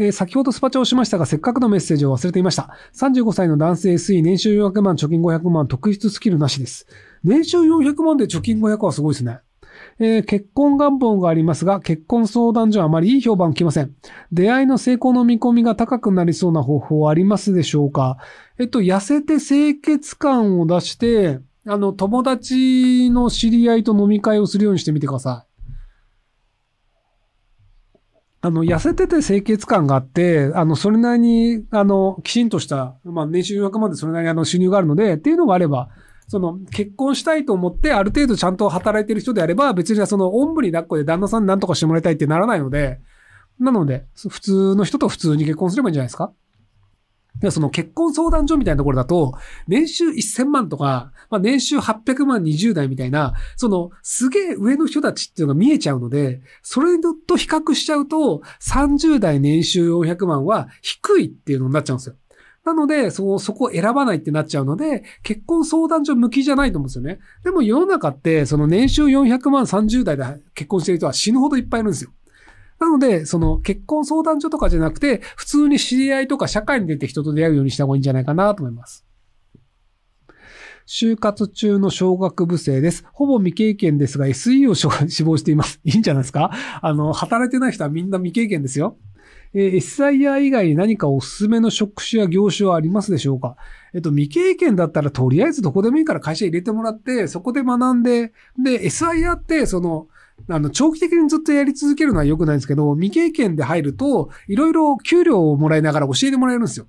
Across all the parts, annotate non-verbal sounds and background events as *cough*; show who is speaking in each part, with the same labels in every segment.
Speaker 1: えー、先ほどスパチャをしましたが、せっかくのメッセージを忘れていました。35歳の男性 SE 年収400万、貯金500万、特筆スキルなしです。年収400万で貯金500はすごいですね。えー、結婚願望がありますが、結婚相談所はあまりいい評判をきません。出会いの成功の見込みが高くなりそうな方法はありますでしょうかえっと、痩せて清潔感を出して、あの、友達の知り合いと飲み会をするようにしてみてください。あの、痩せてて清潔感があって、あの、それなりに、あの、きちんとした、まあ、年収予約までそれなりにあの収入があるので、っていうのがあれば、その、結婚したいと思って、ある程度ちゃんと働いてる人であれば、別にその、おんぶに抱っこで旦那さんなんとかしてもらいたいってならないので、なので、普通の人と普通に結婚すればいいんじゃないですかその結婚相談所みたいなところだと、年収1000万とか、まあ、年収800万20代みたいな、そのすげえ上の人たちっていうのが見えちゃうので、それと比較しちゃうと、30代年収400万は低いっていうのになっちゃうんですよ。なので、その、そこを選ばないってなっちゃうので、結婚相談所向きじゃないと思うんですよね。でも世の中って、その年収400万30代で結婚してる人は死ぬほどいっぱいいるんですよ。なので、その結婚相談所とかじゃなくて、普通に知り合いとか社会に出て人と出会うようにした方がいいんじゃないかなと思います。就活中の小学部生です。ほぼ未経験ですが、SE を志望しています。*laughs* いいんじゃないですかあの、働いてない人はみんな未経験ですよ。えー、SIR 以外に何かおすすめの職種や業種はありますでしょうかえっと、未経験だったらとりあえずどこでもいいから会社入れてもらって、そこで学んで、で、SIR って、その、あの、長期的にずっとやり続けるのは良くないんですけど、未経験で入ると、いろいろ給料をもらいながら教えてもらえるんですよ。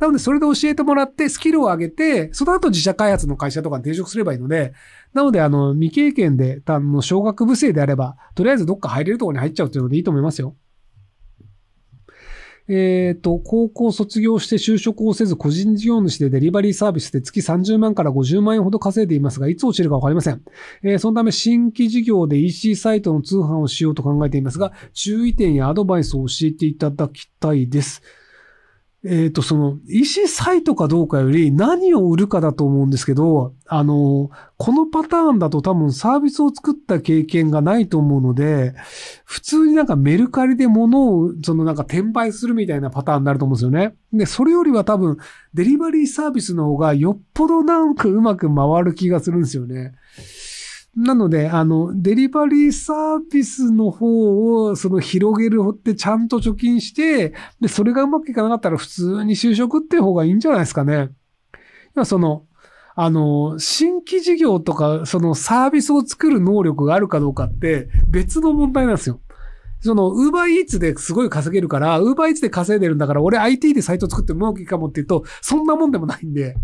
Speaker 1: なので、それで教えてもらって、スキルを上げて、その後自社開発の会社とかに転職すればいいので、なので、あの、未経験で、あの、小学部生であれば、とりあえずどっか入れるところに入っちゃうっていうのでいいと思いますよ。えっ、ー、と、高校卒業して就職をせず、個人事業主でデリバリーサービスで月30万から50万円ほど稼いでいますが、いつ落ちるかわかりません。えー、そのため、新規事業で EC サイトの通販をしようと考えていますが、注意点やアドバイスを教えていただきたいです。えっ、ー、と、その、EC サイトかどうかより何を売るかだと思うんですけど、あの、このパターンだと多分サービスを作った経験がないと思うので、普通になんかメルカリで物を、そのなんか転売するみたいなパターンになると思うんですよね。で、それよりは多分、デリバリーサービスの方がよっぽどなんかうまく回る気がするんですよね。なので、あの、デリバリーサービスの方を、その広げるってちゃんと貯金して、で、それがうまくいかなかったら普通に就職っていう方がいいんじゃないですかね。要その、あの、新規事業とか、そのサービスを作る能力があるかどうかって別の問題なんですよ。その、ウーバーイーツですごい稼げるから、ウーバーイーツで稼いでるんだから、俺 IT でサイト作ってもういいかもって言うと、そんなもんでもないんで。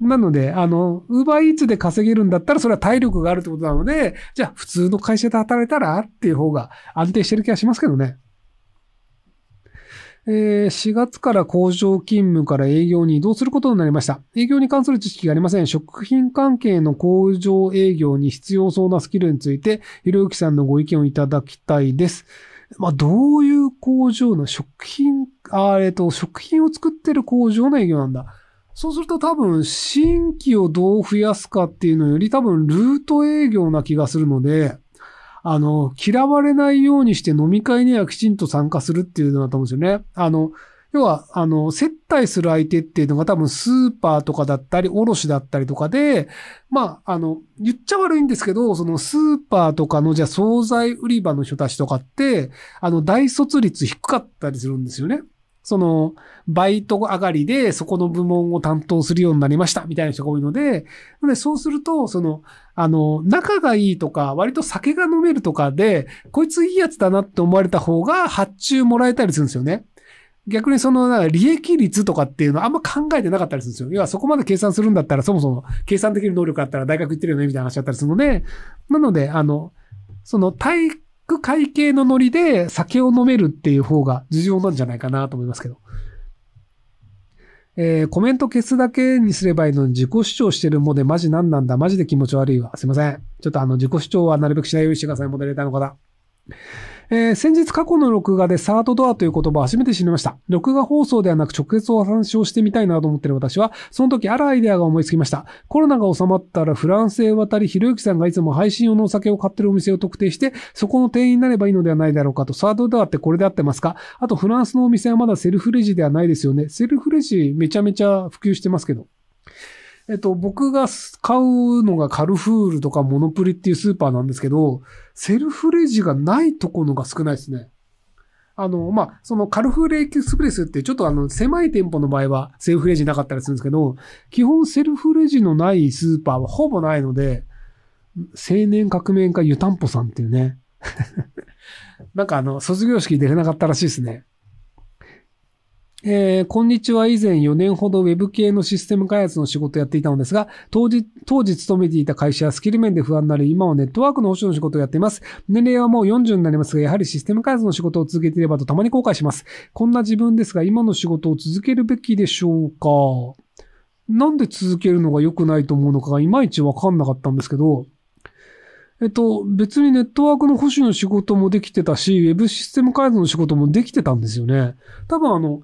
Speaker 1: なので、あの、ウーバーイーツで稼げるんだったら、それは体力があるってことなので、じゃあ普通の会社で働いたらっていう方が安定してる気がしますけどね。えー、4月から工場勤務から営業に移動することになりました。営業に関する知識がありません。食品関係の工場営業に必要そうなスキルについて、ひろゆきさんのご意見をいただきたいです。まあ、どういう工場の食品、あ、えっと、食品を作ってる工場の営業なんだ。そうすると多分新規をどう増やすかっていうのより多分ルート営業な気がするので、あの、嫌われないようにして飲み会にはきちんと参加するっていうのだと思うんですよね。あの、要は、あの、接待する相手っていうのが多分スーパーとかだったり、卸だったりとかで、まあ、あの、言っちゃ悪いんですけど、そのスーパーとかの、じゃあ、惣菜売り場の人たちとかって、あの、大卒率低かったりするんですよね。その、バイト上がりで、そこの部門を担当するようになりました、みたいな人が多いので、でそうすると、その、あの、仲がいいとか、割と酒が飲めるとかで、こいついいやつだなって思われた方が、発注もらえたりするんですよね。逆にその、なんか利益率とかっていうのはあんま考えてなかったりするんですよ。要はそこまで計算するんだったら、そもそも計算できる能力あったら大学行ってるよね、みたいな話だったりするので、なので、あの、その、対く会計のノリで酒を飲めるっていう方が重要なんじゃないかなと思いますけど。えー、コメント消すだけにすればいいのに自己主張してるもでマジ何なんだマジで気持ち悪いわ。すいません。ちょっとあの自己主張はなるべくしないようにしてください、モデレーターの方。えー、先日過去の録画でサードドアという言葉を初めて知りました。録画放送ではなく直接お話をしてみたいなと思っている私は、その時あるアイデアが思いつきました。コロナが収まったらフランスへ渡り、ひろゆきさんがいつも配信用のお酒を買ってるお店を特定して、そこの店員になればいいのではないだろうかと、サードドアってこれで合ってますかあとフランスのお店はまだセルフレジではないですよね。セルフレジめちゃめちゃ普及してますけど。えっと、僕が買うのがカルフールとかモノプリっていうスーパーなんですけど、セルフレジがないところが少ないですね。あの、まあ、そのカルフーレエクスプレスってちょっとあの、狭い店舗の場合はセルフレジなかったりするんですけど、基本セルフレジのないスーパーはほぼないので、青年革命家湯たんぽさんっていうね *laughs* なんかあの、卒業式出れなかったらしいですね。えー、こんにちは。以前4年ほど Web 系のシステム開発の仕事をやっていたのですが、当時、当時勤めていた会社はスキル面で不安になり、今はネットワークの保守の仕事をやっています。年齢はもう40になりますが、やはりシステム開発の仕事を続けていればとたまに後悔します。こんな自分ですが、今の仕事を続けるべきでしょうかなんで続けるのが良くないと思うのかがいまいちわかんなかったんですけど、えっと、別にネットワークの保守の仕事もできてたし、ウェブシステム開発の仕事もできてたんですよね。多分あの、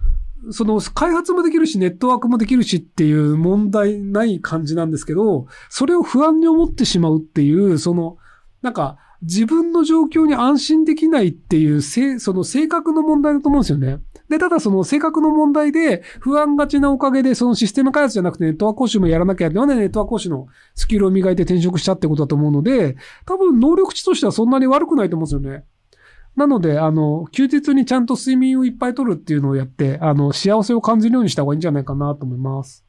Speaker 1: その開発もできるし、ネットワークもできるしっていう問題ない感じなんですけど、それを不安に思ってしまうっていう、その、なんか、自分の状況に安心できないっていう、せ、その性格の問題だと思うんですよね。で、ただその性格の問題で、不安がちなおかげで、そのシステム開発じゃなくてネットワーク講習もやらなきゃ、なんネットワーク講習のスキルを磨いて転職したってことだと思うので、多分能力値としてはそんなに悪くないと思うんですよね。なので、あの、休日にちゃんと睡眠をいっぱい取るっていうのをやって、あの、幸せを感じるようにした方がいいんじゃないかなと思います。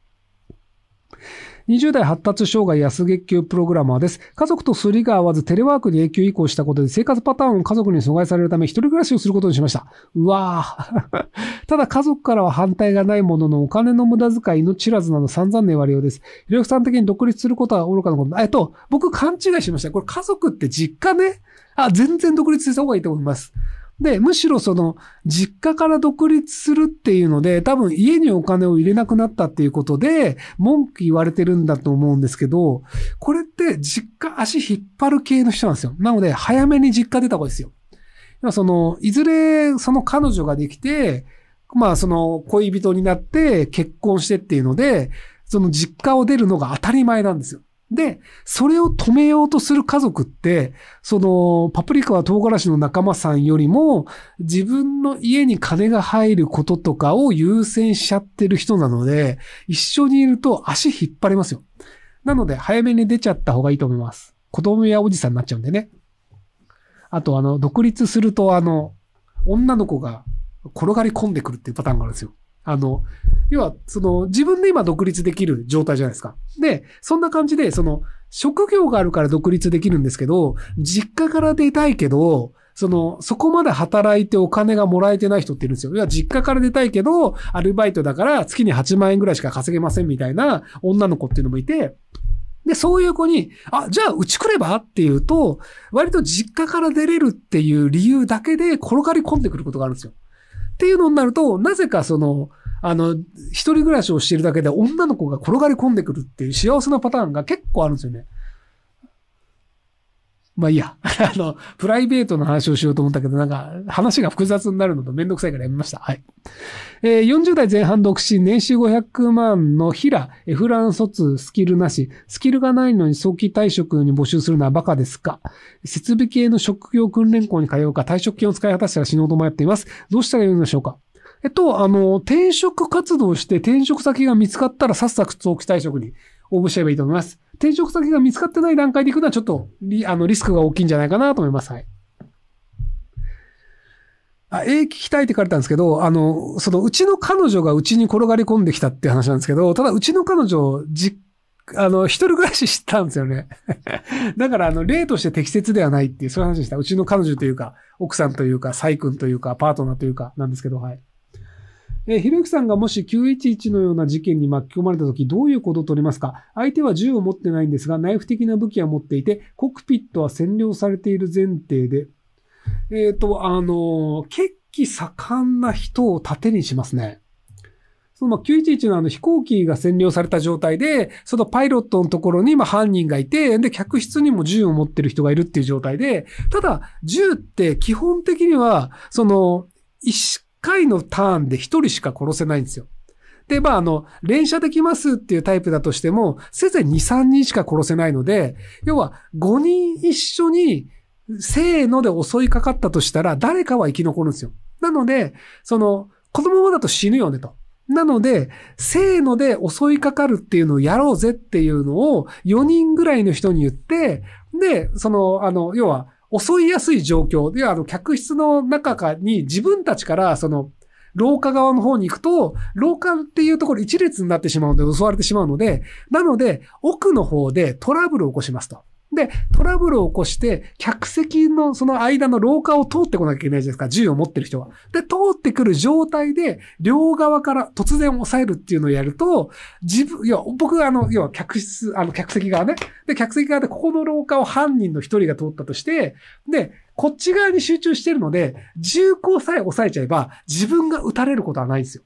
Speaker 1: 20代発達障害安月給プログラマーです。家族とすりが合わずテレワークに永久移行したことで生活パターンを家族に阻害されるため一人暮らしをすることにしました。うわぁ。*laughs* ただ家族からは反対がないもののお金の無駄遣いの知らずなど散々に言われようです。ひろゆきさん的に独立することは愚かなこと。えっと、僕勘違いしました。これ家族って実家ね。あ、全然独立した方がいいと思います。で、むしろその、実家から独立するっていうので、多分家にお金を入れなくなったっていうことで、文句言われてるんだと思うんですけど、これって実家足引っ張る系の人なんですよ。なので、早めに実家出た方がいいですよ。その、いずれその彼女ができて、まあその恋人になって結婚してっていうので、その実家を出るのが当たり前なんですよ。で、それを止めようとする家族って、その、パプリカは唐辛子の仲間さんよりも、自分の家に金が入ることとかを優先しちゃってる人なので、一緒にいると足引っ張れますよ。なので、早めに出ちゃった方がいいと思います。子供やおじさんになっちゃうんでね。あと、あの、独立すると、あの、女の子が転がり込んでくるっていうパターンがあるんですよ。あの、要は、その、自分で今独立できる状態じゃないですか。で、そんな感じで、その、職業があるから独立できるんですけど、実家から出たいけど、その、そこまで働いてお金がもらえてない人っているんですよ。要は実家から出たいけど、アルバイトだから月に8万円ぐらいしか稼げませんみたいな女の子っていうのもいて、で、そういう子に、あ、じゃあうち来ればっていうと、割と実家から出れるっていう理由だけで転がり込んでくることがあるんですよ。っていうのになると、なぜかその、あの、一人暮らしをしているだけで女の子が転がり込んでくるっていう幸せなパターンが結構あるんですよね。まあいいや。*laughs* あの、プライベートの話をしようと思ったけど、なんか、話が複雑になるのとめんどくさいからやめました。はい。えー、40代前半独身、年収500万の平、フラン卒、スキルなし。スキルがないのに早期退職に募集するのはバカですか設備系の職業訓練校に通うか、退職金を使い果たしたら死のうと迷っています。どうしたらよいのでしょうかえっと、あの、転職活動して転職先が見つかったらさっさく早期退職に応募しちゃえばいいと思います。転職先が見つかってない段階で行くのはちょっとリあのリスクが大きいんじゃないかなと思います。はい。あ、ええ、聞きたいって書かれたんですけど、あの、そのうちの彼女がうちに転がり込んできたって話なんですけど、ただうちの彼女、じ、あの、一人暮らししてたんですよね。*laughs* だから、あの、例として適切ではないっていう、そういう話でした。うちの彼女というか、奥さんというか、サイ君というか、パートナーというか、なんですけど、はい。えひろゆきさんがもし911のような事件に巻き込まれた時、どういうことを取りますか相手は銃を持ってないんですが、ナイフ的な武器は持っていて、コックピットは占領されている前提で、えっ、ー、と、あのー、血気盛んな人を盾にしますね。そのま911のあの飛行機が占領された状態で、そのパイロットのところにま犯人がいて、で、客室にも銃を持ってる人がいるっていう状態で、ただ、銃って基本的には、その、回のターンで1人しか殺せないんですよ。で、まあ、あの、連射できますっていうタイプだとしても、せいぜい2、3人しか殺せないので、要は5人一緒に、せーので襲いかかったとしたら、誰かは生き残るんですよ。なので、その、このままだと死ぬよねと。なので、せーので襲いかかるっていうのをやろうぜっていうのを4人ぐらいの人に言って、で、その、あの、要は、襲いやすい状況で、あの、客室の中に自分たちから、その、廊下側の方に行くと、廊下っていうところ一列になってしまうので襲われてしまうので、なので、奥の方でトラブルを起こしますと。で、トラブルを起こして、客席のその間の廊下を通ってこなきゃいけないじゃないですか、銃を持ってる人は。で、通ってくる状態で、両側から突然押さえるっていうのをやると、自分、いや、僕、あの、要は客室、あの、客席側ね。で、客席側でここの廊下を犯人の一人が通ったとして、で、こっち側に集中してるので、銃口さえ押さえちゃえば、自分が撃たれることはないんですよ。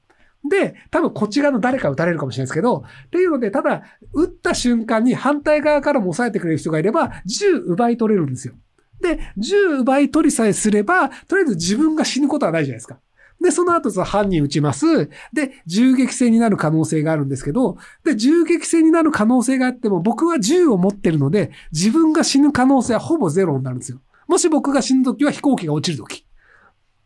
Speaker 1: で、多分こっち側の誰か撃たれるかもしれないですけど、っていうので、ただ、撃った瞬間に反対側からも抑えてくれる人がいれば、銃奪い取れるんですよ。で、銃奪い取りさえすれば、とりあえず自分が死ぬことはないじゃないですか。で、その後さ、犯人撃ちます。で、銃撃戦になる可能性があるんですけど、で、銃撃戦になる可能性があっても、僕は銃を持ってるので、自分が死ぬ可能性はほぼゼロになるんですよ。もし僕が死ぬ時は飛行機が落ちるとき。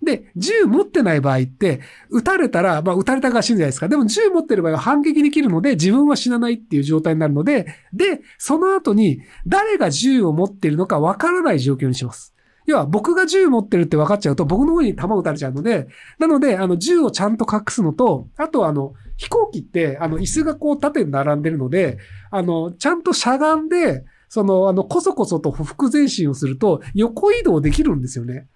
Speaker 1: で、銃持ってない場合って、撃たれたら、まあ撃たれた側死ぬじゃないですか。でも銃持ってる場合は反撃できるので、自分は死なないっていう状態になるので、で、その後に誰が銃を持ってるのかわからない状況にします。要は僕が銃持ってるって分かっちゃうと僕の方に弾撃たれちゃうので、なので、あの、銃をちゃんと隠すのと、あとあの、飛行機って、あの、椅子がこう縦に並んでるので、あの、ちゃんとしゃがんで、その、あの、こそこそと不服前進をすると、横移動できるんですよね。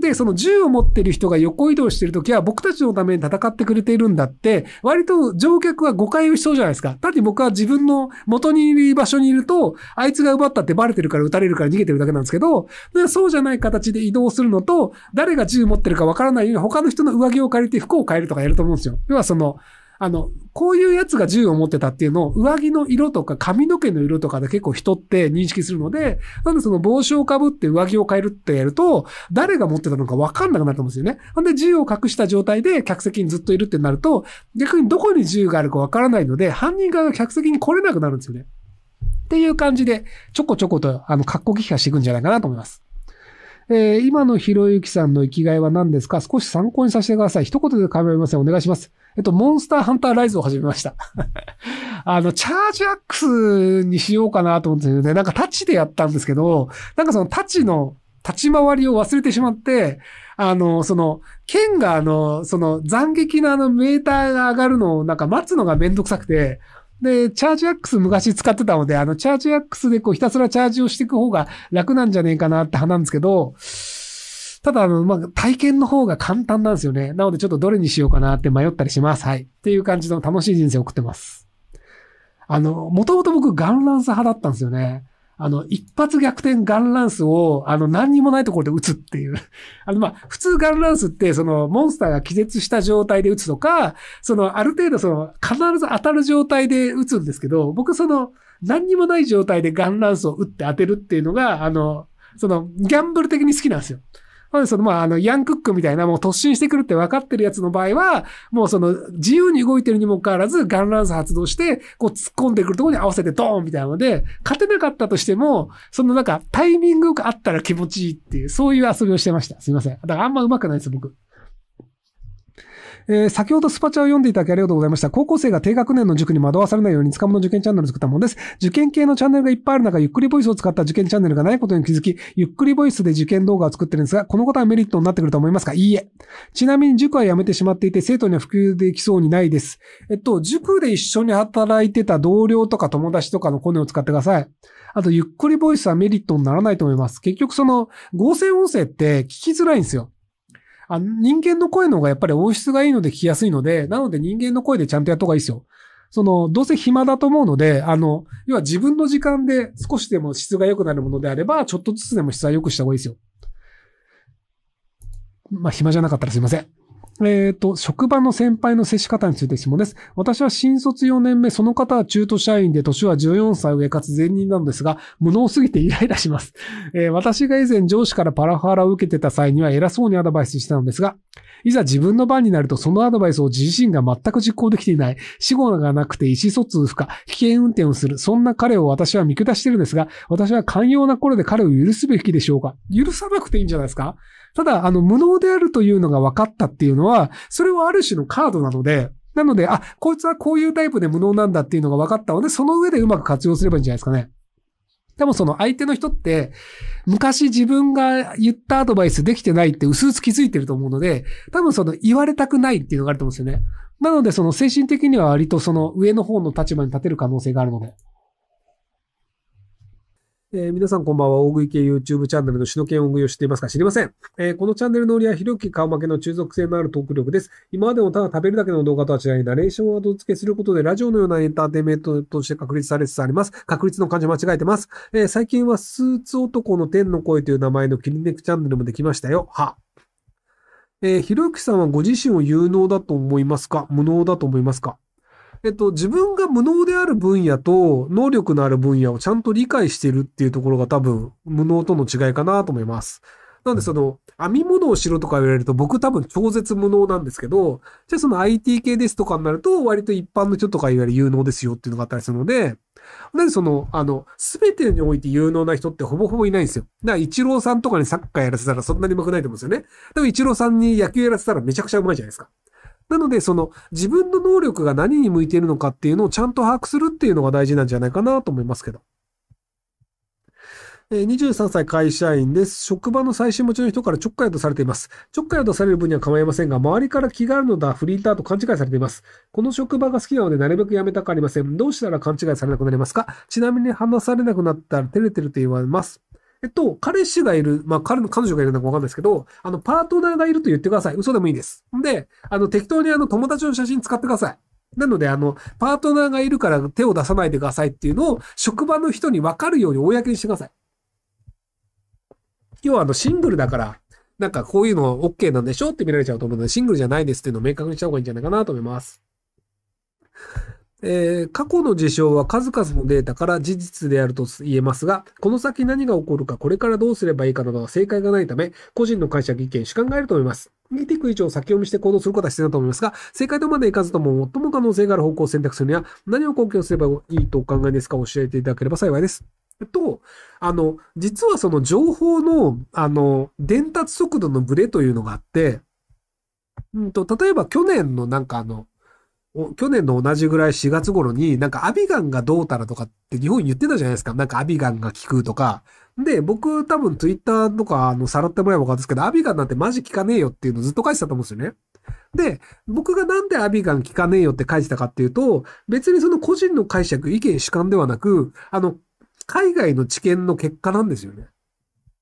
Speaker 1: で、その銃を持ってる人が横移動してるときは、僕たちのために戦ってくれているんだって、割と乗客は誤解をしそうじゃないですか。っに僕は自分の元にいる場所にいると、あいつが奪ったってバレてるから撃たれるから逃げてるだけなんですけど、そうじゃない形で移動するのと、誰が銃持ってるかわからないように他の人の上着を借りて服を変えるとかやると思うんですよ。要はその、あの、こういうやつが銃を持ってたっていうのを、上着の色とか髪の毛の色とかで結構人って認識するので、なんでその帽子をかぶって上着を変えるってやると、誰が持ってたのかわかんなくなると思うんですよね。なんで銃を隠した状態で客席にずっといるってなると、逆にどこに銃があるかわからないので、犯人側が客席に来れなくなるんですよね。っていう感じで、ちょこちょこと、あの、格好撃破していくんじゃないかなと思います。えー、今のひろゆきさんの生きがいは何ですか少し参考にさせてください。一言で構いません。お願いします。えっと、モンスターハンターライズを始めました。*laughs* あの、チャージアックスにしようかなと思ってね、なんかタッチでやったんですけど、なんかそのタッチの立ち回りを忘れてしまって、あの、その、剣があの、その、斬撃のあのメーターが上がるのをなんか待つのがめんどくさくて、で、チャージアックス昔使ってたので、あの、チャージアックスでこう、ひたすらチャージをしていく方が楽なんじゃねえかなって派なんですけど、ただ、あの、ま体験の方が簡単なんですよね。なので、ちょっとどれにしようかなって迷ったりします。はい。っていう感じの楽しい人生を送ってます。あの、もともと僕、ガンランス派だったんですよね。あの、一発逆転ガンランスを、あの、何にもないところで撃つっていう。*laughs* あの、ま普通ガンランスって、その、モンスターが気絶した状態で撃つとか、その、ある程度その、必ず当たる状態で撃つんですけど、僕その、何にもない状態でガンランスを撃って当てるっていうのが、あの、その、ギャンブル的に好きなんですよ。まあ、その、まあ、あの、ヤンクックみたいな、もう突進してくるって分かってるやつの場合は、もうその、自由に動いてるにもかかわらず、ガンランス発動して、こう突っ込んでくるところに合わせてドーンみたいなので、勝てなかったとしても、そのなんか、タイミングがあったら気持ちいいっていう、そういう遊びをしてました。すいません。だからあんま上手くないです、僕。えー、先ほどスパチャを読んでいただきありがとうございました。高校生が低学年の塾に惑わされないようにつかもの受験チャンネルを作ったものです。受験系のチャンネルがいっぱいある中、ゆっくりボイスを使った受験チャンネルがないことに気づき、ゆっくりボイスで受験動画を作ってるんですが、このことはメリットになってくると思いますかいいえ。ちなみに塾は辞めてしまっていて、生徒には普及できそうにないです。えっと、塾で一緒に働いてた同僚とか友達とかのコネを使ってください。あと、ゆっくりボイスはメリットにならないと思います。結局その、合成音声って聞きづらいんですよ。あ人間の声の方がやっぱり音質がいいので聞きやすいので、なので人間の声でちゃんとやった方がいいですよ。その、どうせ暇だと思うので、あの、要は自分の時間で少しでも質が良くなるものであれば、ちょっとずつでも質は良くした方がいいですよ。まあ、暇じゃなかったらすいません。えっ、ー、と、職場の先輩の接し方について質問です。私は新卒4年目、その方は中途社員で、年は14歳上かつ前任なのですが、無能すぎてイライラします。えー、私が以前上司からパラハラを受けてた際には偉そうにアドバイスしたのですが、いざ自分の番になるとそのアドバイスを自身が全く実行できていない、死後がなくて意思疎通不可、危険運転をする、そんな彼を私は見下してるんですが、私は寛容な頃で彼を許すべきでしょうか許さなくていいんじゃないですかただ、あの、無能であるというのが分かったっていうのは、それはある種のカードなので、なので、あ、こいつはこういうタイプで無能なんだっていうのが分かったので、その上でうまく活用すればいいんじゃないですかね。でもその相手の人って、昔自分が言ったアドバイスできてないって薄々気づいてると思うので、多分その言われたくないっていうのがあると思うんですよね。なのでその精神的には割とその上の方の立場に立てる可能性があるので。えー、皆さんこんばんは。大食い系 YouTube チャンネルのしのけん大食いを知っていますか知りません。えー、このチャンネルの売りはひろき顔負けの中属性のあるトーク力です。今までもただ食べるだけの動画とは違い、ナレーションを後付けすることでラジオのようなエンターテイメントとして確立されつつあります。確率の漢字間違えてます。えー、最近はスーツ男の天の声という名前のキリネクチャンネルもできましたよ。は。えひろゆきさんはご自身を有能だと思いますか無能だと思いますかえっと、自分が無能である分野と能力のある分野をちゃんと理解してるっていうところが多分無能との違いかなと思います。なんでその、編み物をしろとか言われると僕多分超絶無能なんですけど、じゃあその IT 系ですとかになると割と一般の人とかいわゆる有能ですよっていうのがあったりするので、なんでその、あの、すべてにおいて有能な人ってほぼほぼいないんですよ。だから一郎さんとかにサッカーやらせたらそんなに上手くないと思うんですよね。でも一郎さんに野球やらせたらめちゃくちゃ上手いじゃないですか。なので、その自分の能力が何に向いているのかっていうのをちゃんと把握するっていうのが大事なんじゃないかなと思いますけど。23歳会社員です。職場の最新持ちの人からちょっかいを出されています。ちょっかいを出される分には構いませんが、周りから気があるのだ、フリーターと勘違いされています。この職場が好きなので、なるべく辞めたくありません。どうしたら勘違いされなくなりますかちなみに話されなくなったら照れてると言われます。えっと、彼氏がいる、まあ、彼の、彼女がいるのかわかんないですけど、あの、パートナーがいると言ってください。嘘でもいいです。んで、あの、適当にあの、友達の写真使ってください。なので、あの、パートナーがいるから手を出さないでくださいっていうのを、職場の人にわかるように公にしてください。要は、あの、シングルだから、なんかこういうの OK なんでしょって見られちゃうと思うので、シングルじゃないですっていうのを明確にした方がいいんじゃないかなと思います。えー、過去の事象は数々のデータから事実であると言えますが、この先何が起こるか、これからどうすればいいかなどは正解がないため、個人の解釈、意見、主観があると思います。見ていく以上先読みして行動することは必要だと思いますが、正解とまでいかずとも最も可能性がある方向を選択するには、何を根拠すればいいとお考えですか教えていただければ幸いです。と、あの、実はその情報の、あの、伝達速度のブレというのがあって、うんと、例えば去年のなんかあの、去年の同じぐらい4月頃に、なんかアビガンがどうたらとかって日本言ってたじゃないですか。なんかアビガンが効くとか。で、僕多分ツイッターとか、あの、さらってもらえば分かるんですけど、アビガンなんてマジ効かねえよっていうのずっと書いてたと思うんですよね。で、僕がなんでアビガン効かねえよって書いてたかっていうと、別にその個人の解釈、意見主観ではなく、あの、海外の知見の結果なんですよね。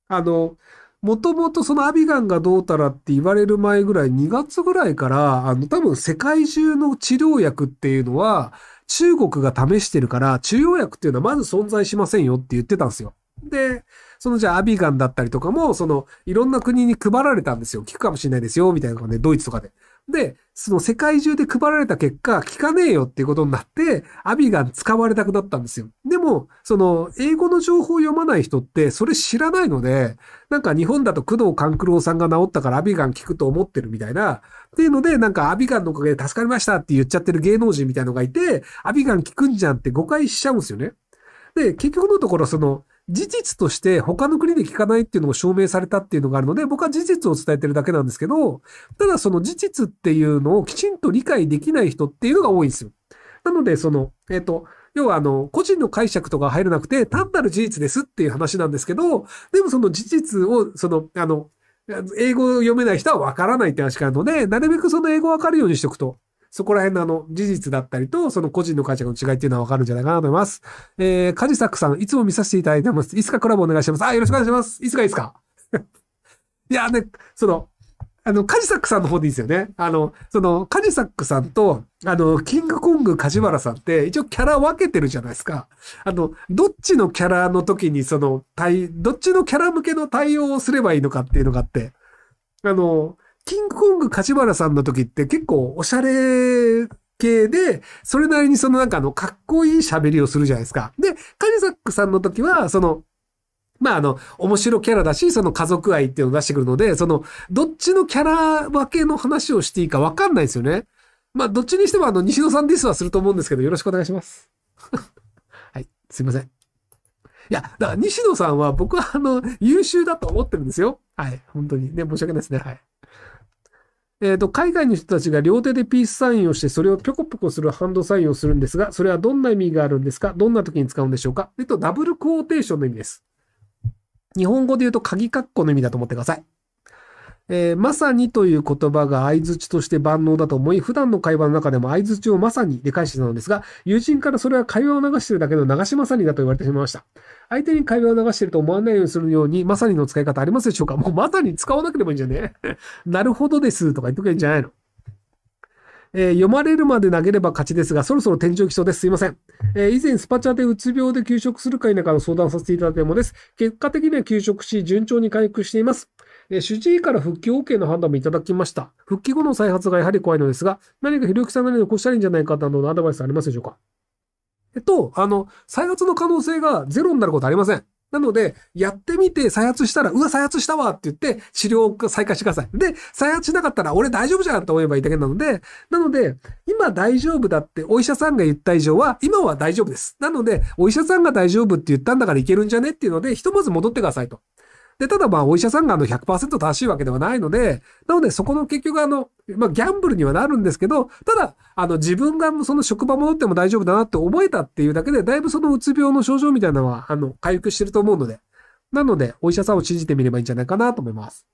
Speaker 1: あの、もともとそのアビガンがどうたらって言われる前ぐらい、2月ぐらいから、あの、多分世界中の治療薬っていうのは、中国が試してるから、治療薬っていうのはまず存在しませんよって言ってたんですよ。で、そのじゃあアビガンだったりとかも、その、いろんな国に配られたんですよ。聞くかもしれないですよ、みたいなのがね、ドイツとかで。で、その世界中で配られた結果、聞かねえよっていうことになって、アビガン使われたくなったんですよ。でも、その、英語の情報を読まない人って、それ知らないので、なんか日本だと工藤勘九郎さんが治ったからアビガン効くと思ってるみたいな、っていうので、なんかアビガンのおかげで助かりましたって言っちゃってる芸能人みたいのがいて、アビガン効くんじゃんって誤解しちゃうんですよね。で、結局のところ、その、事実として他の国で聞かないっていうのも証明されたっていうのがあるので、僕は事実を伝えてるだけなんですけど、ただその事実っていうのをきちんと理解できない人っていうのが多いんですよ。なので、その、えっ、ー、と、要はあの、個人の解釈とか入らなくて、単なる事実ですっていう話なんですけど、でもその事実を、その、あの、英語を読めない人はわからないって話があるので、なるべくその英語わかるようにしておくと。そこら辺のあの、事実だったりと、その個人の解釈の違いっていうのはわかるんじゃないかなと思います。えー、カジサックさん、いつも見させていただいてます。いつかコラボお願いします。あ、よろしくお願いします。いつかいつか。いや、ね、その、あの、カジサックさんの方でいいですよね。あの、その、カジサックさんと、あの、キングコング梶原さんって、一応キャラ分けてるじゃないですか。あの、どっちのキャラの時に、その、対、どっちのキャラ向けの対応をすればいいのかっていうのがあって、あの、キングコング梶原さんの時って結構おしゃれ系で、それなりにそのなんかあの、かっこいい喋りをするじゃないですか。で、カジザックさんの時は、その、まああの、面白キャラだし、その家族愛っていうのを出してくるので、その、どっちのキャラ分けの話をしていいかわかんないですよね。まあ、どっちにしてもあの、西野さんディスはすると思うんですけど、よろしくお願いします。*laughs* はい、すいません。いや、だから西野さんは僕はあの、優秀だと思ってるんですよ。はい、本当にね、申し訳ないですね。はい。えーと、海外の人たちが両手でピースサインをして、それをぴょこぴょこするハンドサインをするんですが、それはどんな意味があるんですかどんな時に使うんでしょうかえっと、ダブルクォーテーションの意味です。日本語で言うと鍵括弧の意味だと思ってください。えー、まさにという言葉が相槌として万能だと思い、普段の会話の中でも相槌をまさにで返してたのですが、友人からそれは会話を流してるだけの流しまさにだと言われてしまいました。相手に会話を流してると思わないようにするように、まさにの使い方ありますでしょうか *laughs* もうまさに使わなければいいんじゃね *laughs* なるほどですとか言っとけばいいんじゃないのえー、読まれるまで投げれば勝ちですが、そろそろ天井基礎です。すいません。えー、以前、スパチャでうつ病で休職するか否かの相談させていただいたものです。結果的には休職し、順調に回復しています。えー、主治医から復帰 OK の判断もいただきました。復帰後の再発がやはり怖いのですが、何かひろゆきさんなりに残したらいいんじゃないかなどのアドバイスありますでしょうかと、あの、再発の可能性がゼロになることありません。なので、やってみて再発したら、うわ、再発したわって言って、治療を再開してください。で、再発しなかったら、俺大丈夫じゃんって思えばいいだけなので、なので、今大丈夫だってお医者さんが言った以上は、今は大丈夫です。なので、お医者さんが大丈夫って言ったんだからいけるんじゃねっていうので、ひとまず戻ってくださいと。で、ただまあ、お医者さんがあの100%正しいわけではないので、なので、そこの結局あの、まあ、ギャンブルにはなるんですけど、ただ、あの、自分がその職場戻っても大丈夫だなって思えたっていうだけで、だいぶそのうつ病の症状みたいなのは、あの、回復してると思うので、なので、お医者さんを信じてみればいいんじゃないかなと思います。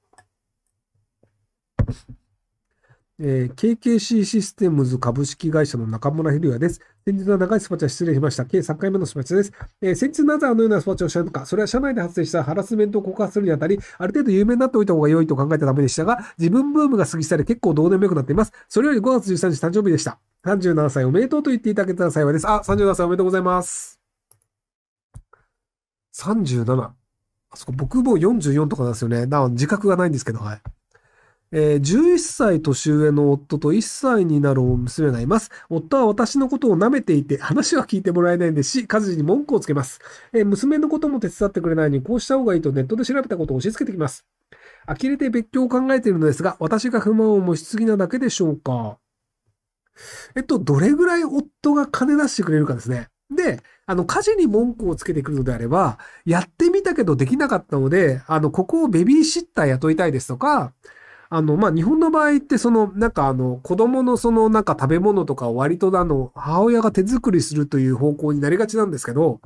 Speaker 1: えー、KKC システムズ株式会社の中村博也です。先日は長いスパチャ失礼しました。計3回目のスパチャです。えー、先日なぜあのようなスパチャをしたのか、それは社内で発生したハラスメントを告発するにあたり、ある程度有名になっておいた方が良いと考えたためでしたが、自分ブームが過ぎ去り結構どうでもよくなっています。それより5月13日誕生日でした。37歳おめでとうと言っていただけたら幸いです。あ、37歳おめでとうございます。37。あそこ僕も44とかなんですよね。な自覚がないんですけど、はい。えー、11歳年上の夫と1歳になる娘がいます。夫は私のことを舐めていて、話は聞いてもらえないんですし、家事に文句をつけます。えー、娘のことも手伝ってくれないのに、こうした方がいいとネットで調べたことを押し付けてきます。呆れて別居を考えているのですが、私が不満を持ちすぎなだけでしょうか。えっと、どれぐらい夫が金出してくれるかですね。で、あの、家事に文句をつけてくるのであれば、やってみたけどできなかったので、あの、ここをベビーシッター雇いたいですとか、あの、まあ、日本の場合って、その、なんかあの、子供のその、なんか食べ物とかを割とあの、母親が手作りするという方向になりがちなんですけど、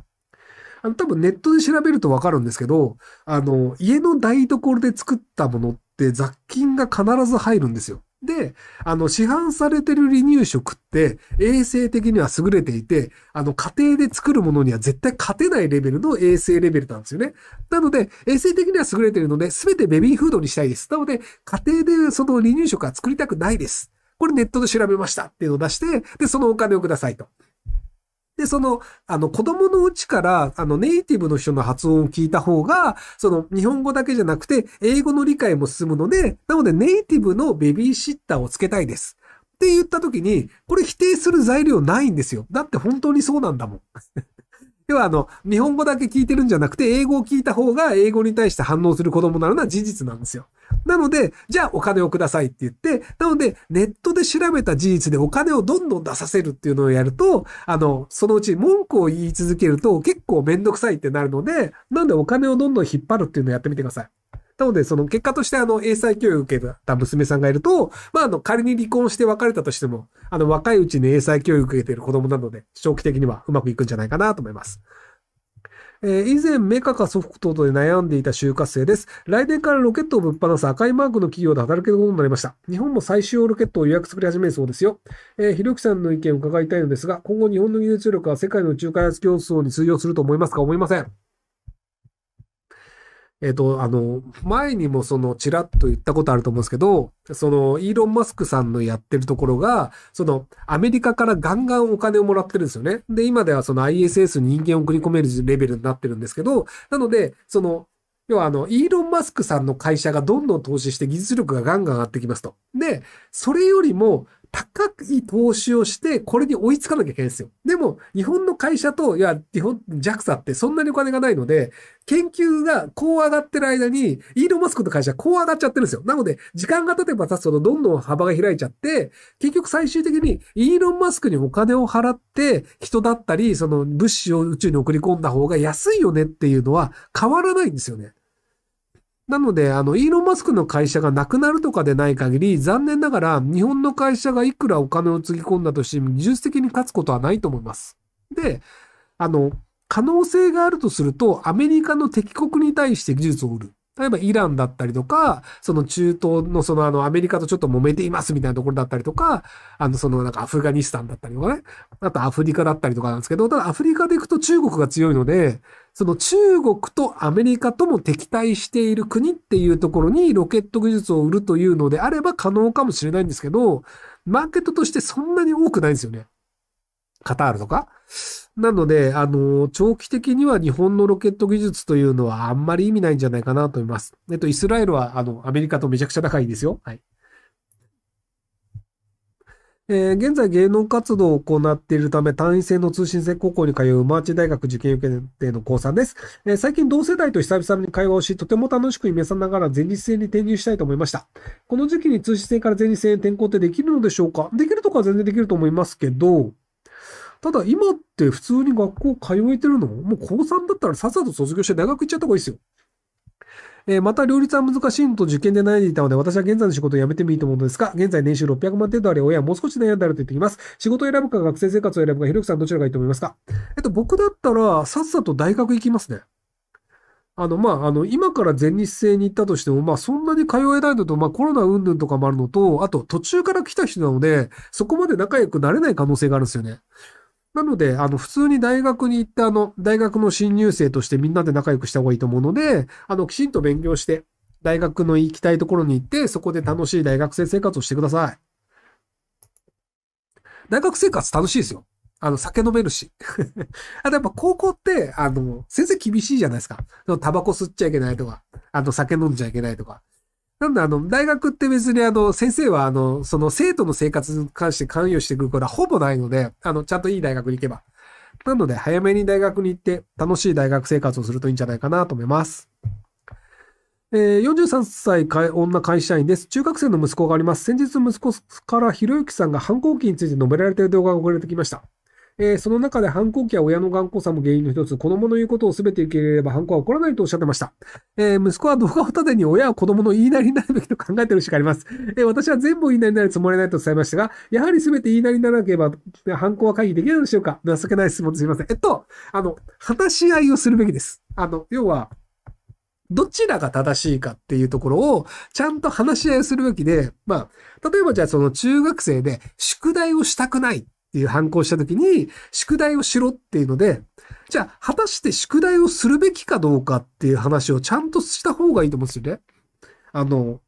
Speaker 1: あの、多分ネットで調べるとわかるんですけど、あの、家の台所で作ったものって雑菌が必ず入るんですよ。で、あの、市販されてる離乳食って衛生的には優れていて、あの、家庭で作るものには絶対勝てないレベルの衛生レベルなんですよね。なので、衛生的には優れてるので、すべてベビーフードにしたいです。なので、家庭でその離乳食は作りたくないです。これネットで調べましたっていうのを出して、で、そのお金をくださいと。で、その、あの、子供のうちから、あの、ネイティブの人の発音を聞いた方が、その、日本語だけじゃなくて、英語の理解も進むので、なので、ネイティブのベビーシッターをつけたいです。って言った時に、これ否定する材料ないんですよ。だって本当にそうなんだもん。*laughs* 要はあの、日本語だけ聞いてるんじゃなくて、英語を聞いた方が英語に対して反応する子供なのは事実なんですよ。なので、じゃあお金をくださいって言って、なので、ネットで調べた事実でお金をどんどん出させるっていうのをやると、あの、そのうち文句を言い続けると結構めんどくさいってなるので、なんでお金をどんどん引っ張るっていうのをやってみてください。なので、その結果としてあの、英才教育を受けた娘さんがいると、まああの、仮に離婚して別れたとしても、あの、若いうちに英才教育を受けている子供なので、長期的にはうまくいくんじゃないかなと思います。えー、以前メカかソフトで悩んでいた就活生です。来年からロケットをぶっ放す赤いマークの企業で働けることになりました。日本も最終ロケットを予約作り始めるそうですよ。えー、ひろきさんの意見を伺いたいのですが、今後日本の技術力は世界の宇宙開発競争に通用すると思いますか思いません。えっ、と、あの、前にもその、ちらっと言ったことあると思うんですけど、その、イーロン・マスクさんのやってるところが、その、アメリカからガンガンお金をもらってるんですよね。で、今ではその ISS に人間を送り込めるレベルになってるんですけど、なので、その、要はあの、イーロン・マスクさんの会社がどんどん投資して技術力がガンガン上がってきますと。で、それよりも高い投資をして、これに追いつかなきゃいけないんですよ。でも、日本の会社と、いや、日本、JAXA ってそんなにお金がないので、研究がこう上がってる間に、イーロン・マスクの会社はこう上がっちゃってるんですよ。なので、時間が経てば経つほどどんどん幅が開いちゃって、結局最終的にイーロン・マスクにお金を払って、人だったり、その物資を宇宙に送り込んだ方が安いよねっていうのは変わらないんですよね。なので、あの、イーロン・マスクの会社がなくなるとかでない限り、残念ながら日本の会社がいくらお金をつぎ込んだとしても技術的に勝つことはないと思います。で、あの、可能性があるとすると、アメリカの敵国に対して技術を売る。例えばイランだったりとか、その中東のそのあのアメリカとちょっと揉めていますみたいなところだったりとか、あのそのなんかアフガニスタンだったりとかね、あとアフリカだったりとかなんですけど、ただアフリカで行くと中国が強いので、その中国とアメリカとも敵対している国っていうところにロケット技術を売るというのであれば可能かもしれないんですけど、マーケットとしてそんなに多くないんですよね。カタールとか。なので、あの、長期的には日本のロケット技術というのはあんまり意味ないんじゃないかなと思います。えっと、イスラエルは、あの、アメリカとめちゃくちゃ仲いいですよ。はい。えー、現在芸能活動を行っているため、単位制の通信制高校に通うマーチ大学受験受験定の高3です、えー、最近同世代と久々に会話をし、とても楽しく皆さながら前日制に転入したいと思いました。この時期に通信制から前日制に転校ってできるのでしょうかできるとか全然できると思いますけど、ただ今って普通に学校通えてるのもう高3だったらさっさと卒業して大学行っちゃった方がいいですよ。えー、また、両立は難しいのと受験で悩んでいたので、私は現在の仕事を辞めてもいいと思うのですが、現在年収600万程度あり、親はもう少し悩んであると言ってきます。仕事を選ぶか、学生生活を選ぶか、ひろゆきさんどちらがいいと思いますかえっと、僕だったら、さっさと大学行きますね。あの、まあ、あの、今から全日制に行ったとしても、まあ、そんなに通えないのと、まあ、コロナ云々とかもあるのと、あと、途中から来た人なので、そこまで仲良くなれない可能性があるんですよね。なので、あの、普通に大学に行って、あの、大学の新入生としてみんなで仲良くした方がいいと思うので、あの、きちんと勉強して、大学の行きたいところに行って、そこで楽しい大学生生活をしてください。大学生活楽しいですよ。あの、酒飲めるし。*laughs* あとやっぱ高校って、あの、先生厳しいじゃないですか。タバコ吸っちゃいけないとか、あの、酒飲んじゃいけないとか。なんで、あの、大学って別にあの、先生はあの、その生徒の生活に関して関与してくることはほぼないので、あの、ちゃんといい大学に行けば。なので、早めに大学に行って、楽しい大学生活をするといいんじゃないかなと思います。えー、43歳女会社員です。中学生の息子があります。先日息子からひろゆきさんが反抗期について述べられている動画が送られてきました。えー、その中で反抗期は親の頑固さも原因の一つ、子供の言うことを全て受け入れれば反抗は起こらないとおっしゃってました。えー、息子は動画を盾に親は子供の言いなりになるべきと考えてるしかあります。えー、私は全部言いなりになるつもりないと伝えましたが、やはり全て言いなりにならなければ反抗は回避できないのでしょうか情けない質問すみません。えっと、あの、話し合いをするべきです。あの、要は、どちらが正しいかっていうところをちゃんと話し合いをするべきで、まあ、例えばじゃあその中学生で宿題をしたくないっていう反抗した時に、宿題をしろっていうので、じゃあ、果たして宿題をするべきかどうかっていう話をちゃんとした方がいいと思うんですよね。あの、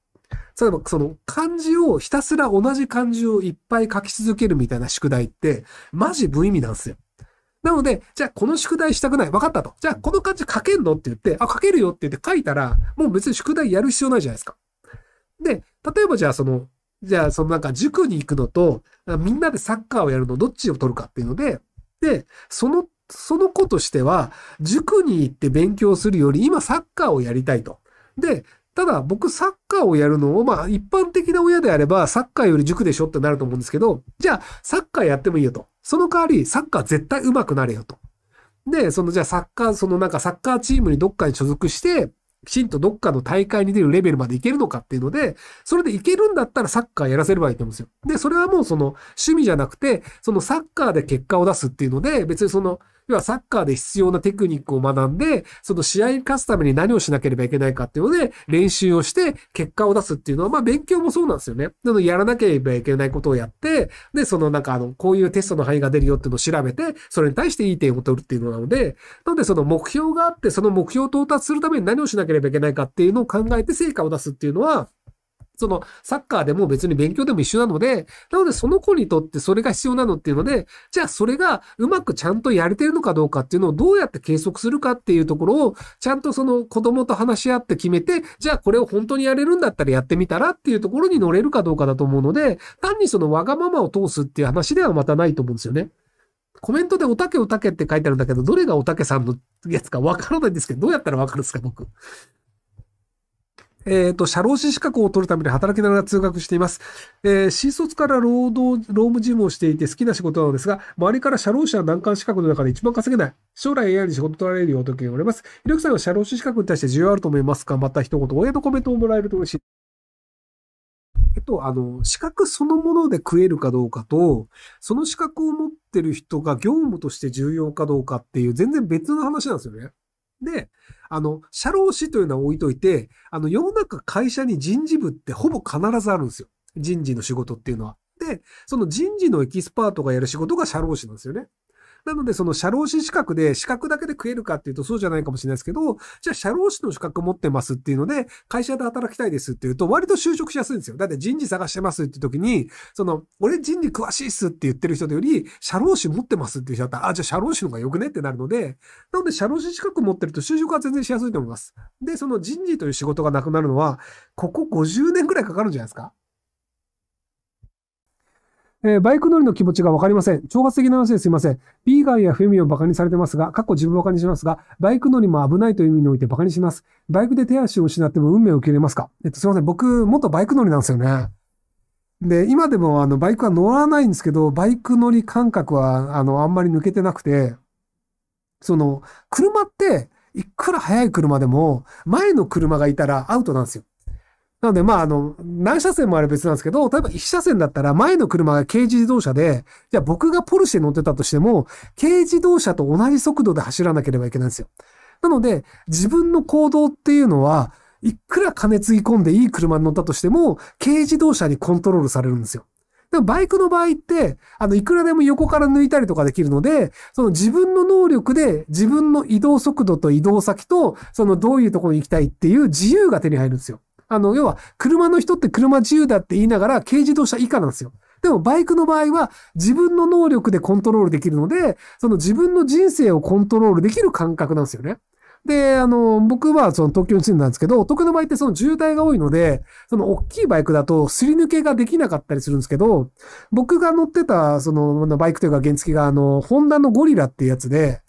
Speaker 1: 例えばその漢字をひたすら同じ漢字をいっぱい書き続けるみたいな宿題って、マジ無意味なんですよ。なので、じゃあこの宿題したくない。分かったと。じゃあこの漢字書けんのって言って、あ、書けるよって言って書いたら、もう別に宿題やる必要ないじゃないですか。で、例えばじゃあその、じゃあ、そのなんか塾に行くのと、みんなでサッカーをやるの、どっちを取るかっていうので、で、その、その子としては、塾に行って勉強するより、今サッカーをやりたいと。で、ただ僕サッカーをやるのを、まあ一般的な親であればサッカーより塾でしょってなると思うんですけど、じゃあサッカーやってもいいよと。その代わりサッカー絶対上手くなれよと。で、そのじゃあサッカー、そのなんかサッカーチームにどっかに所属して、きちんとどっかの大会に出るレベルまでいけるのかっていうので、それでいけるんだったらサッカーやらせればいいと思うんですよ。で、それはもうその趣味じゃなくて、そのサッカーで結果を出すっていうので、別にその要はサッカーで必要なテクニックを学んで、その試合に勝つために何をしなければいけないかっていうので、練習をして結果を出すっていうのは、まあ勉強もそうなんですよね。なのやらなければいけないことをやって、で、そのなんかあの、こういうテストの範囲が出るよっていうのを調べて、それに対していい点を取るっていうのなので、なのでその目標があって、その目標を到達するために何をしなければいけないかっていうのを考えて成果を出すっていうのは、その、サッカーでも別に勉強でも一緒なので、なのでその子にとってそれが必要なのっていうので、じゃあそれがうまくちゃんとやれてるのかどうかっていうのをどうやって計測するかっていうところを、ちゃんとその子供と話し合って決めて、じゃあこれを本当にやれるんだったらやってみたらっていうところに乗れるかどうかだと思うので、単にそのわがままを通すっていう話ではまたないと思うんですよね。コメントでおたけおたけって書いてあるんだけど、どれがおたけさんのやつかわからないんですけど、どうやったらわかるんですか、僕。えっ、ー、と、社労士資格を取るために働きながら通学しています。えー、新卒から労働、労務事務をしていて好きな仕事なのですが、周りから社労士は難関資格の中で一番稼げない。将来 AI に仕事取られるよと言われます。ひろきさんは社労士資格に対して需要あると思いますかまた一言、親のコメントをもらえると嬉しい。えっと、あの、資格そのもので食えるかどうかと、その資格を持ってる人が業務として重要かどうかっていう、全然別の話なんですよね。で、あの、社労士というのは置いといて、あの、世の中会社に人事部ってほぼ必ずあるんですよ。人事の仕事っていうのは。で、その人事のエキスパートがやる仕事が社労士なんですよね。なので、その社労士資格で資格だけで食えるかっていうとそうじゃないかもしれないですけど、じゃあ社労士の資格持ってますっていうので、会社で働きたいですっていうと、割と就職しやすいんですよ。だって人事探してますって時に、その、俺人事詳しいっすって言ってる人より、社労士持ってますっていう人だったら、あ、じゃあ社労士の方が良くねってなるので、なので社労士資格持ってると就職は全然しやすいと思います。で、その人事という仕事がなくなるのは、ここ50年くらいかかるんじゃないですかえー、バイク乗りの気持ちがわかりません。挑発的な話ですいません。ビーガンやフェミを馬鹿にされてますが、過去自分をバカにしますが、バイク乗りも危ないという意味において馬鹿にします。バイクで手足を失っても運命を受け入れますかえっと、すいません。僕、元バイク乗りなんですよね。で、今でもあの、バイクは乗らないんですけど、バイク乗り感覚は、あの、あんまり抜けてなくて、その、車って、いくら速い車でも、前の車がいたらアウトなんですよ。なので、まあ、あの、何車線もあれ別なんですけど、例えば1車線だったら前の車が軽自動車で、じゃあ僕がポルシェ乗ってたとしても、軽自動車と同じ速度で走らなければいけないんですよ。なので、自分の行動っていうのは、いくら金つぎ込んでいい車に乗ったとしても、軽自動車にコントロールされるんですよ。でもバイクの場合って、あの、いくらでも横から抜いたりとかできるので、その自分の能力で自分の移動速度と移動先と、そのどういうところに行きたいっていう自由が手に入るんですよ。あの、要は、車の人って車自由だって言いながら、軽自動車以下なんですよ。でもバイクの場合は自分の能力でコントロールできるので、その自分の人生をコントロールできる感覚なんですよね。で、あの、僕はその東京に住んでたんですけど、得の場合ってその渋滞が多いので、その大きいバイクだとすり抜けができなかったりするんですけど、僕が乗ってたそのバイクというか原付があの、ホンダのゴリラっていうやつで、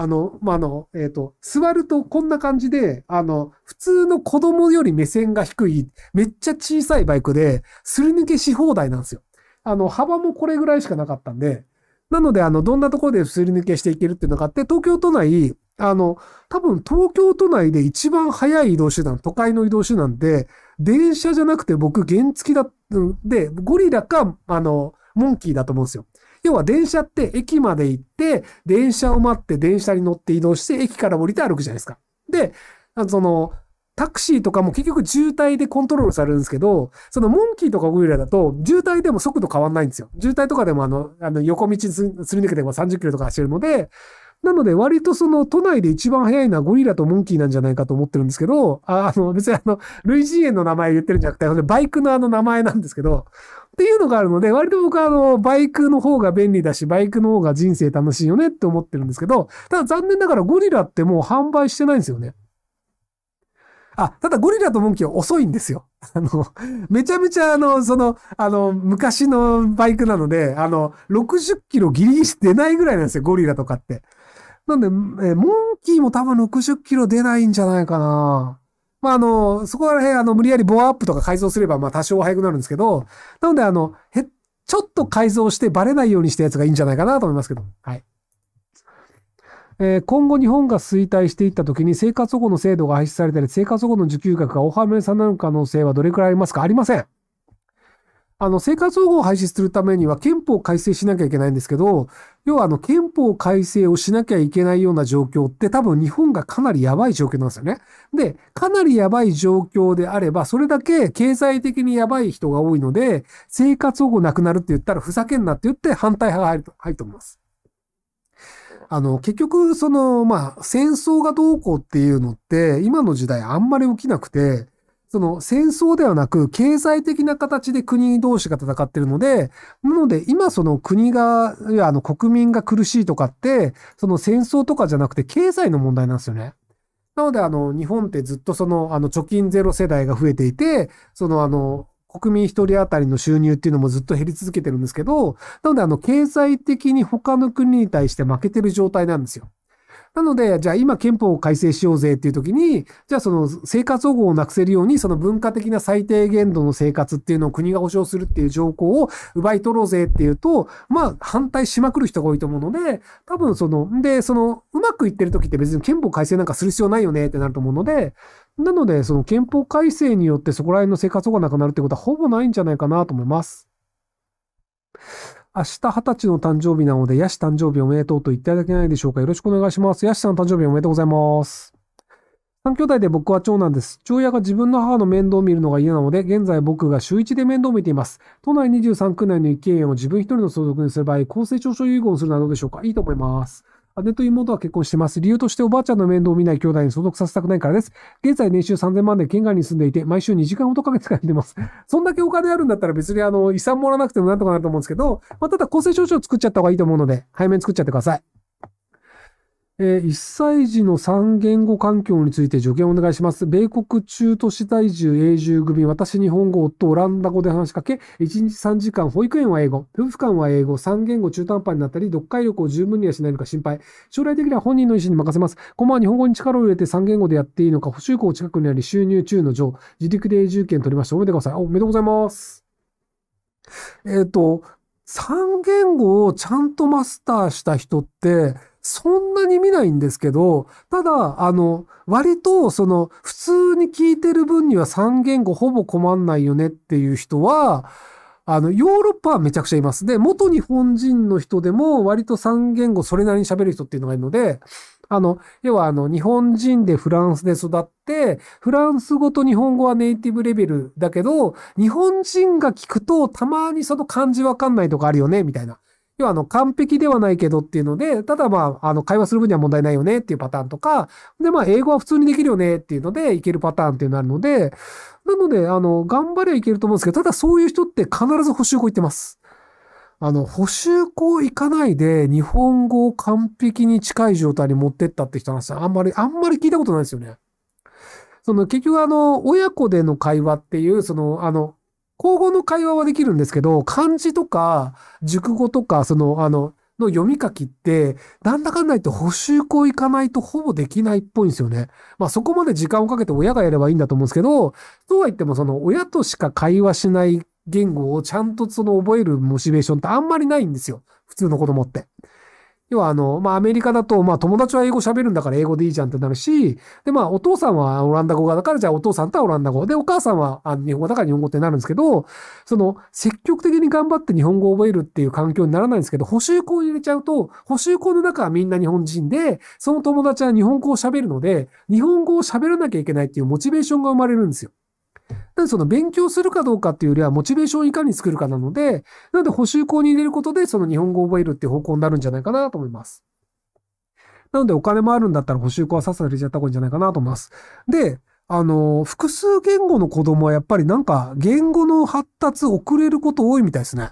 Speaker 1: あの、まあ、の、えっ、ー、と、座るとこんな感じで、あの、普通の子供より目線が低い、めっちゃ小さいバイクで、すり抜けし放題なんですよ。あの、幅もこれぐらいしかなかったんで、なので、あの、どんなところですり抜けしていけるっていうのがあって、東京都内、あの、多分東京都内で一番早い移動手段、都会の移動手段で、電車じゃなくて僕原付だ、で、ゴリラか、あの、モンキーだと思うんですよ。要は電車って駅まで行って、電車を待って電車に乗って移動して、駅から降りて歩くじゃないですか。で、あのその、タクシーとかも結局渋滞でコントロールされるんですけど、そのモンキーとかゴリラだと渋滞でも速度変わんないんですよ。渋滞とかでもあの、あの横道すり抜けても30キロとか走るので、なので割とその都内で一番速いのはゴリラとモンキーなんじゃないかと思ってるんですけど、あの別にあの、類人猿の名前言ってるんじゃなくて、バイクのあの名前なんですけど、っていうのがあるので、割と僕はあの、バイクの方が便利だし、バイクの方が人生楽しいよねって思ってるんですけど、ただ残念ながらゴリラってもう販売してないんですよね。あ、ただゴリラとモンキーは遅いんですよ。*laughs* あの、めちゃめちゃあの、その、あの、昔のバイクなので、あの、60キロギリギリ出ないぐらいなんですよ、ゴリラとかって。なんで、えモンキーも多分60キロ出ないんじゃないかな。まあ、あの、そこら辺、あの、無理やりボアアップとか改造すれば、まあ、多少速くなるんですけど、なので、あの、へ、ちょっと改造してバレないようにしたやつがいいんじゃないかなと思いますけど、はい。え今後日本が衰退していった時に生活保護の制度が廃止されたり、生活保護の受給額が大幅に下がる可能性はどれくらいありますかありません。あの、生活保護を廃止するためには憲法改正しなきゃいけないんですけど、要はあの、憲法改正をしなきゃいけないような状況って多分日本がかなりやばい状況なんですよね。で、かなりやばい状況であれば、それだけ経済的にやばい人が多いので、生活保護なくなるって言ったらふざけんなって言って反対派が入ると、入ると思います。あの、結局、その、まあ、戦争がどうこうっていうのって、今の時代あんまり起きなくて、その戦争ではなく経済的な形で国同士が戦ってるので、なので今その国が、いやあの国民が苦しいとかって、その戦争とかじゃなくて経済の問題なんですよね。なのであの日本ってずっとそのあの貯金ゼロ世代が増えていて、そのあの国民一人当たりの収入っていうのもずっと減り続けてるんですけど、なのであの経済的に他の国に対して負けてる状態なんですよ。なので、じゃあ今憲法を改正しようぜっていう時に、じゃあその生活保護をなくせるように、その文化的な最低限度の生活っていうのを国が保障するっていう条項を奪い取ろうぜっていうと、まあ反対しまくる人が多いと思うので、多分その、で、その、うまくいってる時って別に憲法改正なんかする必要ないよねってなると思うので、なので、その憲法改正によってそこら辺の生活保護がなくなるってことはほぼないんじゃないかなと思います。明日二十歳の誕生日なので、ヤシ誕生日おめでとうと言っていただけないでしょうか。よろしくお願いします。ヤシさん誕生日おめでとうございます。三兄弟で僕は長男です。父親が自分の母の面倒を見るのが嫌なので、現在僕が週1で面倒を見ています。都内23区内の一軒家を自分一人の相続にする場合、公正証書遺言をするなどでしょうか。いいと思います。姉と妹は結婚してます。理由としておばあちゃんの面倒を見ない兄弟に所属させたくないからです。現在年収3000万で県外に住んでいて、毎週2時間ほどかけて帰ってます。*laughs* そんだけお金あるんだったら別にあの、遺産もらわなくてもなんとかなると思うんですけど、まあ、ただ厚生証書を作っちゃった方がいいと思うので、早めに作っちゃってください。えー、1歳児の3言語環境について助言をお願いします。米国中都市在住永住組、私日本語、夫オランダ語で話しかけ、1日3時間、保育園は英語、夫婦間は英語、3言語中途半端になったり、読解力を十分にはしないのか心配。将来的には本人の意思に任せます。マは日本語に力を入れて3言語でやっていいのか、補修校近くにあり収入中の上、自力で永住権取りました。おめでとうございます。おめでとうございます。えっ、ー、と、3言語をちゃんとマスターした人って、そんなに見ないんですけど、ただ、あの、割と、その、普通に聞いてる分には3言語ほぼ困んないよねっていう人は、あの、ヨーロッパはめちゃくちゃいます。で、元日本人の人でも割と3言語それなりに喋る人っていうのがいるので、あの、要はあの、日本人でフランスで育って、フランス語と日本語はネイティブレベルだけど、日本人が聞くとたまにその漢字わかんないとかあるよね、みたいな。要はあの、完璧ではないけどっていうので、ただまあ、あの、会話する分には問題ないよねっていうパターンとか、でまあ、英語は普通にできるよねっていうので、いけるパターンっていうのがあるので、なので、あの、頑張りゃいけると思うんですけど、ただそういう人って必ず補修校行ってます。あの、補修校行かないで、日本語を完璧に近い状態に持ってったって人なんですよ。あんまり、あんまり聞いたことないですよね。その、結局あの、親子での会話っていう、その、あの、口語の会話はできるんですけど、漢字とか、熟語とか、その、あの、の読み書きって、なんだかんだ言って補修校行かないとほぼできないっぽいんですよね。まあそこまで時間をかけて親がやればいいんだと思うんですけど、そうは言ってもその親としか会話しない言語をちゃんとその覚えるモチベーションってあんまりないんですよ。普通の子供って。要はあの、まあ、アメリカだと、まあ、友達は英語喋るんだから英語でいいじゃんってなるし、で、まあ、お父さんはオランダ語がだから、じゃあお父さんとはオランダ語。で、お母さんはあ日本語だから日本語ってなるんですけど、その、積極的に頑張って日本語を覚えるっていう環境にならないんですけど、補修校入れちゃうと、補修校の中はみんな日本人で、その友達は日本語を喋るので、日本語を喋らなきゃいけないっていうモチベーションが生まれるんですよ。なのでその勉強するかどうかっていうよりは、モチベーションをいかに作るかなので、なので補修校に入れることで、その日本語を覚えるっていう方向になるんじゃないかなと思います。なのでお金もあるんだったら補修校はさっさと入れちゃった方がいいんじゃないかなと思います。で、あの、複数言語の子供はやっぱりなんか言語の発達遅れること多いみたいですね。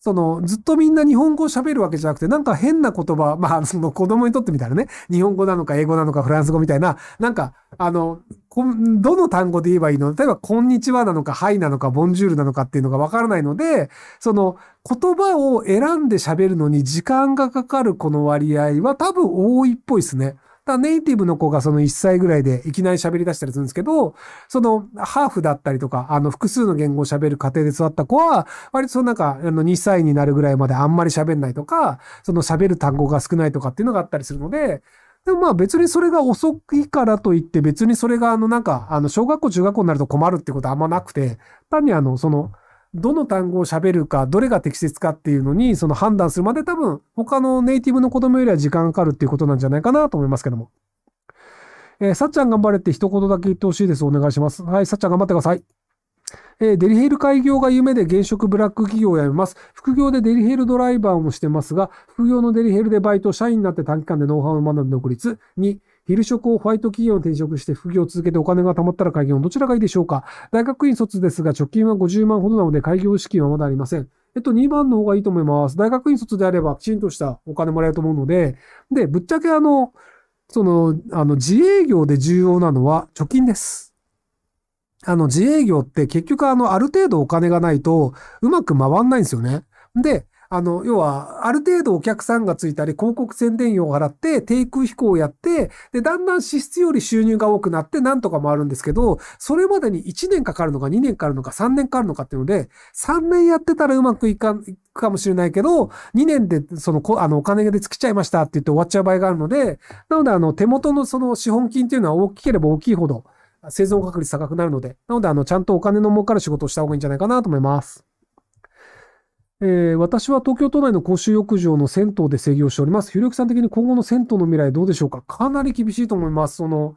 Speaker 1: その、ずっとみんな日本語を喋るわけじゃなくて、なんか変な言葉、まあ、その子供にとってみたらね、日本語なのか英語なのかフランス語みたいな、なんか、あの、どの単語で言えばいいの例えば、こんにちはなのか、はいなのか、ボンジュールなのかっていうのがわからないので、その言葉を選んで喋るのに時間がかかるこの割合は多分多いっぽいですね。だネイティブの子がその1歳ぐらいでいきなり喋り出したりするんですけど、そのハーフだったりとか、あの複数の言語を喋る過程で育った子は、割とそのなんか、あの2歳になるぐらいまであんまり喋んないとか、その喋る単語が少ないとかっていうのがあったりするので、でもまあ別にそれが遅いからといって別にそれがあのなんかあの小学校中学校になると困るってことはあんまなくて単にあのそのどの単語を喋るかどれが適切かっていうのにその判断するまで多分他のネイティブの子供よりは時間かかるっていうことなんじゃないかなと思いますけども。えー、さっちゃん頑張れって一言だけ言ってほしいです。お願いします。はい、さっちゃん頑張ってください。えデリヘル開業が夢で現職ブラック企業を辞めます。副業でデリヘルドライバーもしてますが、副業のデリヘルでバイト、社員になって短期間でノウハウを学んで独立。2、昼食をホワイト企業に転職して副業を続けてお金が貯まったら開業どちらがいいでしょうか大学院卒ですが、貯金は50万ほどなので開業資金はまだありません。えっと、2番の方がいいと思います。大学院卒であれば、きちんとしたお金もらえると思うので、で、ぶっちゃけあの、その、あの、自営業で重要なのは貯金です。あの、自営業って結局あの、ある程度お金がないと、うまく回んないんですよね。で、あの、要は、ある程度お客さんがついたり、広告宣伝料を払って、低空飛行をやって、で、だんだん支出より収入が多くなって、なんとか回るんですけど、それまでに1年かかるのか、2年かかるのか、3年かかるのかっていうので、3年やってたらうまくいかん、かもしれないけど、2年で、その、あの、お金で尽きちゃいましたって言って終わっちゃう場合があるので、なので、あの、手元のその資本金っていうのは大きければ大きいほど、生存確率高くなるので、なので、あの、ちゃんとお金の儲かる仕事をした方がいいんじゃないかなと思います。えー、私は東京都内の公衆浴場の銭湯で制御しております。ひろゆきさん的に今後の銭湯の未来どうでしょうかかなり厳しいと思います。その、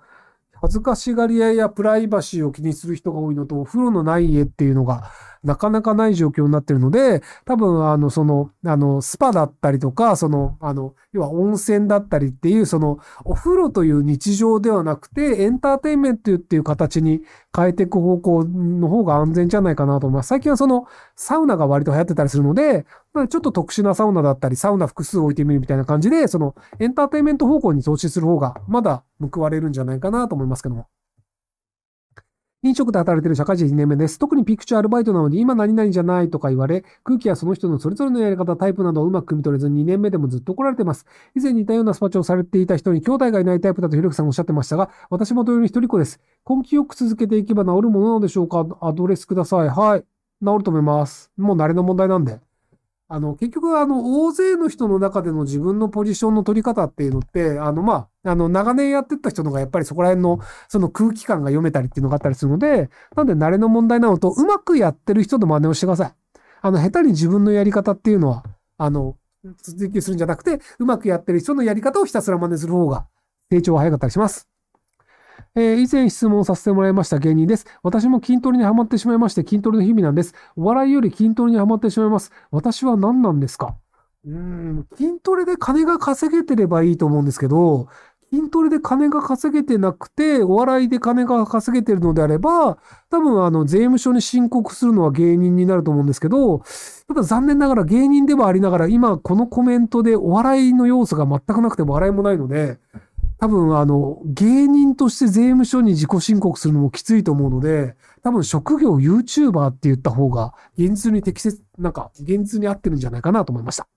Speaker 1: 恥ずかしがり屋やプライバシーを気にする人が多いのと、お風呂のない家っていうのが、なかなかない状況になってるので、多分、あの、その、あの、スパだったりとか、その、あの、要は温泉だったりっていう、その、お風呂という日常ではなくて、エンターテインメントっていう形に変えていく方向の方が安全じゃないかなと思います。最近はその、サウナが割と流行ってたりするので、ちょっと特殊なサウナだったり、サウナ複数置いてみるみたいな感じで、その、エンターテインメント方向に投資する方が、まだ報われるんじゃないかなと思いますけども。飲食で働いている社会人2年目です。特にピクチャーアルバイトなので今何々じゃないとか言われ、空気やその人のそれぞれのやり方、タイプなどをうまく汲み取れず2年目でもずっと怒られてます。以前似たようなスパチをされていた人に兄弟がいないタイプだとひろきさんおっしゃってましたが、私も同様に一人子です。根気よく続けていけば治るものなのでしょうかアドレスください。はい。治ると思います。もう慣れの問題なんで。あの、結局、あの、大勢の人の中での自分のポジションの取り方っていうのって、あの、まあ、あの、長年やってった人のがやっぱりそこら辺の、その空気感が読めたりっていうのがあったりするので、なんで慣れの問題なのと、うまくやってる人の真似をしてください。あの、下手に自分のやり方っていうのは、あの、追求するんじゃなくて、うまくやってる人のやり方をひたすら真似する方が、成長は早かったりします。え以前質問させてもらいました芸人です。私も筋トレにハマってしまいまして、筋トレの日々なんです。お笑いより筋トレにハマってしまいます。私は何なんですかうん、筋トレで金が稼げてればいいと思うんですけど、筋トレで金が稼げてなくて、お笑いで金が稼げてるのであれば、多分あの税務署に申告するのは芸人になると思うんですけど、ただ残念ながら芸人ではありながら、今このコメントでお笑いの要素が全くなくて笑いもないので、多分あの、芸人として税務署に自己申告するのもきついと思うので、多分職業 YouTuber って言った方が、現実に適切、なんか、現実に合ってるんじゃないかなと思いました。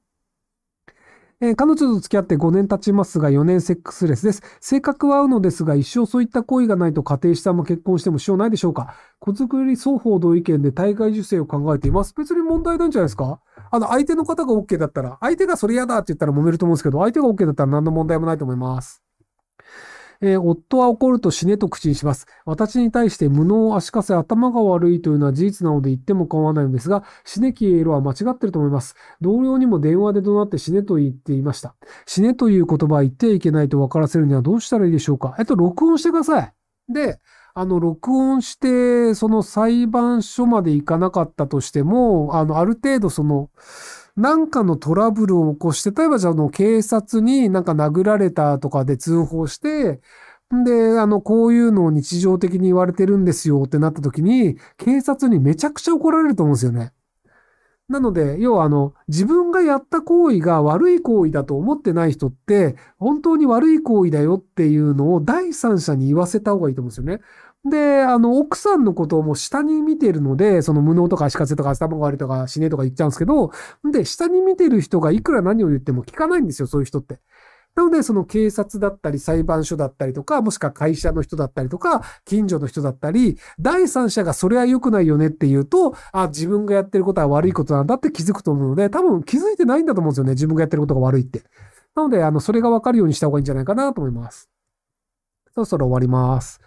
Speaker 1: えー、彼女と付き合って5年経ちますが4年セックスレスです。性格は合うのですが一生そういった行為がないと仮定したまま結婚してもしようないでしょうか子作り双方同意見で体外受精を考えています。別に問題ないんじゃないですかあの、相手の方が OK だったら、相手がそれ嫌だって言ったら揉めると思うんですけど、相手が OK だったら何の問題もないと思います。えー、夫は怒ると死ねと口にします。私に対して無能を足かせ頭が悪いというのは事実なので言っても構わないのですが、死ね消えろは間違ってると思います。同僚にも電話で怒鳴って死ねと言っていました。死ねという言葉は言ってはいけないと分からせるにはどうしたらいいでしょうかえっと、録音してください。で、あの、録音して、その裁判所まで行かなかったとしても、あの、ある程度その、なんかのトラブルを起こして、例えばじゃあの警察になんか殴られたとかで通報して、で、あの、こういうのを日常的に言われてるんですよってなった時に、警察にめちゃくちゃ怒られると思うんですよね。なので、要はあの、自分がやった行為が悪い行為だと思ってない人って、本当に悪い行為だよっていうのを第三者に言わせた方がいいと思うんですよね。で、あの、奥さんのことをもう下に見てるので、その無能とか足かせとか頭卵割りとか死ねとか言っちゃうんですけど、で、下に見てる人がいくら何を言っても聞かないんですよ、そういう人って。なので、その警察だったり、裁判所だったりとか、もしくは会社の人だったりとか、近所の人だったり、第三者がそれは良くないよねって言うと、あ、自分がやってることは悪いことなんだって気づくと思うので、多分気づいてないんだと思うんですよね。自分がやってることが悪いって。なので、あの、それがわかるようにした方がいいんじゃないかなと思います。そろそろ終わります。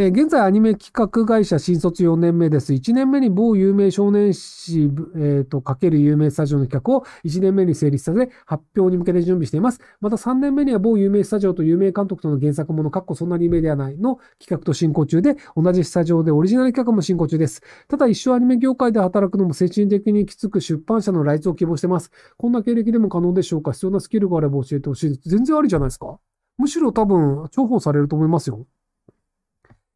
Speaker 1: えー、現在アニメ企画会社新卒4年目です。1年目に某有名少年誌、えーと、かける有名スタジオの企画を1年目に成立させ、発表に向けて準備しています。また3年目には某有名スタジオと有名監督との原作もの、かっこそんなに有名ではないの企画と進行中で、同じスタジオでオリジナル企画も進行中です。ただ一生アニメ業界で働くのも精神的にきつく出版社のライツを希望してます。こんな経歴でも可能でしょうか必要なスキルがあれば教えてほしいです。全然ありじゃないですかむしろ多分重宝されると思いますよ。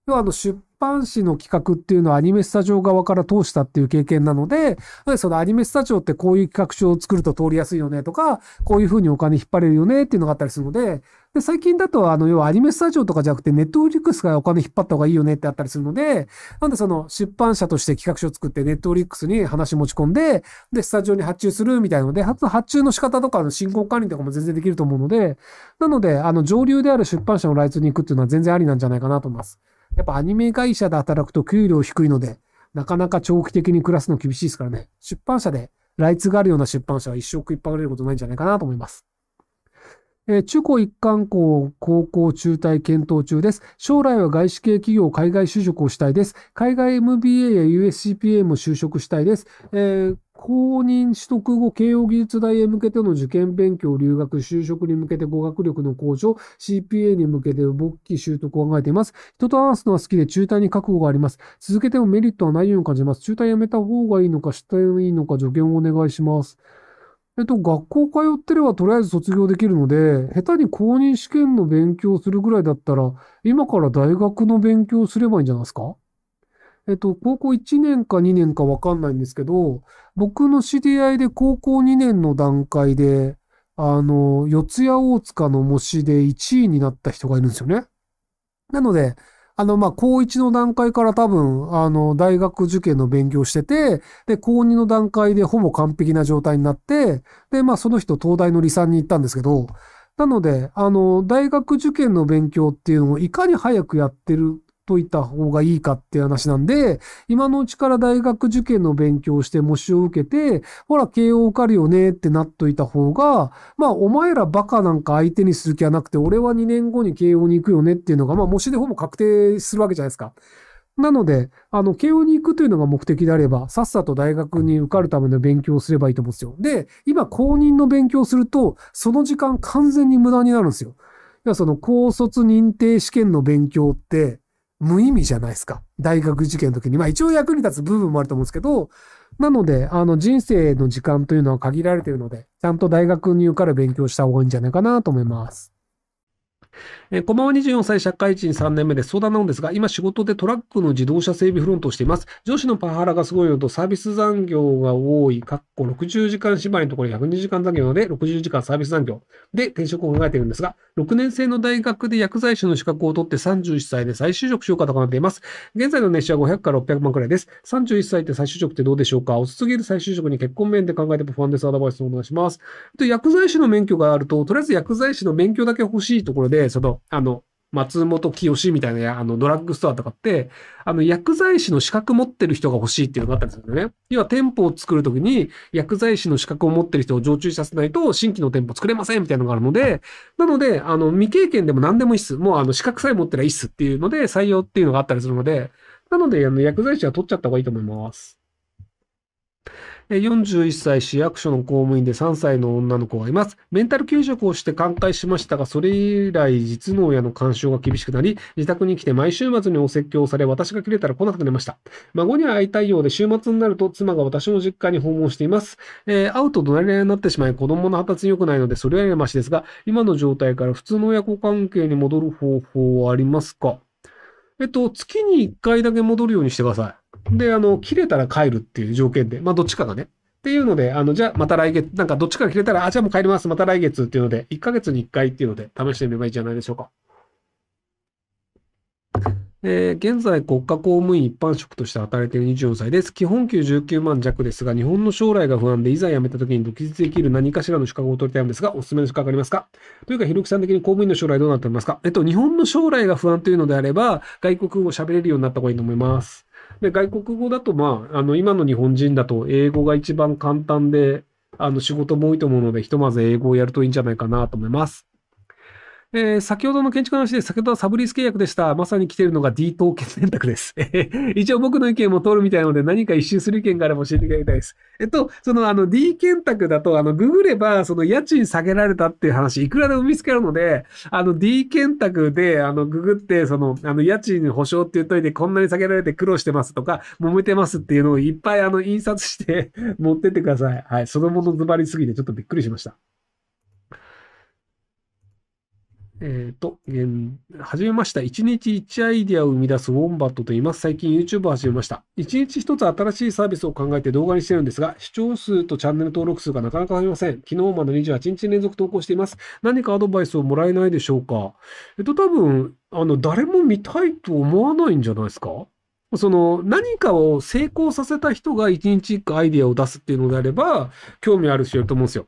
Speaker 1: 要はあの出版誌の企画っていうのはアニメスタジオ側から通したっていう経験なので、そのアニメスタジオってこういう企画書を作ると通りやすいよねとか、こういうふうにお金引っ張れるよねっていうのがあったりするので、で最近だとあの、要はアニメスタジオとかじゃなくてネットフリックスがお金引っ張った方がいいよねってあったりするので、なんでその出版社として企画書を作ってネットフリックスに話持ち込んで、で、スタジオに発注するみたいなので、発注の仕方とかの進行管理とかも全然できると思うので、なので、あの、上流である出版社のライツに行くっていうのは全然ありなんじゃないかなと思います。やっぱアニメ会社で働くと給料低いので、なかなか長期的に暮らすの厳しいですからね。出版社でライツがあるような出版社は一生食いっぱ売れることないんじゃないかなと思います。えー、中高一貫校高校中退検討中です。将来は外資系企業海外就職をしたいです。海外 MBA や USCPA も就職したいです。えー公認取得後、慶応技術大へ向けての受験勉強、留学、就職に向けて語学力の向上、CPA に向けて勃起習得を考えています。人と話すのは好きで中退に覚悟があります。続けてもメリットはないように感じます。中退やめた方がいいのか、下退いいのか、助言をお願いします。えっと、学校通ってればとりあえず卒業できるので、下手に公認試験の勉強するぐらいだったら、今から大学の勉強すればいいんじゃないですかえっと、高校1年か2年かわかんないんですけど、僕の知り合いで高校2年の段階で、あの、四谷大塚の模試で1位になった人がいるんですよね。なので、あの、ま高1の段階から多分、あの、大学受験の勉強してて、で、高2の段階でほぼ完璧な状態になって、で、まあ、その人、東大の理散に行ったんですけど、なので、あの、大学受験の勉強っていうのをいかに早くやってるといた方がいいかって話なんで、今のうちから大学受験の勉強して模試を受けて、ほら、慶応受かるよねってなっといた方が、まあ、お前らバカなんか相手にする気はなくて、俺は2年後に慶応に行くよねっていうのが、まあ、模試でほぼ確定するわけじゃないですか。なので、あの、慶応に行くというのが目的であれば、さっさと大学に受かるための勉強をすればいいと思うんですよ。で、今、公認の勉強すると、その時間完全に無駄になるんですよ。いや、その、高卒認定試験の勉強って、無意味じゃないですか。大学受験の時に。まあ一応役に立つ部分もあると思うんですけど、なので、あの人生の時間というのは限られているので、ちゃんと大学に受かる勉強した方がいいんじゃないかなと思います。えー、こんばんは24歳、社会人3年目です。相談なのですが、今仕事でトラックの自動車整備フロントをしています。上司のパワハラがすごいのと、サービス残業が多い、かっこ60時間縛りのところ120時間残業なので、60時間サービス残業で転職を考えているんですが、6年生の大学で薬剤師の資格を取って31歳で再就職しようかと考えています。現在の年収は500から600万くらいです。31歳って再就職ってどうでしょうか遅すぎる再就職に結婚面で考えても不安です。アドバイスをお願いします。薬剤師の免許があると、とりあえず薬剤師の免許だけ欲しいところで、で、その、あの、松本清みたいなあのドラッグストアとかって、あの薬剤師の資格持ってる人が欲しいっていうのがあったんですよね。要は店舗を作るときに薬剤師の資格を持ってる人を常駐させないと新規の店舗作れませんみたいなのがあるので、なので、あの未経験でも何でもいいっす。もうあの資格さえ持ってりゃいいっすっていうので採用っていうのがあったりするので、なのであの薬剤師は取っちゃった方がいいと思います。41歳市役所の公務員で3歳の女の子がいます。メンタル休職をして寛解しましたが、それ以来実の親の干渉が厳しくなり、自宅に来て毎週末にお説教され、私が切れたら来なくなりました。孫には会いたいようで、週末になると妻が私の実家に訪問しています。えー、会うと怒鳴り合いになってしまい、子供の発達に良くないので、それはやましですが、今の状態から普通の親子関係に戻る方法はありますかえっと、月に1回だけ戻るようにしてください。で、あの、切れたら帰るっていう条件で、まあ、どっちかがね。っていうので、あの、じゃあまた来月、なんかどっちかが切れたら、あ、じゃあもう帰ります、また来月っていうので、1ヶ月に1回っていうので試してみればいいんじゃないでしょうか。えー、現在、国家公務員一般職として働いている24歳です。基本給19万弱ですが、日本の将来が不安で、いざ辞めた時に独立できる何かしらの資格を取りたいんですが、おすすめの資格ありますかというか、ひろきさん的に公務員の将来どうなっておりますかえっと、日本の将来が不安というのであれば、外国語を喋れるようになった方がいいと思います。で、外国語だと、まあ、あの、今の日本人だと、英語が一番簡単で、あの、仕事も多いと思うので、ひとまず英語をやるといいんじゃないかなと思います。えー、先ほどの建築の話で、先ほどはサブリース契約でした。まさに来ているのが D 凍結選択です。一応僕の意見も通るみたいなので、何か一周する意見があれば教えていただきたいです。えっと、そのあの D 選択だと、あの、ググれば、その家賃下げられたっていう話、いくらでも見つけるので、あの D 選択で、あの、ググって、その、あの、家賃保証って言っといて、こんなに下げられて苦労してますとか、揉めてますっていうのをいっぱいあの、印刷して持ってってください。はい。そのものズバリすぎてちょっとびっくりしました。えっ、ー、と、えはじめました。一日一アイディアを生み出すウォンバットと言います。最近 YouTube を始めました。一日一つ新しいサービスを考えて動画にしてるんですが、視聴数とチャンネル登録数がなかなか増えません。昨日まで28日連続投稿しています。何かアドバイスをもらえないでしょうかえっ、と、多分、あの、誰も見たいと思わないんじゃないですかその何かを成功させた人が一日一個アイディアを出すっていうのであれば、興味ある人いると思うんですよ。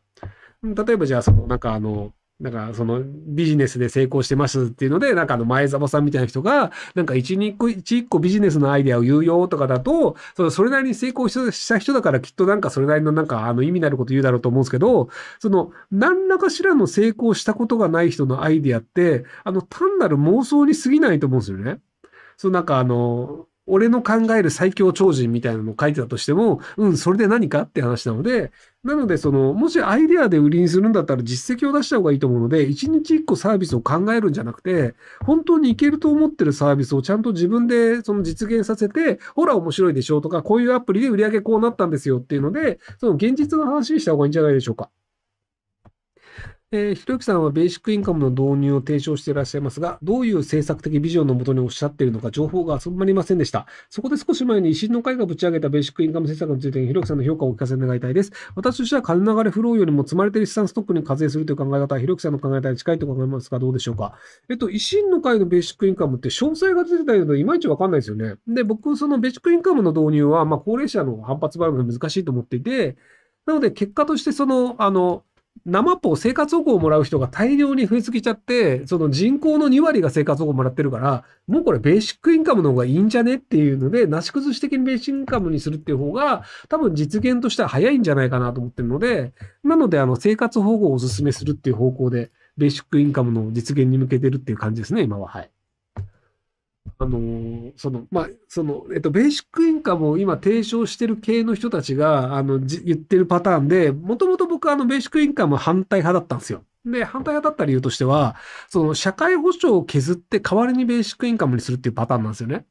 Speaker 1: 例えばじゃあ、そのなんかあの、なんかそのビジネスで成功してますっていうので、なんかあの前澤さんみたいな人が、なんか一、一個、一個ビジネスのアイデアを言うよとかだと、そのそれなりに成功した人だからきっとなんかそれなりのなんかあの意味のあること言うだろうと思うんですけど、その何らかしらの成功したことがない人のアイデアって、あの単なる妄想に過ぎないと思うんですよね。そのなんかあの、俺の考える最強超人みたいなのを書いてたとしても、うん、それで何かって話なので、なので、その、もしアイデアで売りにするんだったら実績を出した方がいいと思うので、1日1個サービスを考えるんじゃなくて、本当にいけると思ってるサービスをちゃんと自分でその実現させて、ほら面白いでしょとか、こういうアプリで売り上げこうなったんですよっていうので、その現実の話にした方がいいんじゃないでしょうか。えー、ひろゆきさんはベーシックインカムの導入を提唱していらっしゃいますが、どういう政策的ビジョンのもとにおっしゃっているのか情報が集まりませんでした。そこで少し前に維新の会がぶち上げたベーシックインカム政策について、ひろゆきさんの評価をお聞かせ願いたいです。私としては金流れフローよりも積まれている資産ストックに課税するという考え方は、ひろゆきさんの考え方に近いと考えますが、どうでしょうか。えっと、維新の会のベーシックインカムって詳細が出てたけど、いまいちわかんないですよね。で、僕、そのベーシックインカムの導入は、まあ、高齢者の反発バランスが難しいと思っていて、なので、結果として、その、あの、生ポ生活保護をもらう人が大量に増えすぎちゃって、その人口の2割が生活保護をもらってるから、もうこれベーシックインカムの方がいいんじゃねっていうので、なし崩し的にベーシックインカムにするっていう方が、多分実現としては早いんじゃないかなと思ってるので、なので、あの、生活保護をお勧めするっていう方向で、ベーシックインカムの実現に向けてるっていう感じですね、今は。はい。あのー、その、まあ、その、えっと、ベーシックインカムを今提唱してる系の人たちが、あの、言ってるパターンで、もともと僕はあの、ベーシックインカム反対派だったんですよ。で、反対派だった理由としては、その、社会保障を削って代わりにベーシックインカムにするっていうパターンなんですよね。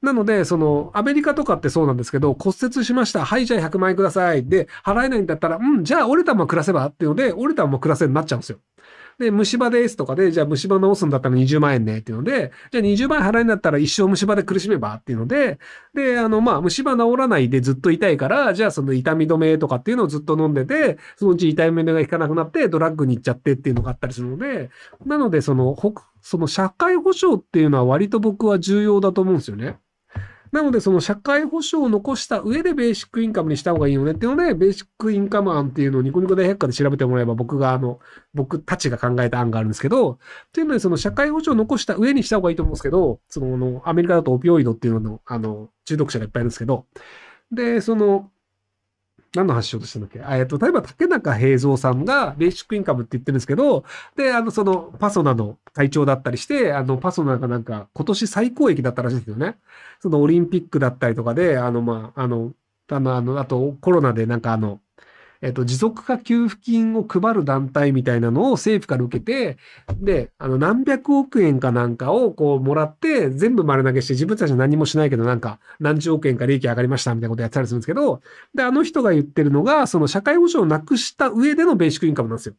Speaker 1: なので、その、アメリカとかってそうなんですけど、骨折しました。はい、じゃあ100万円ください。で、払えないんだったら、うん、じゃあ折れたまま暮らせばっていうので、折れたまま暮らせになっちゃうんですよ。で、虫歯ですとかで、じゃあ虫歯治すんだったら20万円ねっていうので、じゃあ20万円払いになったら一生虫歯で苦しめばっていうので、で、あの、まあ、虫歯治らないでずっと痛いから、じゃあその痛み止めとかっていうのをずっと飲んでて、そのうち痛い目が効かなくなってドラッグに行っちゃってっていうのがあったりするので、なのでその、その社会保障っていうのは割と僕は重要だと思うんですよね。なので、その社会保障を残した上でベーシックインカムにした方がいいよねっていうので、ベーシックインカム案っていうのをニコニコ大百科で調べてもらえば、僕が、あの、僕たちが考えた案があるんですけど、っていうので、その社会保障を残した上にした方がいいと思うんですけど、その、アメリカだとオピオイドっていうのの、あの、中毒者がいっぱいいるんですけど、で、その、何の発祥としたんだっけえっと、例えば竹中平蔵さんがベーシックインカムって言ってるんですけど、で、あの、その、パソナの会長だったりして、あの、パソナがなんか、今年最高益だったらしいですよね。そのオリンピックだったりとかで、あの、まあ、あの、あの、あの、あとコロナでなんかあの、えっと、持続化給付金を配る団体みたいなのを政府から受けて、で、あの、何百億円かなんかをこうもらって、全部丸投げして自分たちは何もしないけど、なんか、何十億円か利益上がりましたみたいなことやってたりするんですけど、で、あの人が言ってるのが、その社会保障をなくした上でのベーシックインカムなんですよ。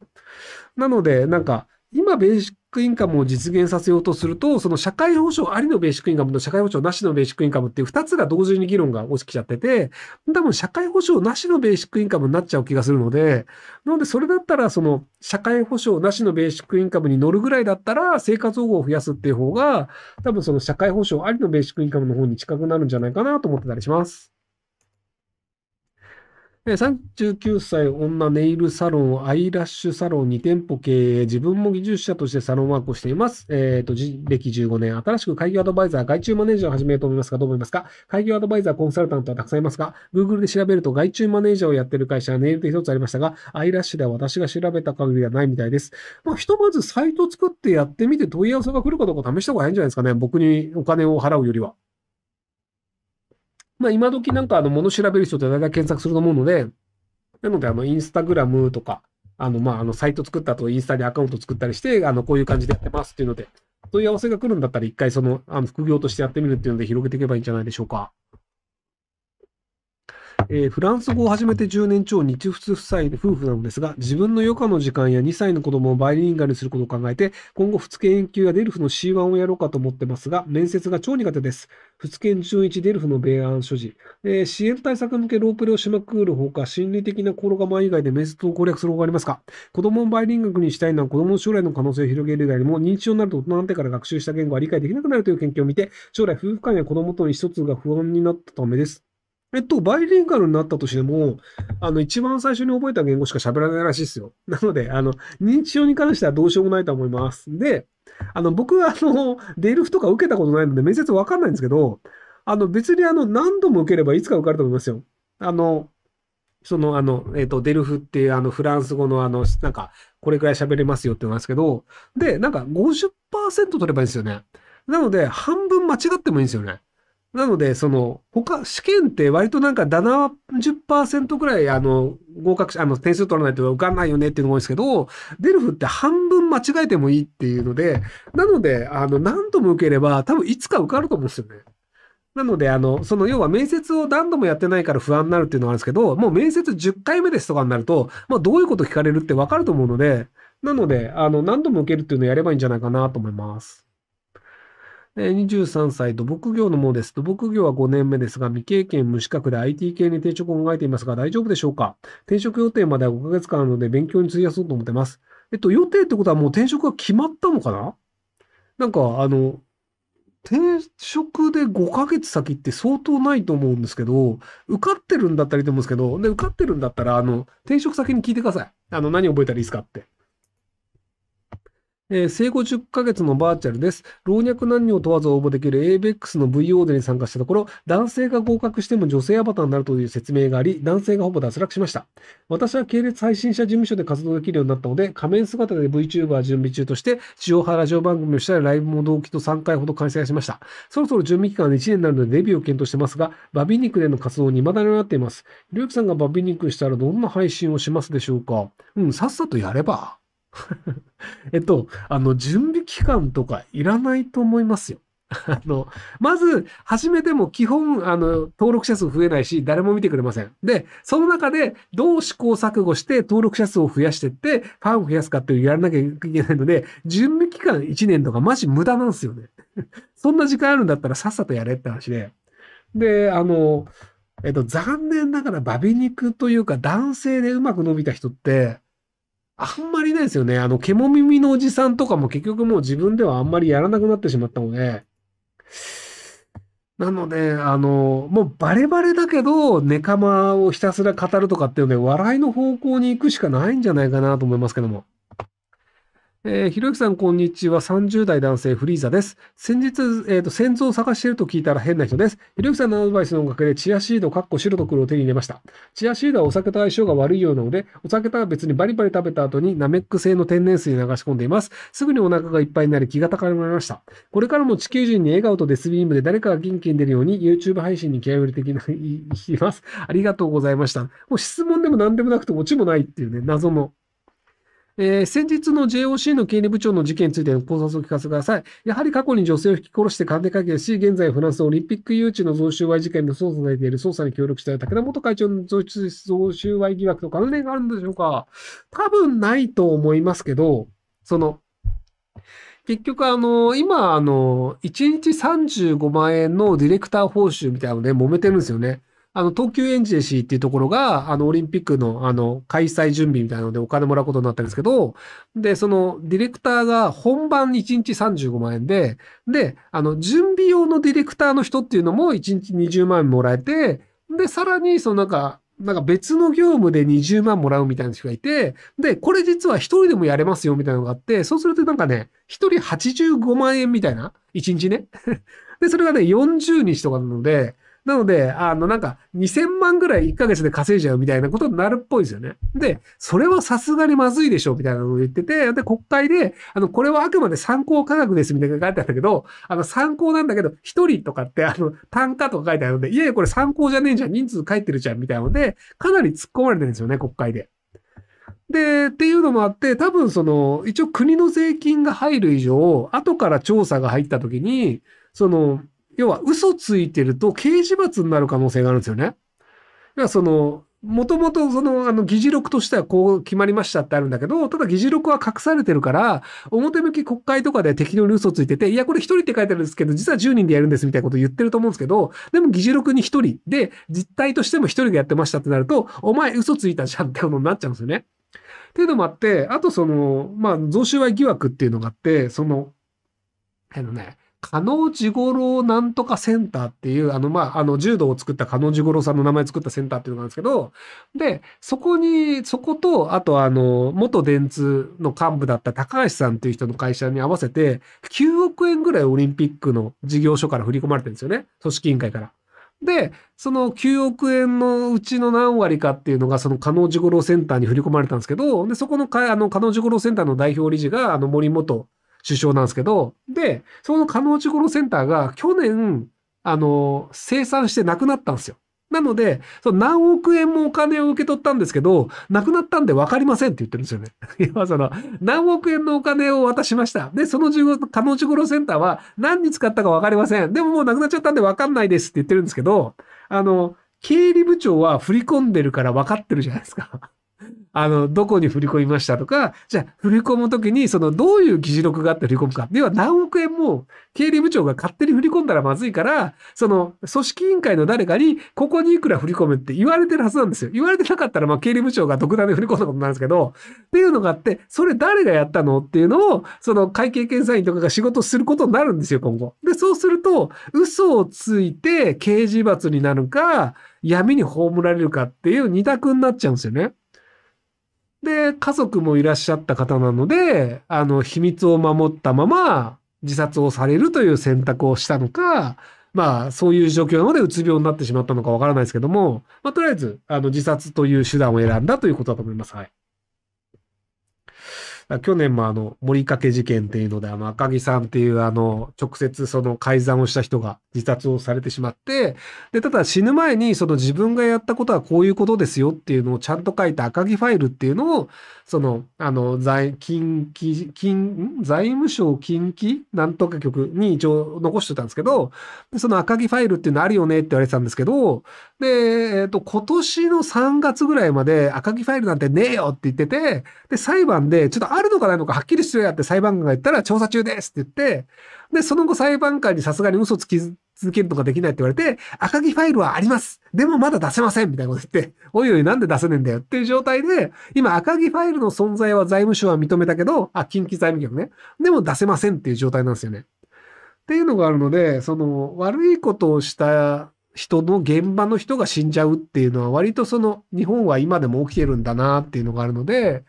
Speaker 1: なので、なんか、今ベーシックインカムを実現させようとすると、その社会保障ありのベーシックインカムと社会保障なしのベーシックインカムっていう2つが同時に議論が起きちゃってて、多分社会保障なしのベーシックインカムになっちゃう気がするので、なのでそれだったらその社会保障なしのベーシックインカムに乗るぐらいだったら生活保護を増やすっていう方が、多分その社会保障ありのベーシックインカムの方に近くなるんじゃないかなと思ってたりします。39歳女ネイルサロン、アイラッシュサロン2店舗経営、自分も技術者としてサロンワークをしています。えっ、ー、と、歴15年、新しく会議アドバイザー、外注マネージャーを始めようと思いますが、どう思いますか会議アドバイザー、コンサルタントはたくさんいますが、Google で調べると外注マネージャーをやってる会社はネイルで一つありましたが、アイラッシュでは私が調べた限りではないみたいです。まあ、ひとまずサイト作ってやってみて問い合わせが来るかどうか試した方がいいんじゃないですかね。僕にお金を払うよりは。まあ、今時なんか、あの、物調べる人って大体検索すると思うので、なので、あの、インスタグラムとか、あの、まあ、あの、サイト作った後、インスタにアカウント作ったりして、あの、こういう感じでやってますっていうので、問い合わせが来るんだったら、一回その、あの、副業としてやってみるっていうので広げていけばいいんじゃないでしょうか。えー、フランス語を始めて10年超日仏夫妻夫婦なのですが、自分の余暇の時間や2歳の子供をバイリンガルにすることを考えて、今後、仏研研究やデルフの C1 をやろうかと思ってますが、面接が超苦手です。仏研純一デルフの米安所持、えー、支援対策向けロープレをしまくるほか、心理的な心構え以外で面接を攻略する方法がありますか子供をバイリンガルにしたいのは子供の将来の可能性を広げる以外にも、認知症になると大人になってから学習した言語は理解できなくなるという研究を見て、将来夫婦間や子供との一つが不安になったためです。えっと、バイリンガルになったとしても、あの、一番最初に覚えた言語しか喋らないらしいですよ。なので、あの、認知症に関してはどうしようもないと思います。で、あの、僕は、あの、デルフとか受けたことないので、面接わかんないんですけど、あの、別に、あの、何度も受ければいつか受かると思いますよ。あの、その、あの、えっ、ー、と、デルフっていう、あの、フランス語の、あの、なんか、これくらい喋れますよって言いますけど、で、なんか50%取ればいいんですよね。なので、半分間違ってもいいんですよね。なので、その、他、試験って割となんか70%くらい、あの、合格し、あの、点数取らないと受かんないよねっていうのが多いですけど、デルフって半分間違えてもいいっていうので、なので、あの、何度も受ければ、多分いつか受かると思うんですよね。なので、あの、その要は面接を何度もやってないから不安になるっていうのがあるんですけど、もう面接10回目ですとかになると、まあどういうこと聞かれるってわかると思うので、なので、あの、何度も受けるっていうのをやればいいんじゃないかなと思います。23歳、土木業のものです。土木業は5年目ですが、未経験、無資格で IT 系に転職を考えていますが、大丈夫でしょうか転職予定までは5ヶ月間あるので、勉強に費やそうと思ってます。えっと、予定ってことはもう転職が決まったのかななんか、あの、転職で5ヶ月先って相当ないと思うんですけど、受かってるんだったらいいと思うんですけど、で、受かってるんだったら、あの、転職先に聞いてください。あの、何覚えたらいいですかって。えー、生後10ヶ月のバーチャルです。老若男女を問わず応募できる ABEX の V オーデに参加したところ、男性が合格しても女性アバターになるという説明があり、男性がほぼ脱落しました。私は系列配信者事務所で活動できるようになったので、仮面姿で VTuber 準備中として、地上波ラジオ番組をしたり、ライブも同期と3回ほど開催しました。そろそろ準備期間が1年になるのでデビューを検討してますが、バビ肉での活動に未だになっています。りゅうきさんがバビ肉したらどんな配信をしますでしょうかうん、さっさとやれば。*laughs* えっと、あの、準備期間とかいらないと思いますよ。*laughs* あの、まず、始めても基本、あの、登録者数増えないし、誰も見てくれません。で、その中で、どう試行錯誤して登録者数を増やしてって、ファンを増やすかっていうやらなきゃいけないので、準備期間1年とかマジ無駄なんですよね。*laughs* そんな時間あるんだったらさっさとやれって話で。で、あの、えっと、残念ながらバビ肉というか男性でうまく伸びた人って、あんまりないですよね。あの、獣耳のおじさんとかも結局もう自分ではあんまりやらなくなってしまったので、なので、あの、もうバレバレだけど、ネカマをひたすら語るとかっていうので、笑いの方向に行くしかないんじゃないかなと思いますけども。えー、ひろゆきさん、こんにちは。30代男性、フリーザです。先日、えっ、ー、と、先祖を探していると聞いたら変な人です。ひろゆきさんのアドバイスのおかげで、チアシード、白と黒を手に入れました。チアシードはお酒と相性が悪いようなので、お酒とは別にバリバリ食べた後に、ナメック製の天然水に流し込んでいます。すぐにお腹がいっぱいになり、気が高まりました。これからも地球人に笑顔とデスビームで誰かが元気に出るように、YouTube 配信に気合を入れていきます。ありがとうございました。もう質問でも何でもなくて、オチもないっていうね、謎の。えー、先日の JOC の経理部長の事件についての考察を聞かせてください。やはり過去に女性を引き殺して鑑定会見し、現在フランスオリンピック誘致の贈収賄事件の捜査されている捜査に協力した武田元会長の贈収賄疑惑と関連があるんでしょうか多分ないと思いますけど、その、結局あの、今あの、1日35万円のディレクター報酬みたいなので、ね、揉めてるんですよね。あの、東急エンジェンシーっていうところが、あの、オリンピックの、あの、開催準備みたいなのでお金もらうことになったんですけど、で、その、ディレクターが本番1日35万円で、で、あの、準備用のディレクターの人っていうのも1日20万円もらえて、で、さらに、そのなんか、なんか別の業務で20万もらうみたいな人がいて、で、これ実は一人でもやれますよみたいなのがあって、そうするとなんかね、一人85万円みたいな、一日ね。*laughs* で、それがね、40日とかなので、なので、あの、なんか、2000万ぐらい1ヶ月で稼いじゃうみたいなことになるっぽいですよね。で、それはさすがにまずいでしょ、みたいなのを言ってて、で、国会で、あの、これはあくまで参考価格です、みたいなのが書いてあるけど、あの、参考なんだけど、1人とかって、あの、単価とか書いてあるので、いやいや、これ参考じゃねえじゃん、人数書いてるじゃん、みたいなので、かなり突っ込まれてるんですよね、国会で。で、っていうのもあって、多分その、一応国の税金が入る以上、後から調査が入った時に、その、要は嘘ついてると刑事罰になる可能性があるんですよね。要はその、もともとその、あの、議事録としてはこう決まりましたってあるんだけど、ただ議事録は隠されてるから、表向き国会とかで適当に嘘ついてて、いや、これ一人って書いてあるんですけど、実は10人でやるんですみたいなこと言ってると思うんですけど、でも議事録に一人で、実態としても一人でやってましたってなると、お前嘘ついたじゃんってことになっちゃうんですよね。っていうのもあって、あとその、まあ、贈収賄疑惑っていうのがあって、その、あのね、加納治五郎なんとかセンターっていう、あの、まあ、あの、柔道を作った加納治五郎さんの名前作ったセンターっていうのがあるんですけど、で、そこに、そこと、あとあの、元電通の幹部だった高橋さんっていう人の会社に合わせて、9億円ぐらいオリンピックの事業所から振り込まれてるんですよね。組織委員会から。で、その9億円のうちの何割かっていうのが、その加納治五郎センターに振り込まれたんですけど、で、そこのあの、加納治五郎センターの代表理事が、あの、森本、首相なんですけど、で、その加納地頃センターが去年、あの、生産してなくなったんですよ。なので、その何億円もお金を受け取ったんですけど、なくなったんで分かりませんって言ってるんですよね。今 *laughs* その、何億円のお金を渡しました。で、その可能事故センターは何に使ったか分かりません。でももうなくなっちゃったんで分かんないですって言ってるんですけど、あの、経理部長は振り込んでるから分かってるじゃないですか。あの、どこに振り込みましたとか、じゃあ振り込むときに、そのどういう議事録があって振り込むか。では何億円も経理部長が勝手に振り込んだらまずいから、その組織委員会の誰かに、ここにいくら振り込むって言われてるはずなんですよ。言われてなかったら、まあ経理部長が独断で振り込んだことなんですけど、っていうのがあって、それ誰がやったのっていうのを、その会計検査員とかが仕事することになるんですよ、今後。で、そうすると、嘘をついて刑事罰になるか、闇に葬られるかっていう二択になっちゃうんですよね。で、家族もいらっしゃった方なので、あの、秘密を守ったまま自殺をされるという選択をしたのか、まあ、そういう状況なので、うつ病になってしまったのかわからないですけども、まあ、とりあえず、あの、自殺という手段を選んだということだと思います。はい。去年もあの、森掛事件っていうので、あの、赤木さんっていうあの、直接その改ざんをした人が自殺をされてしまって、で、ただ死ぬ前にその自分がやったことはこういうことですよっていうのをちゃんと書いた赤木ファイルっていうのを、その、あの、財、近畿、金、財務省近畿なんとか局に一応残してたんですけど、その赤木ファイルっていうのあるよねって言われてたんですけど、で、えっ、ー、と、今年の3月ぐらいまで赤木ファイルなんてねえよって言ってて、で、裁判でちょっとるのかないのかはっきりしろやって裁判官が言ったら調査中ですって言って、で、その後裁判官にさすがに嘘つき続けるとかできないって言われて、赤木ファイルはありますでもまだ出せませんみたいなこと言って、おいおいなんで出せねえんだよっていう状態で、今赤木ファイルの存在は財務省は認めたけど、あ、近畿財務局ね。でも出せませんっていう状態なんですよね。っていうのがあるので、その悪いことをした人の現場の人が死んじゃうっていうのは割とその日本は今でも起きてるんだなっていうのがあるので、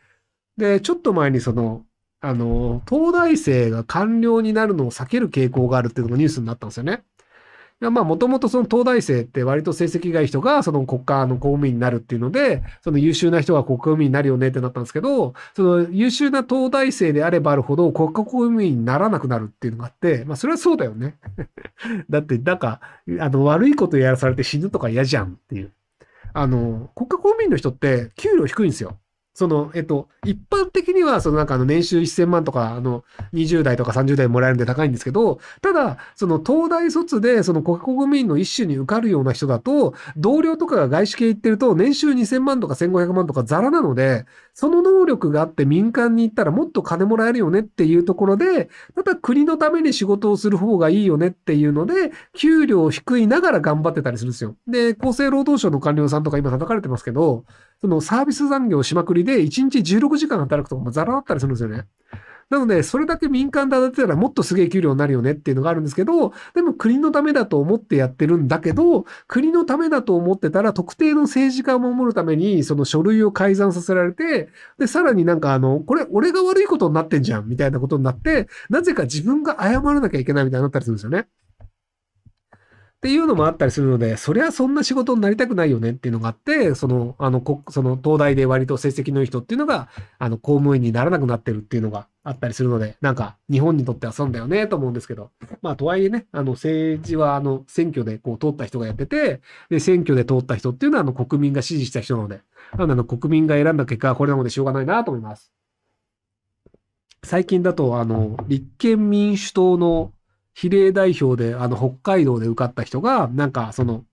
Speaker 1: で、ちょっと前にその、あの、東大生が官僚になるのを避ける傾向があるっていうのがニュースになったんですよね。まあ、もともとその東大生って割と成績がいい人がその国家の公務員になるっていうので、その優秀な人が国家公務員になるよねってなったんですけど、その優秀な東大生であればあるほど国家公務員にならなくなるっていうのがあって、まあ、それはそうだよね。*laughs* だって、なんか、あの、悪いことやらされて死ぬとか嫌じゃんっていう。あの、国家公務員の人って給料低いんですよ。その、えっと、一般的には、そのなんかあの年収1000万とか、あの、20代とか30代もらえるんで高いんですけど、ただ、その東大卒で、その国国民の一種に受かるような人だと、同僚とかが外資系行ってると、年収2000万とか1500万とかザラなので、その能力があって民間に行ったらもっと金もらえるよねっていうところで、また国のために仕事をする方がいいよねっていうので、給料低いながら頑張ってたりするんですよ。で、厚生労働省の官僚さんとか今叩かれてますけど、そのサービス残業しまくりで1日16時間働くとかもザラだったりするんですよね。なので、それだけ民間で当てたらもっとすげえ給料になるよねっていうのがあるんですけど、でも国のためだと思ってやってるんだけど、国のためだと思ってたら特定の政治家を守るためにその書類を改ざんさせられて、で、さらになんかあの、これ俺が悪いことになってんじゃんみたいなことになって、なぜか自分が謝らなきゃいけないみたいになったりするんですよね。っていうのもあったりするので、そりゃそんな仕事になりたくないよねっていうのがあって、その、あの、その東大で割と成績のいい人っていうのが、あの、公務員にならなくなってるっていうのがあったりするので、なんか、日本にとっては損だよねと思うんですけど、まあ、とはいえね、あの、政治は、あの、選挙でこう通った人がやってて、で、選挙で通った人っていうのは、あの、国民が支持した人なので、なので、国民が選んだ結果はこれなのでしょうがないなと思います。最近だと、あの、立憲民主党の比例代表で、あの、北海道で受かった人が、なんか、その、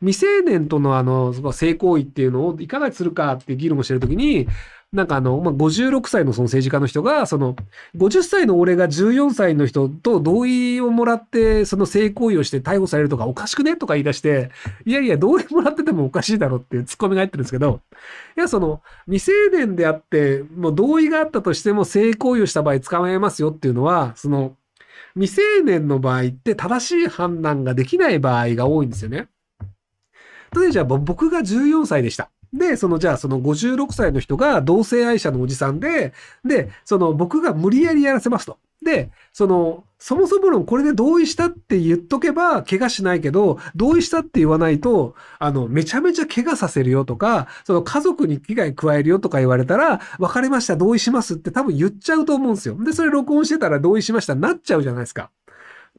Speaker 1: 未成年とのあの、性行為っていうのをいかがするかっていう議論をしてるときに、なんかあの、まあ、56歳のその政治家の人が、その、50歳の俺が14歳の人と同意をもらって、その性行為をして逮捕されるとかおかしくねとか言い出して、いやいや、同意もらっててもおかしいだろっていうツッコミが入ってるんですけど、いや、その、未成年であって、もう同意があったとしても性行為をした場合捕まえますよっていうのは、その、未成年の場合って正しい判断ができない場合が多いんですよね。例えばじゃあ僕が14歳でした。で、そのじゃあその56歳の人が同性愛者のおじさんで、で、その僕が無理やりやらせますと。で、その、そもそも論これで同意したって言っとけば怪我しないけど、同意したって言わないと、あの、めちゃめちゃ怪我させるよとか、その家族に危害加えるよとか言われたら、分かりました、同意しますって多分言っちゃうと思うんですよ。で、それ録音してたら同意しました、なっちゃうじゃないですか。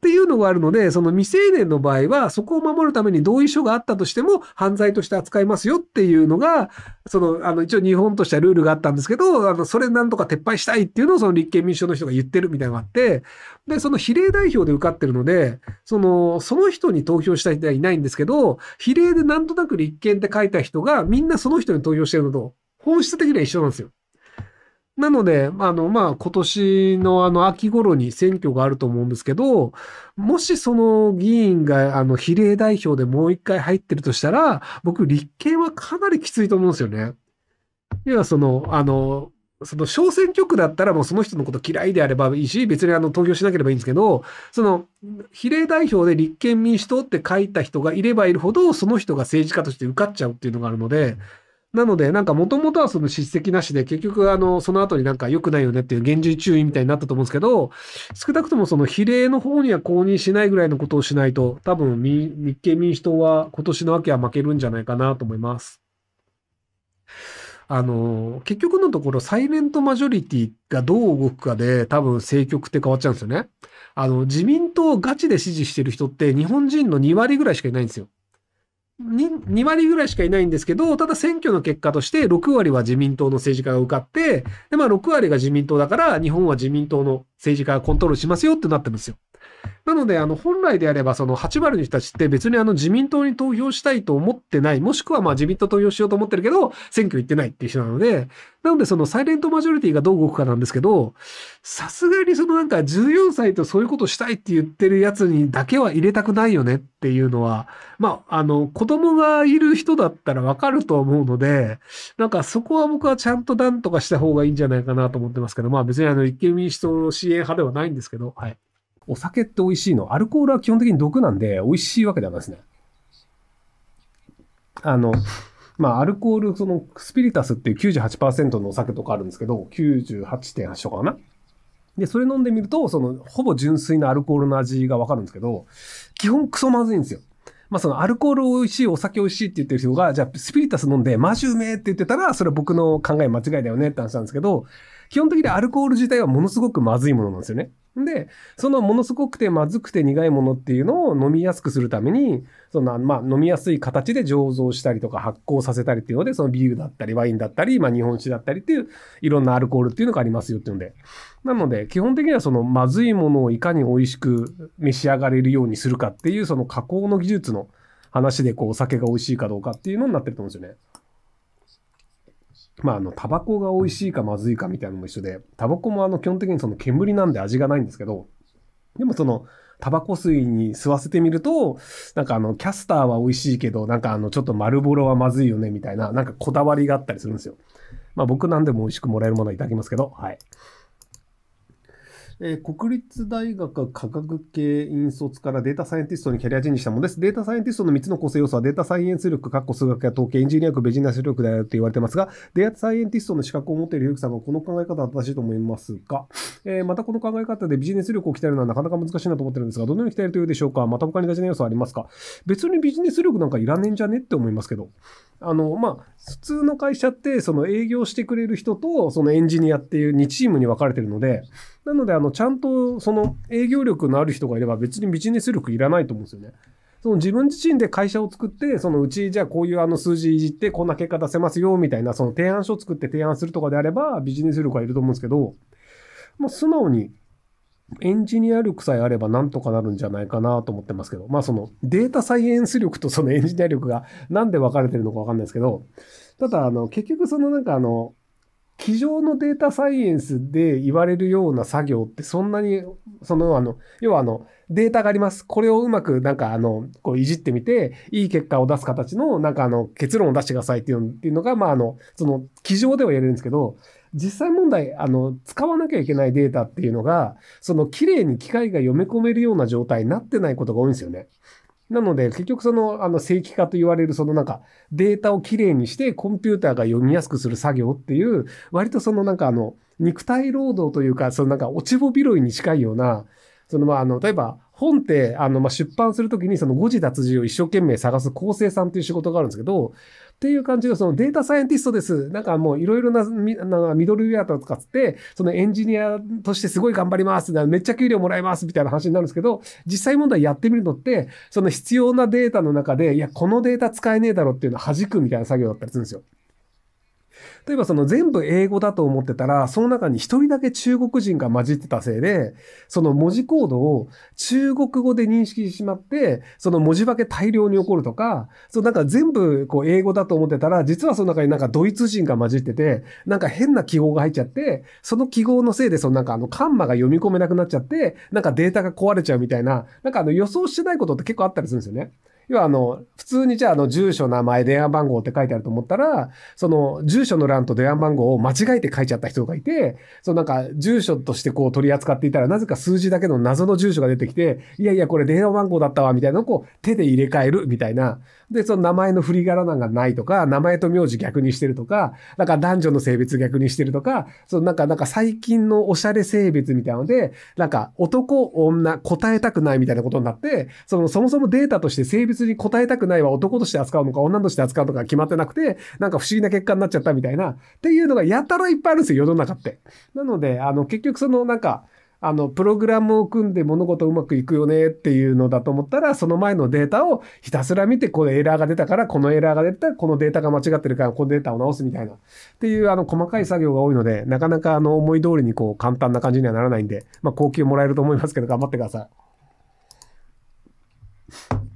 Speaker 1: っていうのがあるので、その未成年の場合は、そこを守るために同意書があったとしても、犯罪として扱いますよっていうのが、その、あの、一応日本としてはルールがあったんですけど、あの、それなんとか撤廃したいっていうのをその立憲民主党の人が言ってるみたいなのがあって、で、その比例代表で受かってるので、その、その人に投票した人はいないんですけど、比例でなんとなく立憲って書いた人が、みんなその人に投票してるのと、本質的には一緒なんですよ。なので、あの、まあ、今年のあの、秋頃に選挙があると思うんですけど、もしその議員が、あの、比例代表でもう一回入ってるとしたら、僕、立憲はかなりきついと思うんですよね。要は、その、あの、その小選挙区だったらもうその人のこと嫌いであればいいし、別にあの投票しなければいいんですけど、その比例代表で立憲民主党って書いた人がいればいるほど、その人が政治家として受かっちゃうっていうのがあるので、なので、なんかもともとはその叱責なしで、結局あの、その後になんか良くないよねっていう厳重注意みたいになったと思うんですけど、少なくともその比例の方には公認しないぐらいのことをしないと、多分日経民主党は今年の秋は負けるんじゃないかなと思います。あの、結局のところ、サイレントマジョリティがどう動くかで、多分政局って変わっちゃうんですよね。あの、自民党をガチで支持してる人って、日本人の2割ぐらいしかいないんですよ。2, 2割ぐらいしかいないんですけど、ただ選挙の結果として6割は自民党の政治家が受かって、で、まあ6割が自民党だから日本は自民党の政治家がコントロールしますよってなってるんですよ。なので、あの、本来であれば、その8割の人たちって別にあの自民党に投票したいと思ってない、もしくはまあ自民党投票しようと思ってるけど、選挙行ってないっていう人なので、なのでそのサイレントマジョリティがどう動くかなんですけど、さすがにそのなんか14歳とそういうことしたいって言ってるやつにだけは入れたくないよねっていうのは、まあ、あの、子供がいる人だったらわかると思うので、なんかそこは僕はちゃんとなんとかした方がいいんじゃないかなと思ってますけど、まあ別にあの立憲民主党支援派ではないんですけど、はい。お酒って美味しいの。アルコールは基本的に毒なんで、美味しいわけではないですね。あの、まあ、アルコール、その、スピリタスっていう98%のお酒とかあるんですけど、98.8とかかな。で、それ飲んでみると、その、ほぼ純粋なアルコールの味がわかるんですけど、基本クソまずいんですよ。まあ、そのアルコール美味しい、お酒美味しいって言ってる人が、じゃあスピリタス飲んで、マジうめえって言ってたら、それは僕の考え間違いだよねって話なんですけど、基本的にアルコール自体はものすごくまずいものなんですよね。で、そのものすごくてまずくて苦いものっていうのを飲みやすくするために、そのまあ飲みやすい形で醸造したりとか発酵させたりっていうので、そのビールだったりワインだったり、まあ日本酒だったりっていういろんなアルコールっていうのがありますよっていうので。なので、基本的にはそのまずいものをいかに美味しく召し上がれるようにするかっていう、その加工の技術の話でこうお酒が美味しいかどうかっていうのになってると思うんですよね。まあ、あの、タバコが美味しいかまずいかみたいなのも一緒で、タバコもあの、基本的にその煙なんで味がないんですけど、でもその、タバコ水に吸わせてみると、なんかあの、キャスターは美味しいけど、なんかあの、ちょっと丸ボロはまずいよね、みたいな、なんかこだわりがあったりするんですよ。まあ僕なんでも美味しくもらえるものはいただきますけど、はい。えー、国立大学科学系院卒からデータサイエンティストにキャリアチェンジしたものです。データサイエンティストの3つの構成要素はデータサイエンス力、括弧数学や統計、エンジニア力、ビジネス力だよって言われてますが、データサイエンティストの資格を持っているゆうきさんがこの考え方は正しいと思いますが、えー、またこの考え方でビジネス力を鍛えるのはなかなか難しいなと思ってるんですが、どのように鍛えるというでしょうかまた他に大事な要素はありますか別にビジネス力なんかいらねえんじゃねって思いますけど。あの、まあ、普通の会社って、その営業してくれる人と、そのエンジニアっていう2チームに分かれてるので、なので、あの、ちゃんとその営業力のある人がいれば別にビジネス力いらないと思うんですよね。その自分自身で会社を作って、そのうち、じゃあこういうあの数字いじってこんな結果出せますよ、みたいな、その提案書を作って提案するとかであれば、ビジネス力はいると思うんですけど、もう、素直にエンジニア力さえあればなんとかなるんじゃないかなと思ってますけど、まあそのデータサイエンス力とそのエンジニア力がなんで分かれてるのか分かんないですけど、ただあの結局そのなんかあの机上のデータサイエンスで言われるような作業ってそんなに、その、あの、要はあの、データがあります。これをうまくなんかあの、こういじってみて、いい結果を出す形のなんかあの、結論を出してくださいっていうのが、まああの、その、机上ではやれるんですけど、実際問題、あの、使わなきゃいけないデータっていうのが、その、綺麗に機械が読み込めるような状態になってないことが多いんですよね。なので、結局その、あの、正規化と言われる、そのなんか、データをきれいにして、コンピューターが読みやすくする作業っていう、割とそのなんかあの、肉体労働というか、そのなんか、落ちぼ拾いに近いような、そのまあ、の、例えば、本って、あの、ま、出版するときに、その誤字脱字を一生懸命探す構成さんという仕事があるんですけど、っていう感じで、そのデータサイエンティストです。なんかもういろいろなミドルウェアとかつって、そのエンジニアとしてすごい頑張ります。めっちゃ給料もらえますみたいな話になるんですけど、実際問題やってみるのって、その必要なデータの中で、いや、このデータ使えねえだろっていうのを弾くみたいな作業だったりするんですよ。例えばその全部英語だと思ってたら、その中に一人だけ中国人が混じってたせいで、その文字コードを中国語で認識してしまって、その文字化け大量に起こるとか、そうなんか全部こう英語だと思ってたら、実はその中になんかドイツ人が混じってて、なんか変な記号が入っちゃって、その記号のせいでそのなんかあのカンマが読み込めなくなっちゃって、なんかデータが壊れちゃうみたいな、なんかあの予想してないことって結構あったりするんですよね。要はあの、普通にじゃああの、住所、名前、電話番号って書いてあると思ったら、その、住所の欄と電話番号を間違えて書いちゃった人がいて、そのなんか、住所としてこう取り扱っていたら、なぜか数字だけの謎の住所が出てきて、いやいや、これ電話番号だったわ、みたいなのをこう、手で入れ替える、みたいな、で、その名前の振りなんかないとか、名前と名字逆にしてるとか、なんか男女の性別逆にしてるとか、そのなんか、なんか最近のおしゃれ性別みたいなので、なんか男、女、答えたくないみたいなことになって、その、そもそもデータとして性別に答えたくないは男として扱うのか女として扱うのか決まってなくて、なんか不思議な結果になっちゃったみたいな、っていうのがやたらいっぱいあるんですよ、世の中って。なので、あの、結局そのなんか、あの、プログラムを組んで物事うまくいくよねっていうのだと思ったら、その前のデータをひたすら見て、これエラーが出たから、このエラーが出たら、このデータが間違ってるから、このデータを直すみたいな。っていう、あの、細かい作業が多いので、なかなかあの、思い通りにこう、簡単な感じにはならないんで、まあ、高級もらえると思いますけど、頑張ってください。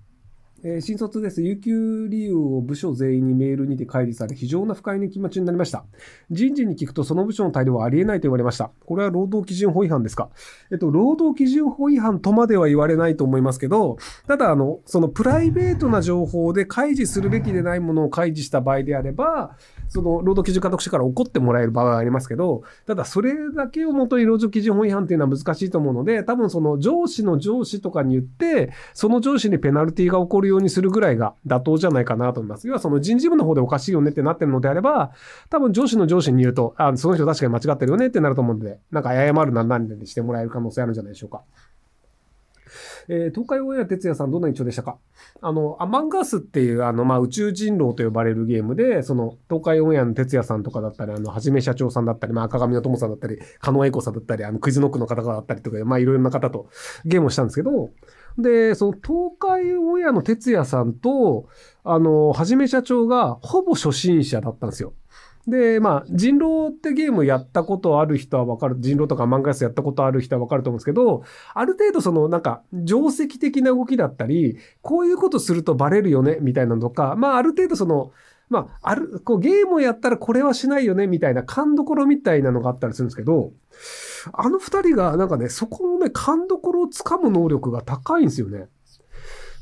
Speaker 1: えー、新卒です。有給理由を部署全員にメールにて開示され、非常な不快な気持ちになりました。人事に聞くと、その部署の対応はありえないと言われました。これは労働基準法違反ですかえっと、労働基準法違反とまでは言われないと思いますけど、ただ、あの、そのプライベートな情報で開示するべきでないものを開示した場合であれば、その労働基準監督署から怒ってもらえる場合はありますけど、ただそれだけをもとに労働基準法違反っていうのは難しいと思うので、多分その上司の上司とかに言って、その上司にペナルティが起こるようにするぐらいが妥当じゃないかなと思います。要はその人事部の方でおかしいよねってなってるのであれば、多分上司の上司に言うと、あ、その人確かに間違ってるよねってなると思うので、なんか謝るな何でしてもらえる可能性あるんじゃないでしょうか。えー、東海オンエア哲也さんどんな印象でしたかあの、アマンガースっていう、あの、まあ、宇宙人狼と呼ばれるゲームで、その、東海オンエアの哲也さんとかだったり、あの、はじめ社長さんだったり、まあ、赤髪の友さんだったり、加納栄子さんだったり、あの、クイズノックの方だったりとか、まあ、いろんな方とゲームをしたんですけど、で、その、東海オンエアの哲也さんと、あの、はじめ社長が、ほぼ初心者だったんですよ。で、まあ、人狼ってゲームやったことある人はわかる、人狼とか漫画やつやったことある人はわかると思うんですけど、ある程度そのなんか定石的な動きだったり、こういうことするとバレるよね、みたいなのとか、まあ、ある程度その、まあ、ある、こうゲームをやったらこれはしないよね、みたいな勘どころみたいなのがあったりするんですけど、あの二人がなんかね、そこのね、勘どころをつかむ能力が高いんですよね。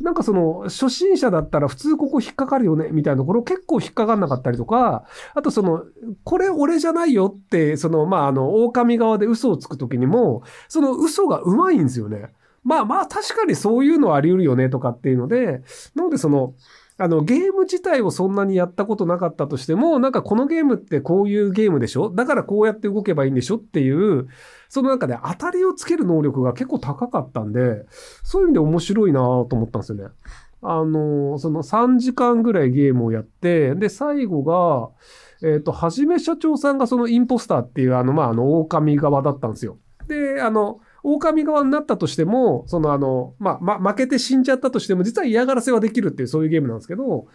Speaker 1: なんかその、初心者だったら普通ここ引っかかるよね、みたいなところ結構引っかかんなかったりとか、あとその、これ俺じゃないよって、その、まあ、あの、狼側で嘘をつくときにも、その嘘がうまいんですよね。まあまあ、確かにそういうのはあり得るよね、とかっていうので、なのでその、あの、ゲーム自体をそんなにやったことなかったとしても、なんかこのゲームってこういうゲームでしょだからこうやって動けばいいんでしょっていう、その中で当たりをつける能力が結構高かったんで、そういう意味で面白いなと思ったんですよね。あの、その3時間ぐらいゲームをやって、で、最後が、えっ、ー、と、はじめ社長さんがそのインポスターっていう、あの、まあ、あの、狼側だったんですよ。で、あの、狼側になったとしても、そのあの、まあ、ま、負けて死んじゃったとしても、実は嫌がらせはできるっていう、そういうゲームなんですけど、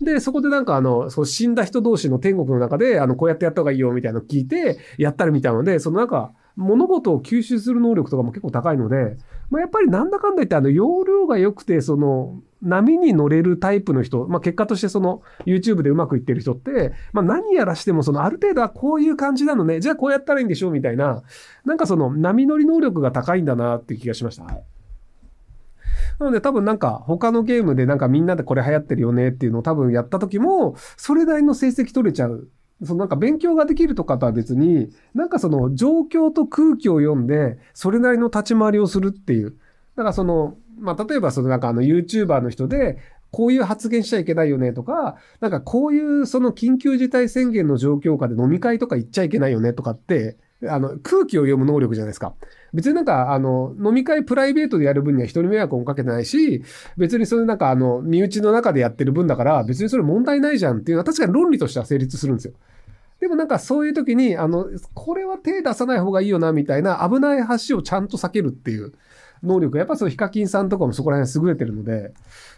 Speaker 1: で、そこでなんかあの、そう死んだ人同士の天国の中で、あの、こうやってやった方がいいよみたいなの聞いて、やったりみたいなので、そのなんか、物事を吸収する能力とかも結構高いので、まあ、やっぱりなんだかんだ言ってあの容量が良くてその波に乗れるタイプの人、まあ、結果としてその YouTube でうまくいってる人って、まあ、何やらしてもそのある程度はこういう感じなのねじゃあこうやったらいいんでしょうみたいななんかその波乗り能力が高いんだなっていう気がしました。なので多分なんか他のゲームでなんかみんなでこれ流行ってるよねっていうのを多分やった時もそれなりの成績取れちゃうそのなんか勉強ができるとかとは別に、なんかその状況と空気を読んで、それなりの立ち回りをするっていう。だからその、まあ、例えばそのなんかあの YouTuber の人で、こういう発言しちゃいけないよねとか、なんかこういうその緊急事態宣言の状況下で飲み会とか行っちゃいけないよねとかって、あの、空気を読む能力じゃないですか。別になんか、あの、飲み会プライベートでやる分には人に迷惑もかけてないし、別にそれなんか、あの、身内の中でやってる分だから、別にそれ問題ないじゃんっていうのは確かに論理としては成立するんですよ。でもなんかそういう時に、あの、これは手出さない方がいいよな、みたいな危ない橋をちゃんと避けるっていう能力。やっぱそのヒカキンさんとかもそこら辺優れてるので。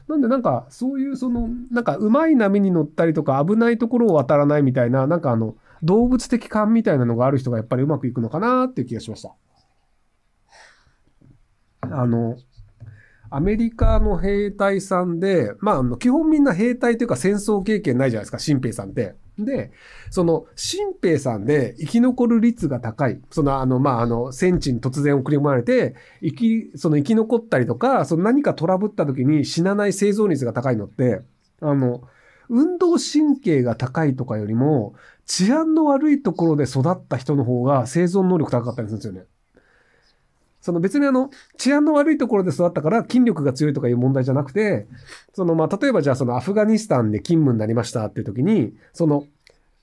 Speaker 1: なんでなんかそういうその、なんかうまい波に乗ったりとか危ないところを渡らないみたいな、なんかあの、動物的感みたいなのがある人がやっぱりうまくいくのかなっていう気がしました。あの、アメリカの兵隊さんで、まあ、基本みんな兵隊というか戦争経験ないじゃないですか、新兵さんって。で、その、新兵さんで生き残る率が高い。その、あの、まあ、あの、戦地に突然送り込まれて、生き、その生き残ったりとか、その何かトラブった時に死なない生存率が高いのって、あの、運動神経が高いとかよりも、治安の悪いところで育った人の方が生存能力高かったりするんですよね。その別にあの、治安の悪いところで育ったから筋力が強いとかいう問題じゃなくて、そのまあ、例えばじゃあそのアフガニスタンで勤務になりましたっていう時に、その、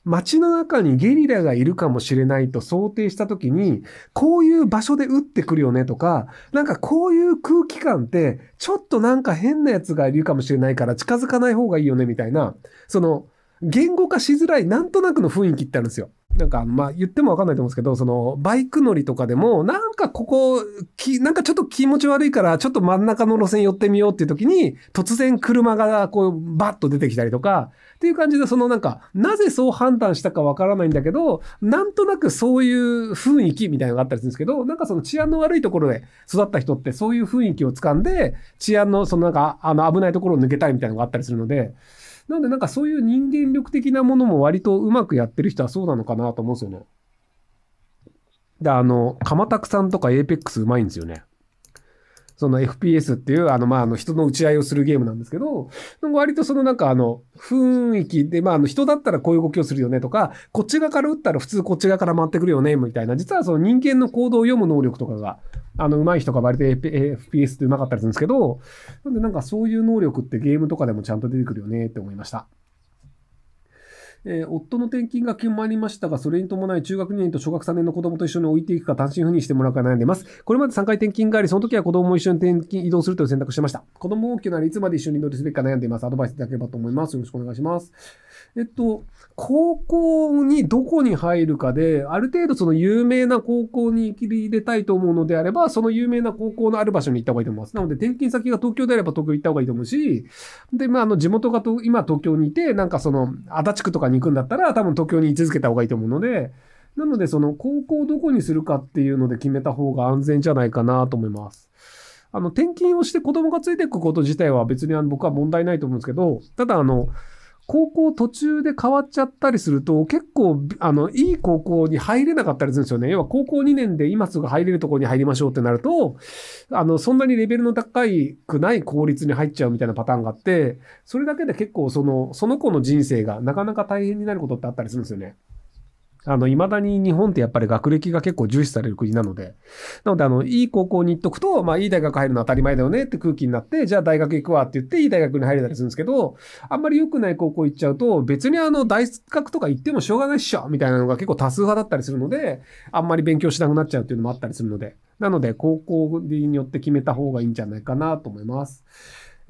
Speaker 1: 街の中にゲリラがいるかもしれないと想定した時に、こういう場所で撃ってくるよねとか、なんかこういう空気感って、ちょっとなんか変な奴がいるかもしれないから近づかない方がいいよねみたいな、その、言語化しづらい、なんとなくの雰囲気ってあるんですよ。なんか、まあ、言ってもわかんないと思うんですけど、その、バイク乗りとかでも、なんかここ、き、なんかちょっと気持ち悪いから、ちょっと真ん中の路線寄ってみようっていう時に、突然車がこう、バッと出てきたりとか、っていう感じで、そのなんか、なぜそう判断したかわからないんだけど、なんとなくそういう雰囲気みたいなのがあったりするんですけど、なんかその治安の悪いところで育った人って、そういう雰囲気をつかんで、治安の、そのなんか、あの、危ないところを抜けたいみたいなのがあったりするので、なんでなんかそういう人間力的なものも割とうまくやってる人はそうなのかなと思うんですよね。で、あの、たくさんとかエーペックスうまいんですよね。その FPS っていう、あの、まあ、あの、人の打ち合いをするゲームなんですけど、割とそのなんかあの、雰囲気で、まあ、あの、人だったらこういう動きをするよねとか、こっち側から打ったら普通こっち側から回ってくるよね、みたいな、実はその人間の行動を読む能力とかが、あの、上手い人が割と FPS って上手かったりするんですけど、なんでなんかそういう能力ってゲームとかでもちゃんと出てくるよねって思いました。えー、夫の転勤が決まりましたが、それに伴い中学2年と小学3年の子供と一緒に置いていくか単身赴任してもらうか悩んでいます。これまで3回転勤があり、その時は子供も一緒に転勤移動するという選択してました。子供も大きくなり、いつまで一緒に移動すべきか悩んでいます。アドバイスいただければと思います。よろしくお願いします。えっと、高校にどこに入るかで、ある程度その有名な高校に入れたいと思うのであれば、その有名な高校のある場所に行った方がいいと思います。なので、転勤先が東京であれば東京行った方がいいと思うし、で、まあ、あの、地元がと、今東京にいて、なんかその、足立区とかに行くんだったら、多分東京に居続けた方がいいと思うので、なので、その、高校をどこにするかっていうので決めた方が安全じゃないかなと思います。あの、転勤をして子供がついていくこと自体は別にあの僕は問題ないと思うんですけど、ただあの、高校途中で変わっちゃったりすると、結構、あの、いい高校に入れなかったりするんですよね。要は高校2年で今すぐ入れるところに入りましょうってなると、あの、そんなにレベルの高いくない効率に入っちゃうみたいなパターンがあって、それだけで結構その、その子の人生がなかなか大変になることってあったりするんですよね。あの、未だに日本ってやっぱり学歴が結構重視される国なので、なので、あの、いい高校に行っとくと、まあ、いい大学入るの当たり前だよねって空気になって、じゃあ大学行くわって言って、いい大学に入れたりするんですけど、あんまり良くない高校行っちゃうと、別にあの、大学とか行ってもしょうがないっしょみたいなのが結構多数派だったりするので、あんまり勉強しなくなっちゃうっていうのもあったりするので、なので、高校によって決めた方がいいんじゃないかなと思います。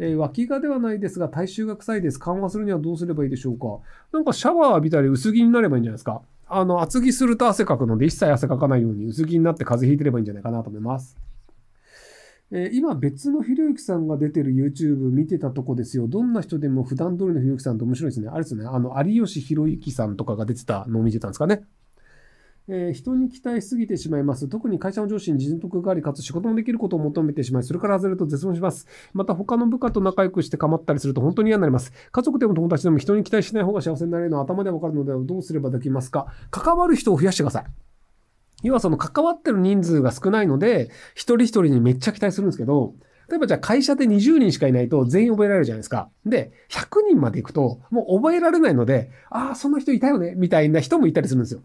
Speaker 1: えー、脇がではないですが、体臭が臭いです。緩和するにはどうすればいいでしょうかなんかシャワー浴びたり薄着になればいいんじゃないですかあの、厚着すると汗かくので、一切汗かかないように薄着になって風邪ひいてればいいんじゃないかなと思います。えー、今別のひろゆきさんが出てる YouTube 見てたとこですよ。どんな人でも普段通りのひろゆきさんと面白いですね。あれですね。あの、有吉弘行さんとかが出てたのを見てたんですかね。えー、人に期待しすぎてしまいます。特に会社の上司に人徳があり、かつ仕事もできることを求めてしまい、それから外れると絶望します。また他の部下と仲良くして構ったりすると本当に嫌になります。家族でも友達でも人に期待しない方が幸せになれるのは頭でわかるのではどうすればできますか関わる人を増やしてください。要はその関わってる人数が少ないので、一人一人にめっちゃ期待するんですけど、例えばじゃあ会社で20人しかいないと全員覚えられるじゃないですか。で、100人まで行くともう覚えられないので、ああ、そんな人いたよね、みたいな人もいたりするんですよ。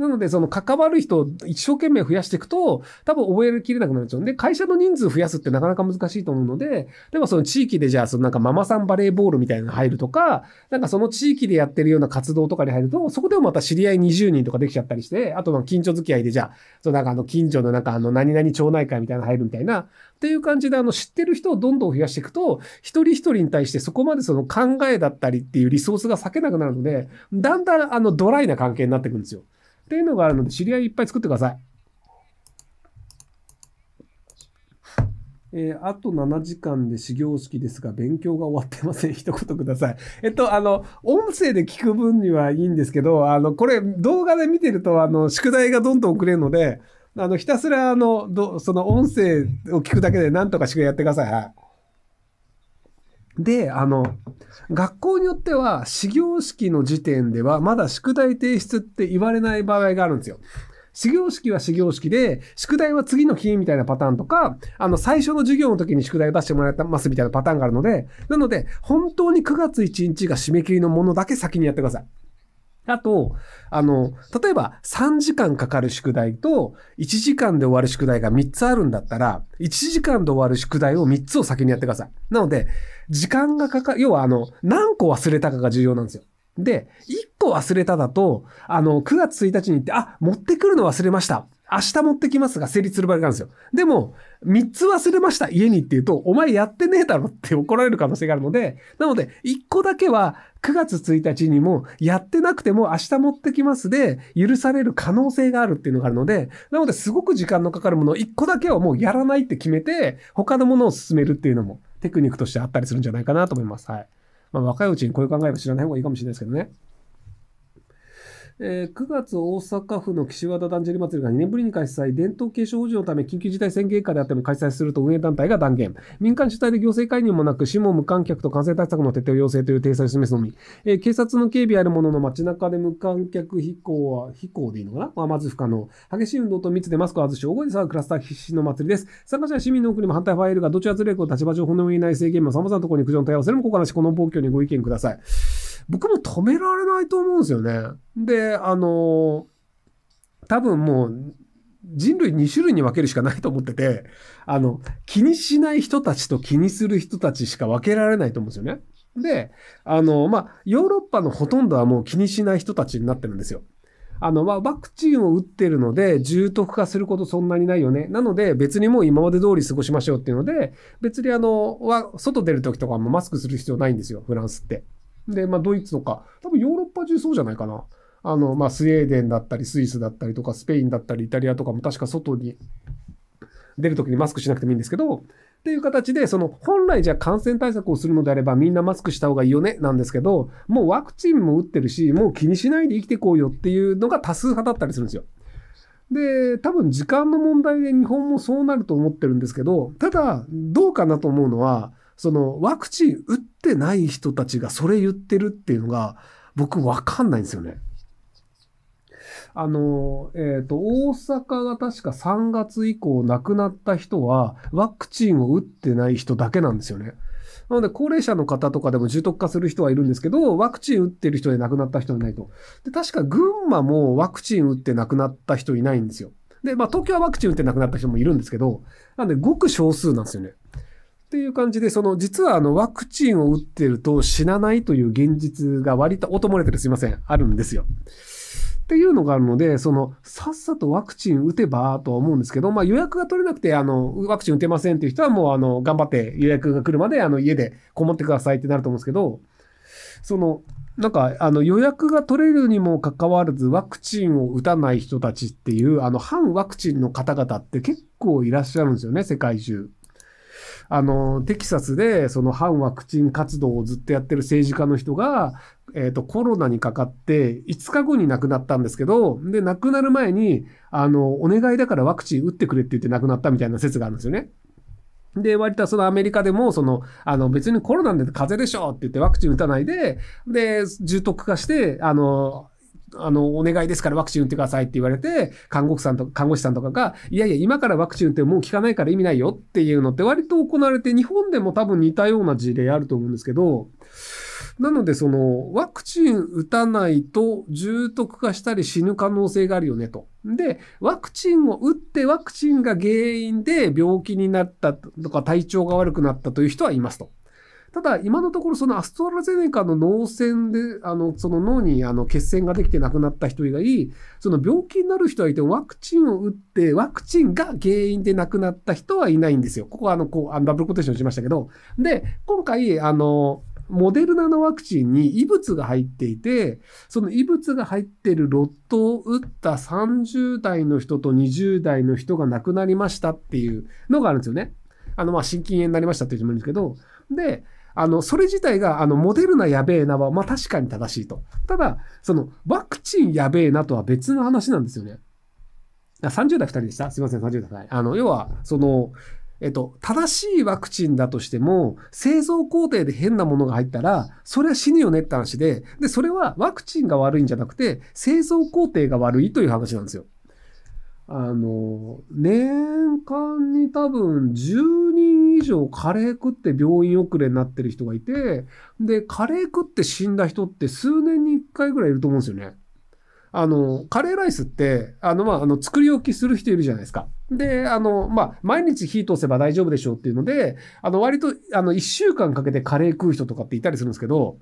Speaker 1: なので、その関わる人を一生懸命増やしていくと、多分覚えきれなくなっちゃうんで、会社の人数増やすってなかなか難しいと思うので、でもその地域でじゃあ、そのなんかママさんバレーボールみたいなの入るとか、なんかその地域でやってるような活動とかに入ると、そこでもまた知り合い20人とかできちゃったりして、あとの近所付き合いでじゃあ、そのなんかあの近所のなんかあの何々町内会みたいなの入るみたいな、っていう感じであの知ってる人をどんどん増やしていくと、一人一人に対してそこまでその考えだったりっていうリソースが避けなくなるので、だんだんあのドライな関係になってくるんですよ。っていうのがあるので、知り合いいっぱい作ってください。えー、あと7時間で始業式ですが、勉強が終わってません。一言ください。えっと、あの、音声で聞く分にはいいんですけど、あの、これ、動画で見てると、あの、宿題がどんどん遅れるので、あの、ひたすら、あの、どその音声を聞くだけで、なんとか宿題やってください。はい。で、あの、学校によっては、始業式の時点では、まだ宿題提出って言われない場合があるんですよ。始業式は始業式で、宿題は次の日みたいなパターンとか、あの、最初の授業の時に宿題を出してもらいますみたいなパターンがあるので、なので、本当に9月1日が締め切りのものだけ先にやってください。あと、あの、例えば3時間かかる宿題と1時間で終わる宿題が3つあるんだったら、1時間で終わる宿題を3つを先にやってください。なので、時間がかか、要はあの、何個忘れたかが重要なんですよ。で、1個忘れただと、あの、9月1日に行って、あ、持ってくるの忘れました。明日持ってきますが成立する場合があるんですよ。でも、3つ忘れました、家にって言うと、お前やってねえだろって怒られる可能性があるので、なので、1個だけは9月1日にも、やってなくても明日持ってきますで、許される可能性があるっていうのがあるので、なので、すごく時間のかかるもの、1個だけはもうやらないって決めて、他のものを進めるっていうのもテクニックとしてあったりするんじゃないかなと思います。はい。まあ、若いうちにこういう考えは知らない方がいいかもしれないですけどね。えー、9月大阪府の岸和田だんじり祭りが2年ぶりに開催、伝統継承保持のため緊急事態宣言下であっても開催すると運営団体が断言、民間主体で行政介入もなく、市も無観客と感染対策の徹底を要請という体裁を示すのみ、えー、警察の警備あるものの街中で無観客飛行は、飛行でいいのかな、ままず不可能。激しい運動と密でマスクを外し、大声で騒ぐクラスター必死の祭りです。参加者は市民の奥にも反対ファイルが、どちらずれ降、立場上本の上ない制限も様々なところに苦情の対応するも、ここなし、この暴挙にご意見ください。僕も止められないと思うんですよね。で、あの、多分もう、人類2種類に分けるしかないと思ってて、あの、気にしない人たちと気にする人たちしか分けられないと思うんですよね。で、あの、まあ、ヨーロッパのほとんどはもう気にしない人たちになってるんですよ。あの、まあ、ワクチンを打ってるので、重篤化することそんなにないよね。なので、別にもう今まで通り過ごしましょうっていうので、別にあの、外出るときとかもマスクする必要ないんですよ、フランスって。で、まあ、ドイツとか、多分ヨーロッパ中そうじゃないかな。あの、まあ、スウェーデンだったり、スイスだったりとか、スペインだったり、イタリアとかも確か外に出るときにマスクしなくてもいいんですけど、っていう形で、その本来じゃあ感染対策をするのであればみんなマスクした方がいいよねなんですけど、もうワクチンも打ってるし、もう気にしないで生きてこうよっていうのが多数派だったりするんですよ。で、多分時間の問題で日本もそうなると思ってるんですけど、ただどうかなと思うのは、そのワクチン打ってない人たちがそれ言ってるっていうのが、僕わかんないんですよね。あの、えっ、ー、と、大阪が確か3月以降亡くなった人は、ワクチンを打ってない人だけなんですよね。なので、高齢者の方とかでも重篤化する人はいるんですけど、ワクチン打ってる人で亡くなった人いないと。で、確か群馬もワクチン打って亡くなった人いないんですよ。で、まあ、東京はワクチン打って亡くなった人もいるんですけど、なんで、ごく少数なんですよね。っていう感じで、その、実はあの、ワクチンを打ってると死なないという現実が割と、おともれてるすいません、あるんですよ。っていうのがあるので、その、さっさとワクチン打てばとは思うんですけど、まあ予約が取れなくて、あの、ワクチン打てませんっていう人はもう、あの、頑張って予約が来るまで、あの、家でこもってくださいってなると思うんですけど、その、なんか、あの、予約が取れるにもかかわらず、ワクチンを打たない人たちっていう、あの、反ワクチンの方々って結構いらっしゃるんですよね、世界中。あの、テキサスで、その反ワクチン活動をずっとやってる政治家の人が、えっ、ー、と、コロナにかかって、5日後に亡くなったんですけど、で、亡くなる前に、あの、お願いだからワクチン打ってくれって言って亡くなったみたいな説があるんですよね。で、割とそのアメリカでも、その、あの別にコロナで風邪でしょって言ってワクチン打たないで、で、重篤化して、あの、あの、お願いですからワクチン打ってくださいって言われて、看護婦さんとか、看護師さんとかが、いやいや、今からワクチン打ってもう効かないから意味ないよっていうのって割と行われて、日本でも多分似たような事例あると思うんですけど、なので、その、ワクチン打たないと重篤化したり死ぬ可能性があるよねと。で、ワクチンを打ってワクチンが原因で病気になったとか体調が悪くなったという人はいますと。ただ、今のところ、そのアストラゼネカの脳線で、あの、その脳に、あの、血栓ができて亡くなった人以外、その病気になる人はいて、ワクチンを打って、ワクチンが原因で亡くなった人はいないんですよ。ここは、あの、こう、ダブルコテーションしましたけど。で、今回、あの、モデルナのワクチンに異物が入っていて、その異物が入ってるロットを打った30代の人と20代の人が亡くなりましたっていうのがあるんですよね。あの、ま、心筋炎になりましたっていう人もいるんですけど、で、あの、それ自体が、あの、モデルナやべえなは、まあ、確かに正しいと。ただ、その、ワクチンやべえなとは別の話なんですよね。30代2人でしたすいません、30代。あの、要は、その、えっと、正しいワクチンだとしても、製造工程で変なものが入ったら、それは死ぬよねって話で、で、それはワクチンが悪いんじゃなくて、製造工程が悪いという話なんですよ。あの、年間に多分10人以上カレー食って病院遅れになってる人がいて、で、カレー食って死んだ人って数年に1回ぐらいいると思うんですよね。あの、カレーライスって、あの、まあ、あの、作り置きする人いるじゃないですか。で、あの、まあ、毎日火通せば大丈夫でしょうっていうので、あの、割と、あの、1週間かけてカレー食う人とかっていたりするんですけど、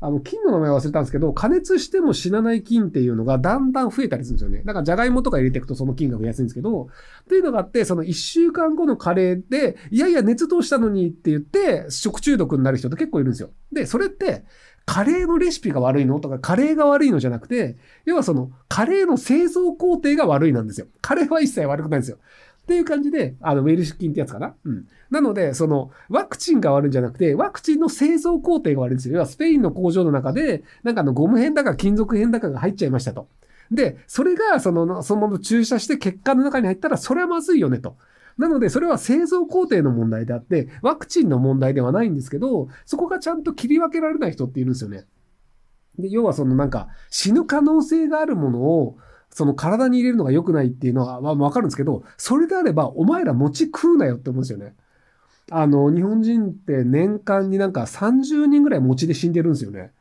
Speaker 1: あの、菌の名前忘れたんですけど、加熱しても死なない菌っていうのがだんだん増えたりするんですよね。だから、じゃがいもとか入れていくとその菌が増やすいんですけど、というのがあって、その1週間後のカレーで、いやいや、熱通したのにって言って、食中毒になる人って結構いるんですよ。で、それって、カレーのレシピが悪いのとか、カレーが悪いのじゃなくて、要はその、カレーの製造工程が悪いなんですよ。カレーは一切悪くないんですよ。っていう感じで、あの、ウェルシ菌ってやつかな。うん。なので、その、ワクチンが悪いんじゃなくて、ワクチンの製造工程が悪いんですよ。要は、スペインの工場の中で、なんかあの、ゴム片だか金属片だかが入っちゃいましたと。で、それが、その、そのまま注射して血管の中に入ったら、それはまずいよねと。なので、それは製造工程の問題であって、ワクチンの問題ではないんですけど、そこがちゃんと切り分けられない人っているんですよね。で、要はそのなんか、死ぬ可能性があるものを、その体に入れるのが良くないっていうのは、わかるんですけど、それであれば、お前ら餅食うなよって思うんですよね。あの、日本人って年間になんか30人ぐらい餅で死んでるんですよね。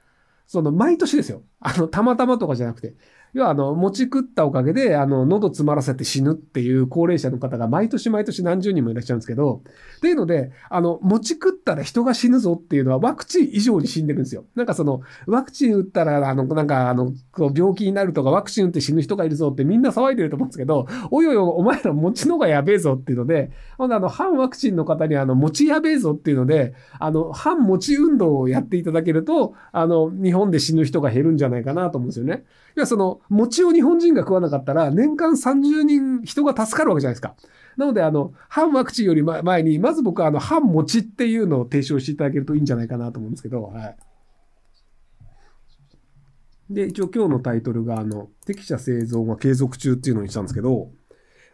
Speaker 1: その、毎年ですよ。あの、たまたまとかじゃなくて。要はあの、持ち食ったおかげで、あの、喉詰まらせて死ぬっていう高齢者の方が毎年毎年何十人もいらっしゃるんですけど、っていうので、あの、持ち食ったら人が死ぬぞっていうのはワクチン以上に死んでるんですよ。なんかその、ワクチン打ったら、あの、なんかあの、病気になるとかワクチン打って死ぬ人がいるぞってみんな騒いでると思うんですけど、おいおいお前ら持ちのがやべえぞっていうので、ほんであの、反ワクチンの方にあの、持ちやべえぞっていうので、あの、反持ち運動をやっていただけると、あの、日本で死ぬ人が減るんじゃないかなと思うんですよね。いはその、餅を日本人が食わなかったら、年間30人人が助かるわけじゃないですか。なので、あの、反ワクチンより前に、まず僕は、あの、反餅っていうのを提唱していただけるといいんじゃないかなと思うんですけど、はい。で、一応今日のタイトルが、あの、適者生存は継続中っていうのにしたんですけど、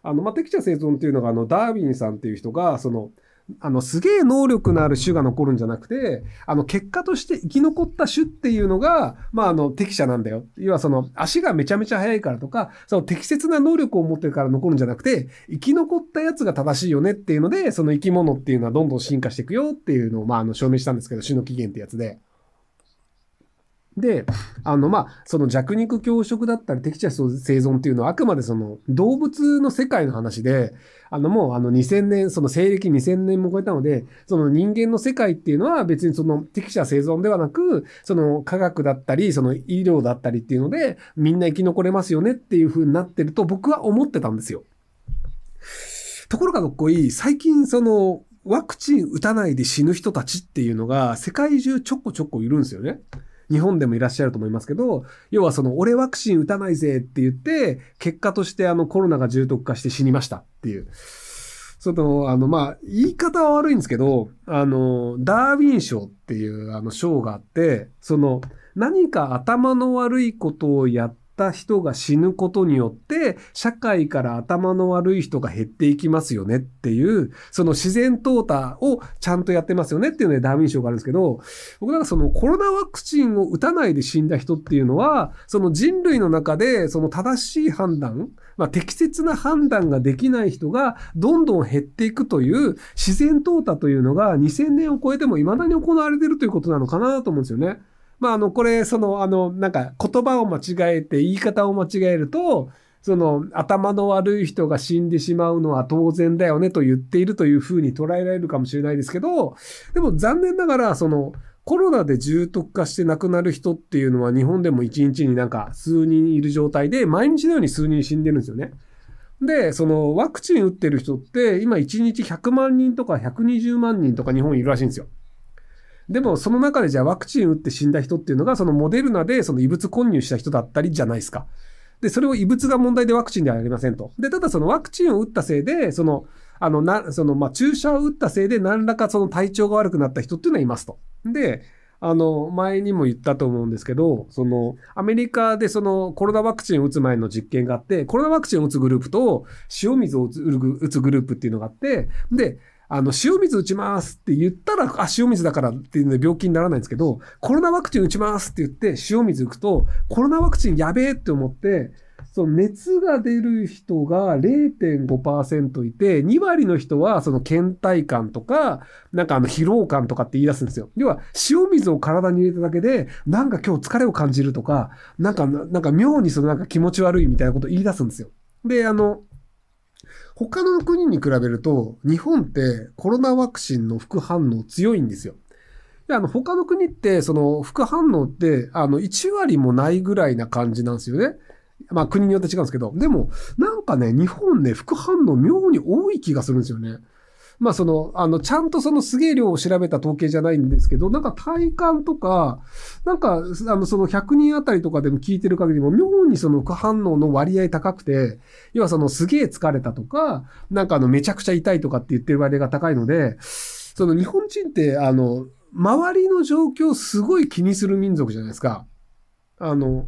Speaker 1: あの、ま適者生存っていうのが、あの、ダーウィンさんっていう人が、その、あの、すげえ能力のある種が残るんじゃなくて、あの、結果として生き残った種っていうのが、まあ、あの、適者なんだよ。要はその、足がめちゃめちゃ速いからとか、その適切な能力を持ってるから残るんじゃなくて、生き残ったやつが正しいよねっていうので、その生き物っていうのはどんどん進化していくよっていうのを、まあ、あの、証明したんですけど、種の起源ってやつで。で、あの、まあ、その弱肉強食だったり適者生存っていうのはあくまでその動物の世界の話で、あのもうあの2000年、その西暦2000年も超えたので、その人間の世界っていうのは別にその適者生存ではなく、その科学だったり、その医療だったりっていうので、みんな生き残れますよねっていう風になってると僕は思ってたんですよ。ところがどっこいい、最近そのワクチン打たないで死ぬ人たちっていうのが世界中ちょこちょこいるんですよね。日本でもいらっしゃると思いますけど、要はその、俺ワクチン打たないぜって言って、結果としてあのコロナが重篤化して死にましたっていう。その、あの、まあ、言い方は悪いんですけど、あの、ダーウィン賞っていうあの賞があって、その、何か頭の悪いことをやってった人が死ぬことによって、社会から頭の悪い人が減っていきますよねっていう、その自然淘汰をちゃんとやってますよねっていうのでダーウィン賞があるんですけど、僕なんかそのコロナワクチンを打たないで死んだ人っていうのは、その人類の中でその正しい判断、まあ、適切な判断ができない人がどんどん減っていくという自然淘汰というのが2000年を超えても未だに行われているということなのかなと思うんですよね。まあ、あの、これ、その、あの、なんか、言葉を間違えて、言い方を間違えると、その、頭の悪い人が死んでしまうのは当然だよねと言っているというふうに捉えられるかもしれないですけど、でも残念ながら、その、コロナで重篤化して亡くなる人っていうのは日本でも1日になんか数人いる状態で、毎日のように数人死んでるんですよね。で、そのワクチン打ってる人って今1日100万人とか120万人とか日本いるらしいんですよ。でも、その中でじゃあワクチン打って死んだ人っていうのが、そのモデルナでその異物混入した人だったりじゃないですか。で、それを異物が問題でワクチンではありませんと。で、ただそのワクチンを打ったせいで、その、あの、な、その、ま注射を打ったせいで何らかその体調が悪くなった人っていうのはいますと。で、あの、前にも言ったと思うんですけど、その、アメリカでそのコロナワクチンを打つ前の実験があって、コロナワクチンを打つグループと、塩水を打つグループっていうのがあって、で、あの、塩水打ちますって言ったら、あ、塩水だからっていうので病気にならないんですけど、コロナワクチン打ちますって言って塩水打くと、コロナワクチンやべえって思って、その熱が出る人が0.5%いて、2割の人はその倦怠感とか、なんかあの疲労感とかって言い出すんですよ。要は、塩水を体に入れただけで、なんか今日疲れを感じるとか、なんか、なんか妙にそのなんか気持ち悪いみたいなこと言い出すんですよ。で、あの、他の国に比べると、日本ってコロナワクチンの副反応強いんですよ。で、あの、他の国って、その、副反応って、あの、1割もないぐらいな感じなんですよね。まあ、国によって違うんですけど。でも、なんかね、日本ね、副反応妙に多い気がするんですよね。まあその、あの、ちゃんとそのすげえ量を調べた統計じゃないんですけど、なんか体感とか、なんか、あの、その100人あたりとかでも聞いてる限りも、妙にその副反応の割合高くて、要はそのすげえ疲れたとか、なんかあの、めちゃくちゃ痛いとかって言ってる割合が高いので、その日本人って、あの、周りの状況をすごい気にする民族じゃないですか。あの、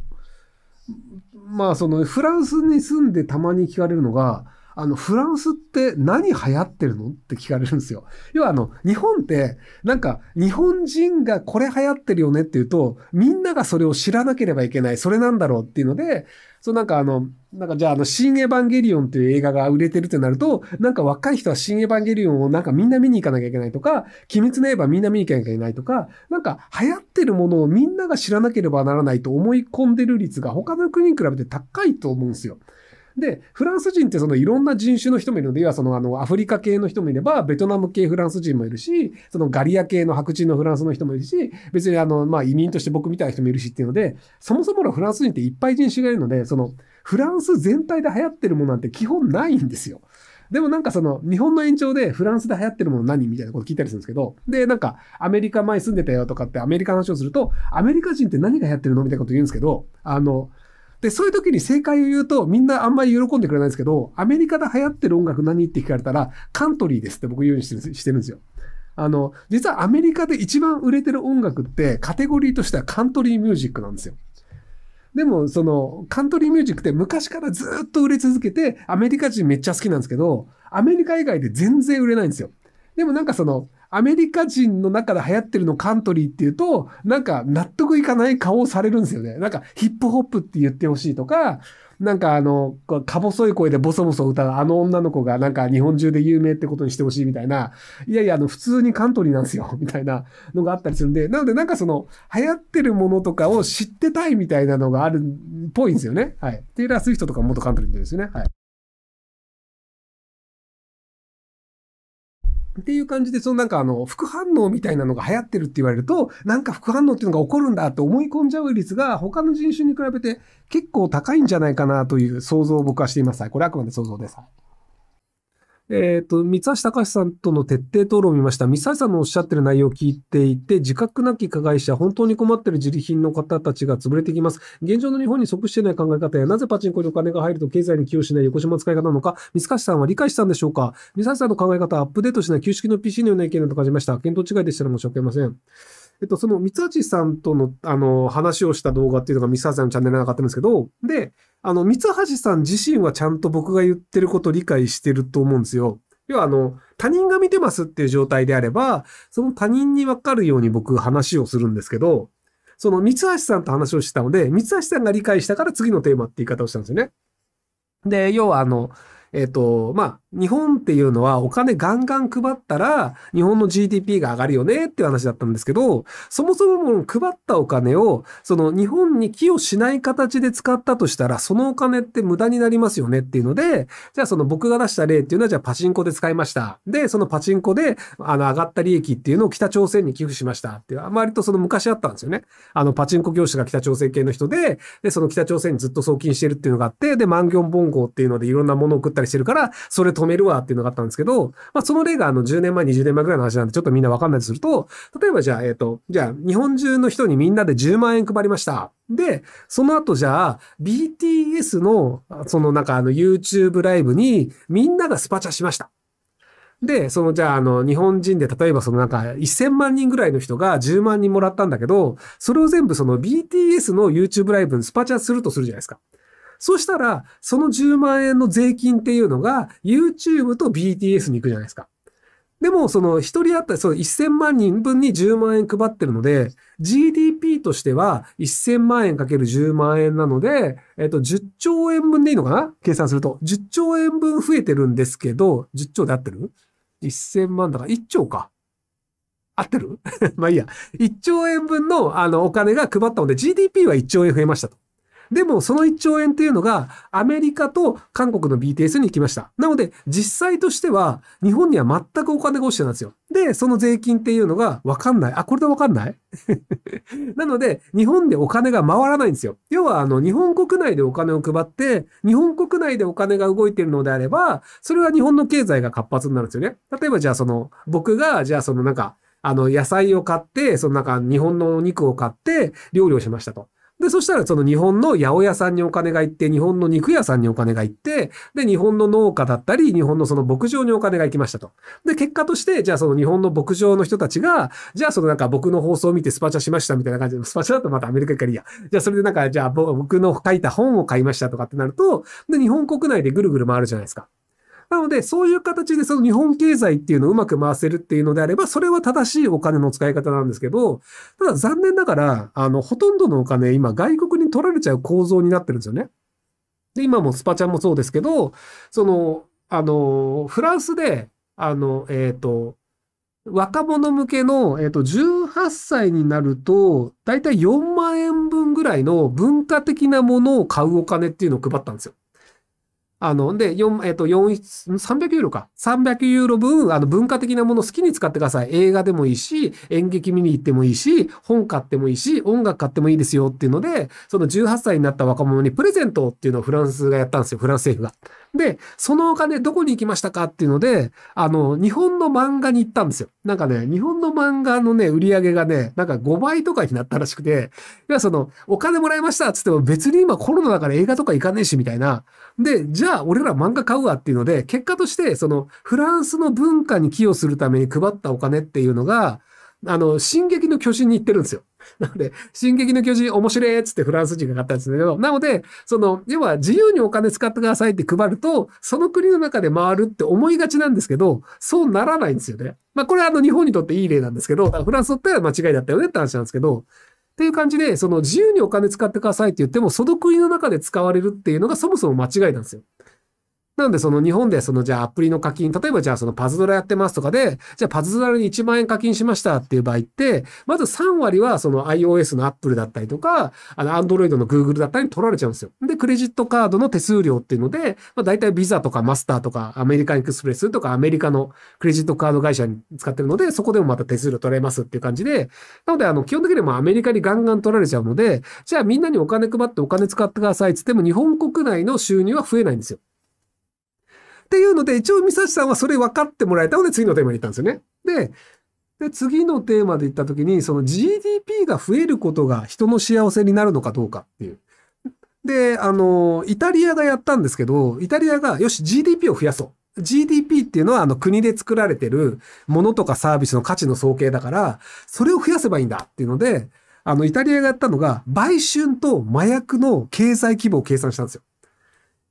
Speaker 1: まあそのフランスに住んでたまに聞かれるのが、あの、フランスって何流行ってるのって聞かれるんですよ。要はあの、日本って、なんか、日本人がこれ流行ってるよねっていうと、みんながそれを知らなければいけない、それなんだろうっていうので、そうなんかあの、なんかじゃああの、新エヴァンゲリオンっていう映画が売れてるってなると、なんか若い人は新エヴァンゲリオンをなんかみんな見に行かなきゃいけないとか、鬼滅の刃みんな見に行かなきゃいけないとか、なんか流行ってるものをみんなが知らなければならないと思い込んでる率が他の国に比べて高いと思うんですよ。で、フランス人ってそのいろんな人種の人もいるので、要はそのあのアフリカ系の人もいれば、ベトナム系フランス人もいるし、そのガリア系の白人のフランスの人もいるし、別にあの、まあ移民として僕みたいな人もいるしっていうので、そもそものフランス人っていっぱい人種がいるので、そのフランス全体で流行ってるものなんて基本ないんですよ。でもなんかその日本の延長でフランスで流行ってるもの何みたいなこと聞いたりするんですけど、で、なんかアメリカ前住んでたよとかってアメリカの話をすると、アメリカ人って何が流行ってるのみたいなこと言うんですけど、あの、で、そういう時に正解を言うと、みんなあんまり喜んでくれないんですけど、アメリカで流行ってる音楽何って聞かれたら、カントリーですって僕言うようにしてるんですよ。あの、実はアメリカで一番売れてる音楽って、カテゴリーとしてはカントリーミュージックなんですよ。でも、その、カントリーミュージックって昔からずっと売れ続けて、アメリカ人めっちゃ好きなんですけど、アメリカ以外で全然売れないんですよ。でもなんかその、アメリカ人の中で流行ってるのカントリーっていうと、なんか納得いかない顔をされるんですよね。なんかヒップホップって言ってほしいとか、なんかあの、か細い声でボソボソ歌うあの女の子がなんか日本中で有名ってことにしてほしいみたいな、いやいや、あの、普通にカントリーなんですよ、*laughs* みたいなのがあったりするんで、なのでなんかその、流行ってるものとかを知ってたいみたいなのがあるっぽいんですよね。はい。テイラー・スウィフトとか元カントリーですよね。はい。っていう感じで、そのなんかあの、副反応みたいなのが流行ってるって言われると、なんか副反応っていうのが起こるんだって思い込んじゃう率が、他の人種に比べて結構高いんじゃないかなという想像を僕はしています。これあくまで想像です。えっ、ー、と、三橋隆さんとの徹底討論を見ました。三橋さんのおっしゃってる内容を聞いていて、自覚なき加害者、本当に困ってる自利品の方たちが潰れていきます。現状の日本に即していない考え方や、なぜパチンコにお金が入ると経済に寄与しない横島使い方なのか、三橋さんは理解したんでしょうか三橋さんの考え方、アップデートしない旧式の PC のような意見だと感じました。検討違いでしたら申し訳ありません。えっと、その三橋さんとの、あの、話をした動画っていうのが三橋さんのチャンネルに上がってるんですけど、で、あの、三橋さん自身はちゃんと僕が言ってることを理解してると思うんですよ。要はあの、他人が見てますっていう状態であれば、その他人にわかるように僕話をするんですけど、その三橋さんと話をしてたので、三橋さんが理解したから次のテーマって言い方をしたんですよね。で、要はあの、えっ、ー、と、まあ、日本っていうのはお金ガンガン配ったら、日本の GDP が上がるよねっていう話だったんですけど、そもそも配ったお金を、その日本に寄与しない形で使ったとしたら、そのお金って無駄になりますよねっていうので、じゃあその僕が出した例っていうのは、じゃあパチンコで使いました。で、そのパチンコで、あの、上がった利益っていうのを北朝鮮に寄付しましたっていう、あまりとその昔あったんですよね。あの、パチンコ業者が北朝鮮系の人で、で、その北朝鮮にずっと送金してるっていうのがあって、で、万行本号っていうのでいろんなものを送ったりりしてるから、それ止めるわっていうのがあったんですけど、まあ、その例があの10年前、20年前ぐらいの話なんで、ちょっとみんなわかんないとすると、例えばじゃあ、えっ、ー、と、じゃあ、日本中の人にみんなで10万円配りました。で、その後じゃあ、BTS の、そのなんかあの YouTube ライブにみんながスパチャしました。で、そのじゃあ、あの、日本人で、例えばそのなんか、1000万人ぐらいの人が10万人もらったんだけど、それを全部その BTS の YouTube ライブにスパチャするとするじゃないですか。そしたら、その10万円の税金っていうのが、YouTube と BTS に行くじゃないですか。でも、その、一人当たり、そう、1000万人分に10万円配ってるので、GDP としては1000万円かける10万円なので、えっと、10兆円分でいいのかな計算すると。10兆円分増えてるんですけど、10兆で合ってる ?1000 万だから1兆か。合ってる *laughs* まあいいや。1兆円分の、あの、お金が配ったので、GDP は1兆円増えましたと。でも、その1兆円っていうのが、アメリカと韓国の BTS に行きました。なので、実際としては、日本には全くお金が落ちてたんですよ。で、その税金っていうのがわかんない。あ、これでわかんない *laughs* なので、日本でお金が回らないんですよ。要は、あの、日本国内でお金を配って、日本国内でお金が動いているのであれば、それは日本の経済が活発になるんですよね。例えば、じゃあ、その、僕が、じゃあ、そのなんか、あの、野菜を買って、その中、日本のお肉を買って料理をしましたと。で、そしたらその日本の八百屋さんにお金が行って、日本の肉屋さんにお金が行って、で、日本の農家だったり、日本のその牧場にお金が行きましたと。で、結果として、じゃあその日本の牧場の人たちが、じゃあそのなんか僕の放送を見てスパチャしましたみたいな感じで、スパチャだとまたアメリカ行からいいや。じゃあそれでなんか、じゃあ僕の書いた本を買いましたとかってなると、で、日本国内でぐるぐる回るじゃないですか。なので、そういう形でその日本経済っていうのをうまく回せるっていうのであれば、それは正しいお金の使い方なんですけど、ただ残念ながら、あの、ほとんどのお金、今外国に取られちゃう構造になってるんですよね。で、今もスパちゃんもそうですけど、その、あの、フランスで、あの、えっ、ー、と、若者向けの、えっ、ー、と、18歳になると、だいたい4万円分ぐらいの文化的なものを買うお金っていうのを配ったんですよ。あの、で、4、えっと、4、300ユーロか。300ユーロ分、あの、文化的なもの好きに使ってください。映画でもいいし、演劇見に行ってもいいし、本買ってもいいし、音楽買ってもいいですよっていうので、その18歳になった若者にプレゼントっていうのをフランスがやったんですよ。フランス政府が。で、そのお金どこに行きましたかっていうので、あの、日本の漫画に行ったんですよ。なんかね、日本の漫画のね、売り上げがね、なんか5倍とかになったらしくて、いや、その、お金もらいましたっつっても別に今コロナだから映画とか行かねえし、みたいな。で、じゃあ俺ら漫画買うわっていうので、結果として、その、フランスの文化に寄与するために配ったお金っていうのが、あの、進撃の巨人に行ってるんですよ。*laughs* なので、進撃の巨人面白いっつってフランス人が買ったんですけど、なので、その、要は自由にお金使ってくださいって配ると、その国の中で回るって思いがちなんですけど、そうならないんですよね。まあ、これはあの日本にとっていい例なんですけど、フランスだったら間違いだったよねって話なんですけど、っていう感じで、その自由にお金使ってくださいって言っても、その国の中で使われるっていうのがそもそも間違いなんですよ。なんでその日本でそのじゃあアプリの課金、例えばじゃあそのパズドラやってますとかで、じゃあパズドラに1万円課金しましたっていう場合って、まず3割はその iOS の Apple だったりとか、あの Android の Google だったりに取られちゃうんですよ。で、クレジットカードの手数料っていうので、まあ大体 Visa とかマスターとかアメリカンエクスプレスとかアメリカのクレジットカード会社に使ってるので、そこでもまた手数料取られますっていう感じで、なのであの基本的にもアメリカにガンガン取られちゃうので、じゃあみんなにお金配ってお金使ってくださいって言っても日本国内の収入は増えないんですよ。っていうので、一応、三橋さんはそれ分かってもらえたので、次のテーマに行ったんですよね。で、で次のテーマで行った時に、その GDP が増えることが人の幸せになるのかどうかっていう。で、あの、イタリアがやったんですけど、イタリアが、よし、GDP を増やそう。GDP っていうのはあの国で作られてるものとかサービスの価値の総計だから、それを増やせばいいんだっていうので、あのイタリアがやったのが、売春と麻薬の経済規模を計算したんですよ。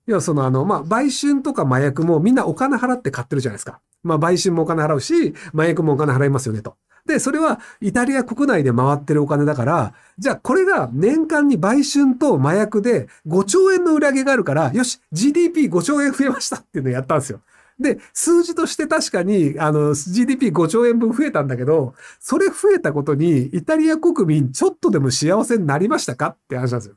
Speaker 1: 要はそのあの、まあ、売春とか麻薬もみんなお金払って買ってるじゃないですか。まあ、売春もお金払うし、麻薬もお金払いますよねと。で、それはイタリア国内で回ってるお金だから、じゃあこれが年間に売春と麻薬で5兆円の売り上げがあるから、よし、GDP5 兆円増えましたっていうのをやったんですよ。で、数字として確かに、あの、GDP5 兆円分増えたんだけど、それ増えたことに、イタリア国民ちょっとでも幸せになりましたかって話なんですよ。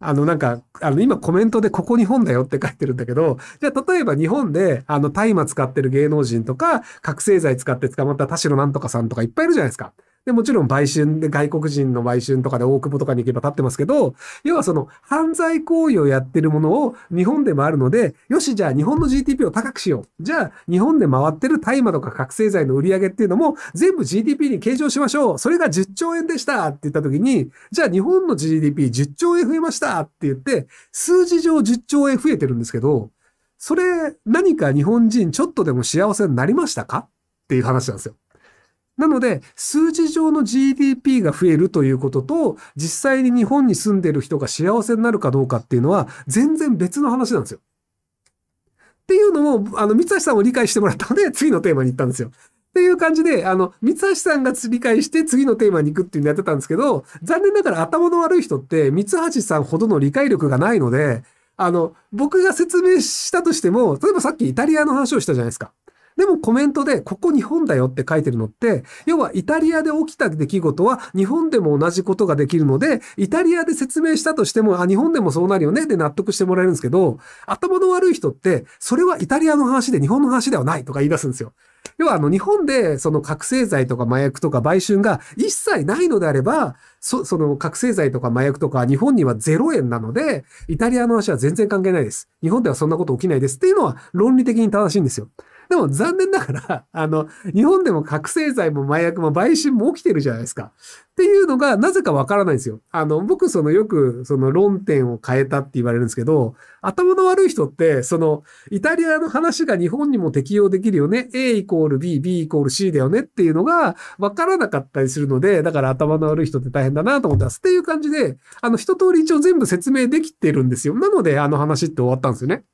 Speaker 1: あの、なんか、あの、今コメントでここ日本だよって書いてるんだけど、じゃあ、例えば日本で、あの、大麻使ってる芸能人とか、覚醒剤使って捕まった田代なんとかさんとかいっぱいいるじゃないですか。で、もちろん売春で外国人の売春とかで大久保とかに行けば立ってますけど、要はその犯罪行為をやってるものを日本でもあるので、よし、じゃあ日本の GDP を高くしよう。じゃあ日本で回ってる大麻とか覚醒剤の売り上げっていうのも全部 GDP に計上しましょう。それが10兆円でしたって言った時に、じゃあ日本の GDP10 兆円増えましたって言って、数字上10兆円増えてるんですけど、それ何か日本人ちょっとでも幸せになりましたかっていう話なんですよ。なので、数字上の GDP が増えるということと、実際に日本に住んでる人が幸せになるかどうかっていうのは、全然別の話なんですよ。っていうのも、あの、三橋さんを理解してもらったので、次のテーマに行ったんですよ。っていう感じで、あの、三橋さんが理解して次のテーマに行くっていうのやってたんですけど、残念ながら頭の悪い人って、三橋さんほどの理解力がないので、あの、僕が説明したとしても、例えばさっきイタリアの話をしたじゃないですか。でもコメントで、ここ日本だよって書いてるのって、要はイタリアで起きた出来事は日本でも同じことができるので、イタリアで説明したとしても、あ、日本でもそうなるよねって納得してもらえるんですけど、頭の悪い人って、それはイタリアの話で日本の話ではないとか言い出すんですよ。要はあの日本でその覚醒剤とか麻薬とか売春が一切ないのであれば、そその覚醒剤とか麻薬とか日本には0円なので、イタリアの話は全然関係ないです。日本ではそんなこと起きないですっていうのは論理的に正しいんですよ。でも残念ながら、あの、日本でも覚醒剤も麻薬も売春も起きてるじゃないですか。っていうのが、なぜかわからないんですよ。あの、僕、その、よく、その、論点を変えたって言われるんですけど、頭の悪い人って、その、イタリアの話が日本にも適用できるよね。A イコール B、B イコール C だよねっていうのが、わからなかったりするので、だから頭の悪い人って大変だなと思ってます。っていう感じで、あの、一通り一応全部説明できてるんですよ。なので、あの話って終わったんですよね。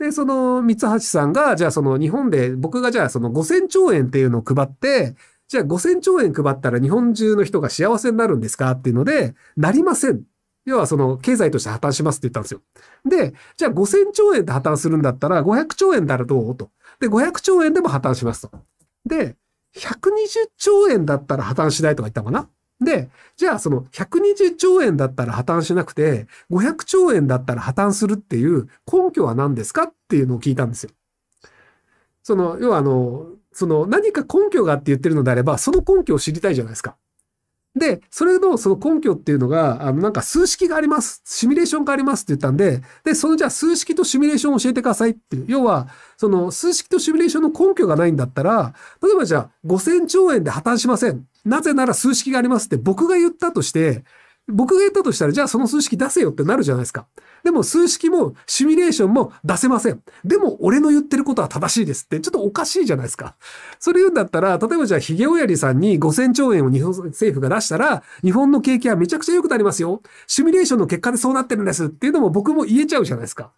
Speaker 1: で、その、三橋さんが、じゃあその日本で、僕がじゃあその5000兆円っていうのを配って、じゃあ5000兆円配ったら日本中の人が幸せになるんですかっていうので、なりません。要はその、経済として破綻しますって言ったんですよ。で、じゃあ5000兆円で破綻するんだったら、500兆円ならどうと。で、500兆円でも破綻しますと。で、120兆円だったら破綻しないとか言ったのかなで、じゃあその120兆円だったら破綻しなくて、500兆円だったら破綻するっていう根拠は何ですかっていうのを聞いたんですよ。その、要はあの、その何か根拠があって言ってるのであれば、その根拠を知りたいじゃないですか。で、それのその根拠っていうのが、あの、なんか数式があります。シミュレーションがありますって言ったんで、で、そのじゃあ数式とシミュレーションを教えてくださいっていう。要は、その数式とシミュレーションの根拠がないんだったら、例えばじゃあ5000兆円で破綻しません。なぜなら数式がありますって僕が言ったとして、僕が言ったとしたら、じゃあその数式出せよってなるじゃないですか。でも数式もシミュレーションも出せません。でも俺の言ってることは正しいですって、ちょっとおかしいじゃないですか。それ言うんだったら、例えばじゃあヒゲオヤリさんに5000兆円を日本政府が出したら、日本の景気はめちゃくちゃ良くなりますよ。シミュレーションの結果でそうなってるんですっていうのも僕も言えちゃうじゃないですか。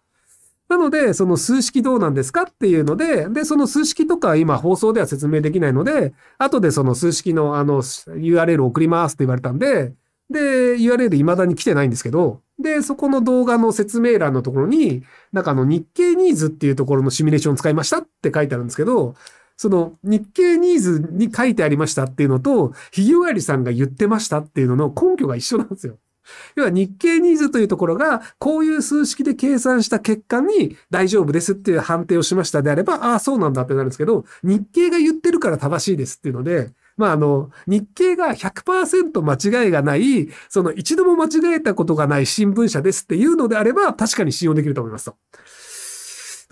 Speaker 1: なので、その数式どうなんですかっていうので、で、その数式とか今放送では説明できないので、後でその数式のあの URL 送りますって言われたんで、で、URL 未だに来てないんですけど、で、そこの動画の説明欄のところに、なんかあの日経ニーズっていうところのシミュレーション使いましたって書いてあるんですけど、その日経ニーズに書いてありましたっていうのと、ひげわりさんが言ってましたっていうのの根拠が一緒なんですよ。*laughs* 要は日経ニーズというところが、こういう数式で計算した結果に大丈夫ですっていう判定をしましたであれば、ああ、そうなんだってなるんですけど、日経が言ってるから正しいですっていうので、まあ、あの、日経が100%間違いがない、その一度も間違えたことがない新聞社ですっていうのであれば、確かに信用できると思いますと。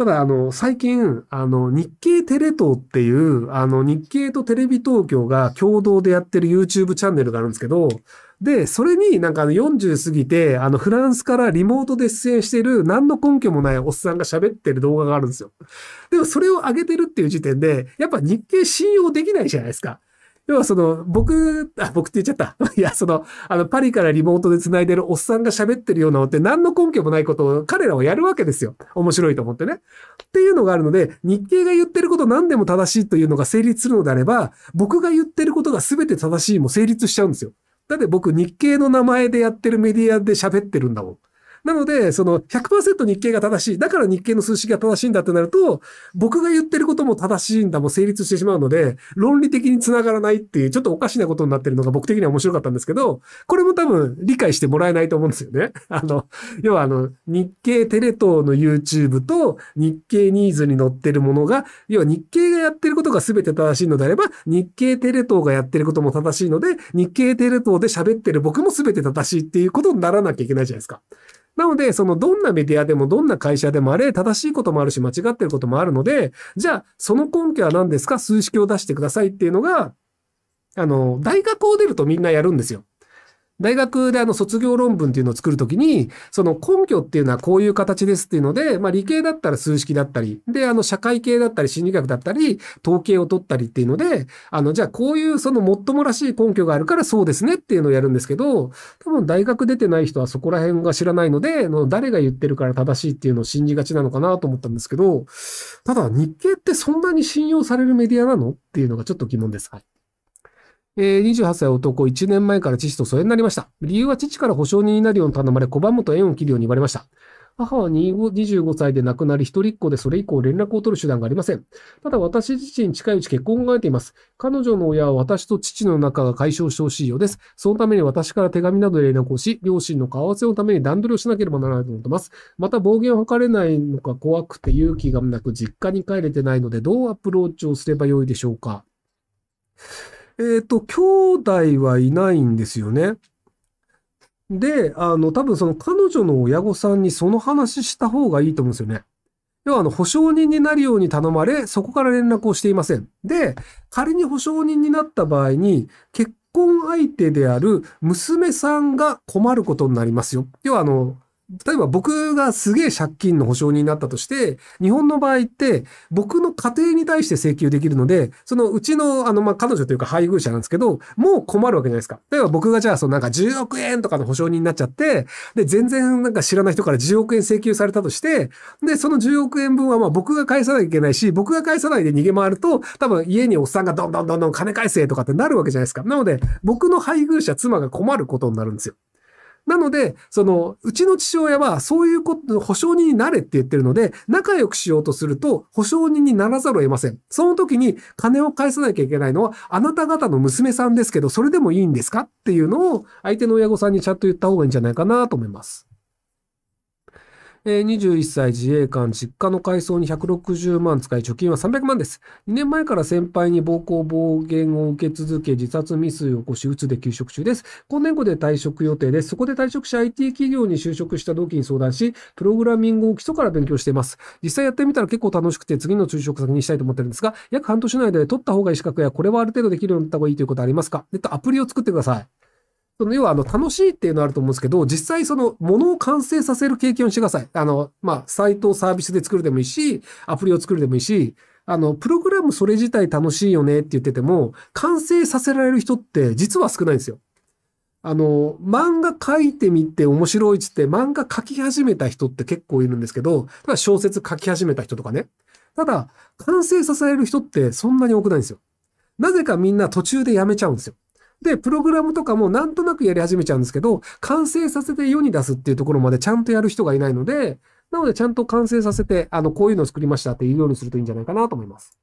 Speaker 1: ただ、あの、最近、あの、日経テレ東っていう、あの、日経とテレビ東京が共同でやってる YouTube チャンネルがあるんですけど、で、それになんかあの40過ぎて、あのフランスからリモートで出演してる何の根拠もないおっさんが喋ってる動画があるんですよ。でもそれを上げてるっていう時点で、やっぱ日経信用できないじゃないですか。要はその、僕、あ、僕って言っちゃった。*laughs* いや、その、あの、パリからリモートで繋いでるおっさんが喋ってるようなのって何の根拠もないことを彼らはやるわけですよ。面白いと思ってね。っていうのがあるので、日経が言ってること何でも正しいというのが成立するのであれば、僕が言ってることが全て正しいも成立しちゃうんですよ。だって僕日系の名前でやってるメディアで喋ってるんだもん。なので、その100%日経が正しい。だから日経の数式が正しいんだってなると、僕が言ってることも正しいんだも成立してしまうので、論理的につながらないっていう、ちょっとおかしなことになってるのが僕的には面白かったんですけど、これも多分理解してもらえないと思うんですよね。*laughs* あの、要はあの、日経テレ東の YouTube と日経ニーズに載ってるものが、要は日経がやってることが全て正しいのであれば、日経テレ東がやってることも正しいので、日経テレ東で喋ってる僕も全て正しいっていうことにならなきゃいけないじゃないですか。なので、そのどんなメディアでもどんな会社でもあれ、正しいこともあるし、間違ってることもあるので、じゃあ、その根拠は何ですか数式を出してくださいっていうのが、あの、大学を出るとみんなやるんですよ。大学であの卒業論文っていうのを作るときに、その根拠っていうのはこういう形ですっていうので、まあ理系だったら数式だったり、で、あの社会系だったり心理学だったり、統計を取ったりっていうので、あの、じゃあこういうそのもっともらしい根拠があるからそうですねっていうのをやるんですけど、多分大学出てない人はそこら辺が知らないので、の誰が言ってるから正しいっていうのを信じがちなのかなと思ったんですけど、ただ日経ってそんなに信用されるメディアなのっていうのがちょっと疑問です。はい。えー、28歳男、1年前から父と疎遠になりました。理由は父から保証人になるように頼まれ、拒むと縁を切るように言われました。母は25歳で亡くなり、一人っ子でそれ以降連絡を取る手段がありません。ただ私自身近いうち結婚を考えています。彼女の親は私と父の仲が解消してほしいようです。そのために私から手紙などで連絡をし、両親の顔合わせのために段取りをしなければならないと思っています。また暴言を吐かれないのか怖くて勇気がなく実家に帰れてないのでどうアプローチをすればよいでしょうか。えっ、ー、と、兄弟はいないんですよね。で、あの、多分その彼女の親御さんにその話した方がいいと思うんですよね。要は、あの、保証人になるように頼まれ、そこから連絡をしていません。で、仮に保証人になった場合に、結婚相手である娘さんが困ることになりますよ。要は、あの、例えば僕がすげえ借金の保証人になったとして、日本の場合って僕の家庭に対して請求できるので、そのうちの、あの、ま、彼女というか配偶者なんですけど、もう困るわけじゃないですか。例えば僕がじゃあ、そのなんか10億円とかの保証人になっちゃって、で、全然なんか知らない人から10億円請求されたとして、で、その10億円分はま、僕が返さなきゃいけないし、僕が返さないで逃げ回ると、多分家におっさんがどんどんどんどん金返せとかってなるわけじゃないですか。なので、僕の配偶者、妻が困ることになるんですよ。なので、その、うちの父親はそういうこと、保証人になれって言ってるので、仲良くしようとすると、保証人にならざるを得ません。その時に、金を返さなきゃいけないのは、あなた方の娘さんですけど、それでもいいんですかっていうのを、相手の親御さんにちゃんと言った方がいいんじゃないかなと思います。えー、21歳自衛官、実家の改装に160万使い、貯金は300万です。2年前から先輩に暴行暴言を受け続け、自殺未遂を起こし、うつで休職中です。今年後で退職予定です。そこで退職し、IT 企業に就職した同期に相談し、プログラミングを基礎から勉強しています。実際やってみたら結構楽しくて、次の就職先にしたいと思ってるんですが、約半年内で取った方がいい資格や、これはある程度できるようになった方がいいということありますかえっと、アプリを作ってください。その要はあの楽しいっていうのはあると思うんですけど、実際そのものを完成させる経験をしてください。あの、まあ、サイトをサービスで作るでもいいし、アプリを作るでもいいし、あの、プログラムそれ自体楽しいよねって言ってても、完成させられる人って実は少ないんですよ。あの、漫画書いてみて面白いっつって漫画書き始めた人って結構いるんですけど、ただ小説書き始めた人とかね。ただ、完成させられる人ってそんなに多くないんですよ。なぜかみんな途中でやめちゃうんですよ。で、プログラムとかもなんとなくやり始めちゃうんですけど、完成させて世に出すっていうところまでちゃんとやる人がいないので、なのでちゃんと完成させて、あの、こういうのを作りましたっていうようにするといいんじゃないかなと思います。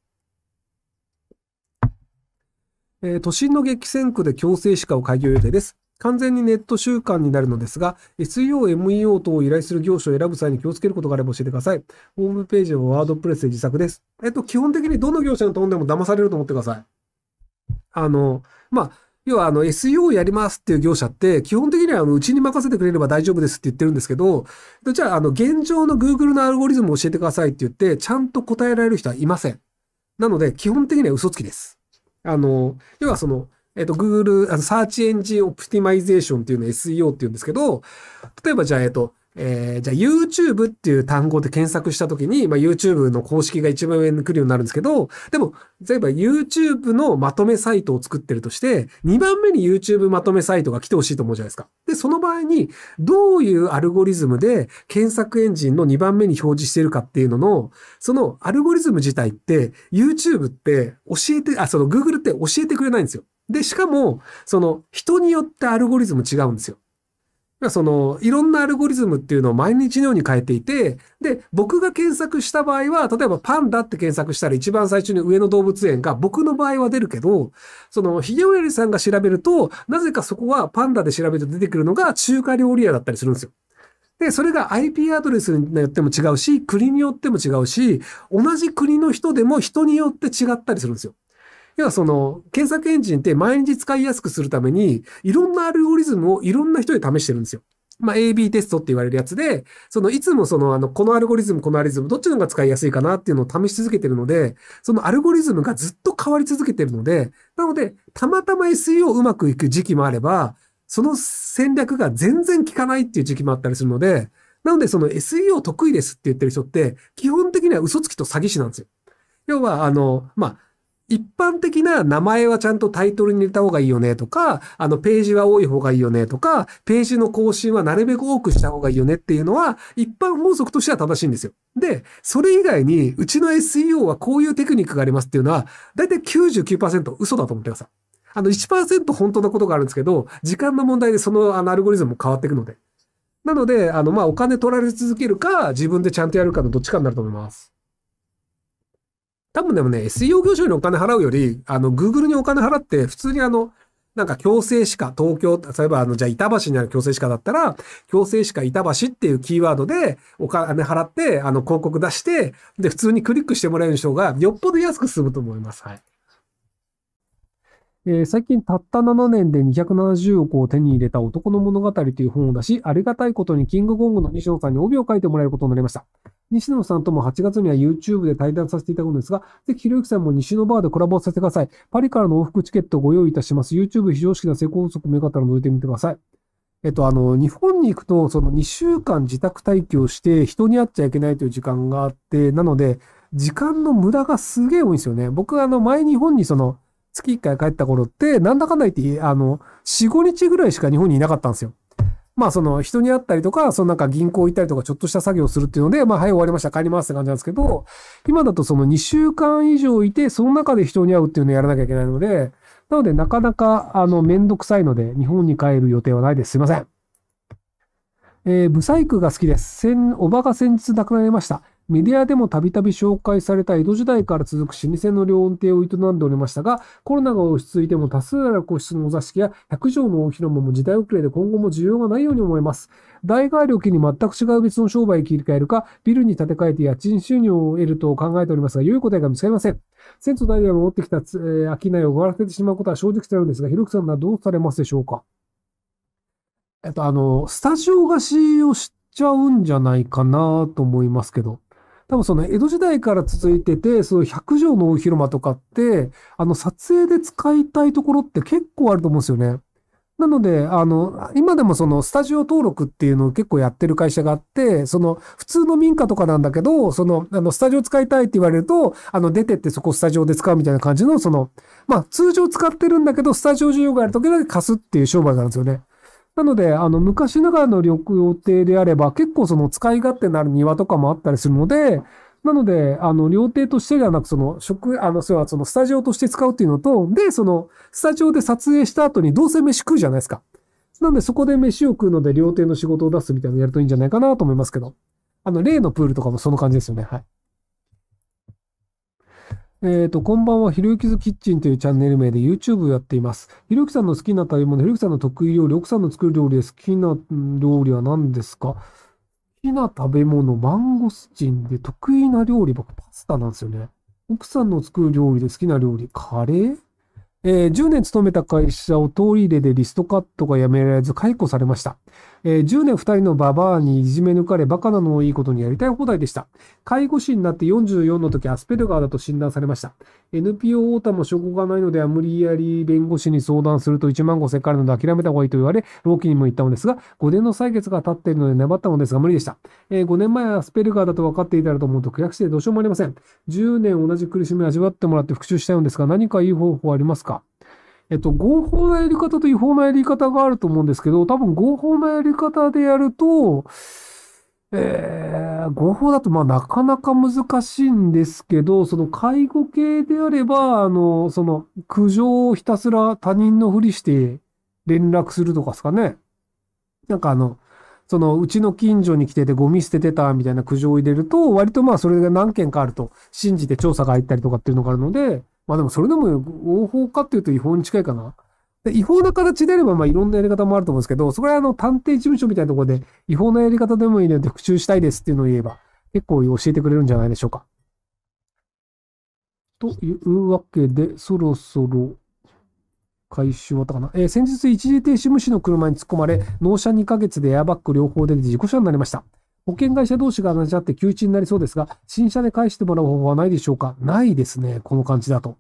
Speaker 1: えー、都心の激戦区で強制歯科を開業予定です。完全にネット習慣になるのですが、SEO、MEO 等を依頼する業種を選ぶ際に気をつけることがあれば教えてください。ホームページはワードプレスで自作です。えっと、基本的にどの業者の飛んでも騙されると思ってください。あの、まあ、要はあの SEO をやりますっていう業者って、基本的にはあのうちに任せてくれれば大丈夫ですって言ってるんですけど、じゃああの現状の Google のアルゴリズムを教えてくださいって言って、ちゃんと答えられる人はいません。なので、基本的には嘘つきです。あの、要はその、えっと、Google、あの、サーチエンジンオプティマイゼーションっていうのを SEO っていうんですけど、例えばじゃあ、えっと、えー、じゃあ YouTube っていう単語で検索した時に、まあ、YouTube の公式が一番上に来るようになるんですけど、でも、例えば YouTube のまとめサイトを作ってるとして、2番目に YouTube まとめサイトが来てほしいと思うじゃないですか。で、その場合に、どういうアルゴリズムで検索エンジンの2番目に表示してるかっていうのの、そのアルゴリズム自体って、YouTube って教えて、あ、その Google って教えてくれないんですよ。で、しかも、その人によってアルゴリズム違うんですよ。その、いろんなアルゴリズムっていうのを毎日のように変えていて、で、僕が検索した場合は、例えばパンダって検索したら一番最初に上野動物園が僕の場合は出るけど、その、ひげおやりさんが調べると、なぜかそこはパンダで調べると出てくるのが中華料理屋だったりするんですよ。で、それが IP アドレスによっても違うし、国によっても違うし、同じ国の人でも人によって違ったりするんですよ。要はその、検索エンジンって毎日使いやすくするために、いろんなアルゴリズムをいろんな人で試してるんですよ。まあ、AB テストって言われるやつで、そのいつもその、あの、このアルゴリズム、このアルゴリズム、どっちの方が使いやすいかなっていうのを試し続けてるので、そのアルゴリズムがずっと変わり続けてるので、なので、たまたま SEO うまくいく時期もあれば、その戦略が全然効かないっていう時期もあったりするので、なのでその SEO 得意ですって言ってる人って、基本的には嘘つきと詐欺師なんですよ。要は、あの、まあ、一般的な名前はちゃんとタイトルに入れた方がいいよねとか、あのページは多い方がいいよねとか、ページの更新はなるべく多くした方がいいよねっていうのは、一般法則としては正しいんですよ。で、それ以外に、うちの SEO はこういうテクニックがありますっていうのは、だいたい99%嘘だと思ってください。あの1%本当のことがあるんですけど、時間の問題でそのあのアルゴリズムも変わっていくので。なので、あの、ま、お金取られ続けるか、自分でちゃんとやるかのどっちかになると思います。多分でもね、SEO 業者にお金払うより、あの、Google にお金払って、普通にあの、なんか強制しか、東京、例えばあの、じゃあ板橋にある強制しかだったら、強制しか板橋っていうキーワードでお金払って、あの、広告出して、で、普通にクリックしてもらえる人がよっぽど安く済むと思います。はい。えー、最近たった7年で270億を手に入れた男の物語という本を出し、ありがたいことにキングコングの西野さんに帯を書いてもらえることになりました。西野さんとも8月には YouTube で対談させていただくのですが、ぜひひろゆきさんも西のバーでコラボさせてください。パリからの往復チケットをご用意いたします。YouTube 非常識な成功法則見よ方っ覗いてみてください。えっと、あの、日本に行くと、その2週間自宅待機をして、人に会っちゃいけないという時間があって、なので、時間の無駄がすげえ多いんですよね。僕はあの、前日本にその、月1回帰った頃って、なんだかんだ言って、あの、4、5日ぐらいしか日本にいなかったんですよ。まあその人に会ったりとか、そのなんか銀行行ったりとか、ちょっとした作業をするっていうので、まあはい終わりました、帰りますって感じなんですけど、今だとその2週間以上いて、その中で人に会うっていうのをやらなきゃいけないので、なのでなかなかあのめんどくさいので、日本に帰る予定はないです。すいません。えー、ブサイクが好きです。おばが先日亡くなりました。メディアでもたびたび紹介された江戸時代から続く老舗の料音亭を営んでおりましたが、コロナが落ち着いても多数ある個室のお座敷や100畳の大広間も時代遅れで今後も需要がないように思います。代替料金に全く違う別の商売に切り替えるか、ビルに建て替えて家賃収入を得ると考えておりますが、良い答えが見つかりません。先祖代々戻ってきた、えー、商いを終わらせてしまうことは正直るんですが、広くさんならどうされますでしょうかえっと、あの、スタジオ貸しをしちゃうんじゃないかなと思いますけど。多分その江戸時代から続いてて、その百条の大広間とかって、あの撮影で使いたいところって結構あると思うんですよね。なので、あの、今でもそのスタジオ登録っていうのを結構やってる会社があって、その普通の民家とかなんだけど、その、あの、スタジオ使いたいって言われると、あの、出てってそこスタジオで使うみたいな感じの、その、まあ、通常使ってるんだけど、スタジオ需要がある時だけ貸すっていう商売なんですよね。なので、あの、昔ながらの緑亭であれば、結構その使い勝手のある庭とかもあったりするので、なので、あの、料亭としてではなく、その、食、あの、それはその、スタジオとして使うっていうのと、で、その、スタジオで撮影した後にどうせ飯食うじゃないですか。なんで、そこで飯を食うので、料亭の仕事を出すみたいなのやるといいんじゃないかなと思いますけど。あの、例のプールとかもその感じですよね。はい。えっ、ー、と、こんばんは、ひろゆきずキッチンというチャンネル名で YouTube をやっています。ひろゆきさんの好きな食べ物、ひろゆきさんの得意料理、奥さんの作る料理で好きな料理は何ですか好きな食べ物、マンゴスチンで得意な料理、僕パスタなんですよね。奥さんの作る料理で好きな料理、カレーえー、10年勤めた会社を通り入れでリストカットがやめられず解雇されました。えー、10年2人のババアにいじめ抜かれ、バカなのをいいことにやりたい放題でした。介護士になって44の時、アスペルガーだと診断されました。NPO 太田も証拠がないのでは無理やり弁護士に相談すると1万5千からので諦めた方がいいと言われ、老期にも言ったのですが、5年の歳月が経っているので粘ったのですが無理でした。えー、5年前アスペルガーだと分かっていたらと思うと悔しくてどうしようもありません。10年同じ苦しみを味わってもらって復讐したいのですが、何かいい方法ありますかえっと、合法なやり方と違法なやり方があると思うんですけど、多分合法なやり方でやると、えー、合法だと、まあ、なかなか難しいんですけど、その介護系であれば、あの、その、苦情をひたすら他人のふりして連絡するとかですかね。なんかあの、その、うちの近所に来ててゴミ捨ててたみたいな苦情を入れると、割とまあ、それが何件かあると信じて調査が入ったりとかっていうのがあるので、まあでもそれでも合法かっていうと違法に近いかな。で違法な形であれば、まあいろんなやり方もあると思うんですけど、それはあの探偵事務所みたいなところで違法なやり方でもいいので復習したいですっていうのを言えば、結構教えてくれるんじゃないでしょうか。というわけで、そろそろ回収終わったかな。えー、先日一時停止無視の車に突っ込まれ、納車2ヶ月でエアバッグ両方で自己車になりました。保険会社同士が話し合って窮地になりそうですが、新車で返してもらう方法はないでしょうかないですね。この感じだと。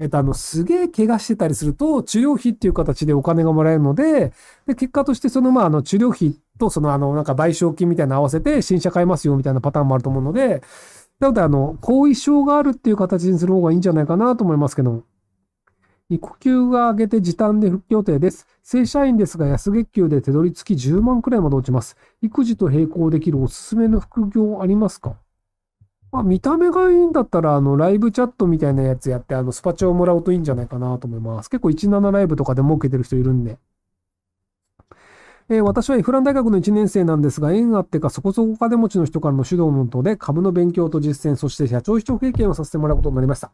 Speaker 1: えっと、あの、すげえ怪我してたりすると、治療費っていう形でお金がもらえるので、で、結果としてその、まあ、あの、治療費と、その、あの、なんか賠償金みたいなの合わせて、新車買えますよ、みたいなパターンもあると思うので、なので、あの、後遺症があるっていう形にする方がいいんじゃないかなと思いますけど。育休が上げて時短で復帰予定です。正社員ですが安月給で手取り付き10万くらいまで落ちます。育児と並行できるおすすめの副業ありますかまあ、見た目がいいんだったら、あの、ライブチャットみたいなやつやって、あの、スパチャをもらうといいんじゃないかなと思います。結構17ライブとかで儲けてる人いるんで。えー、私はイフラン大学の1年生なんですが、縁あってかそこそこ金持ちの人からの指導のもで株の勉強と実践、そして社長秘書経験をさせてもらうことになりました。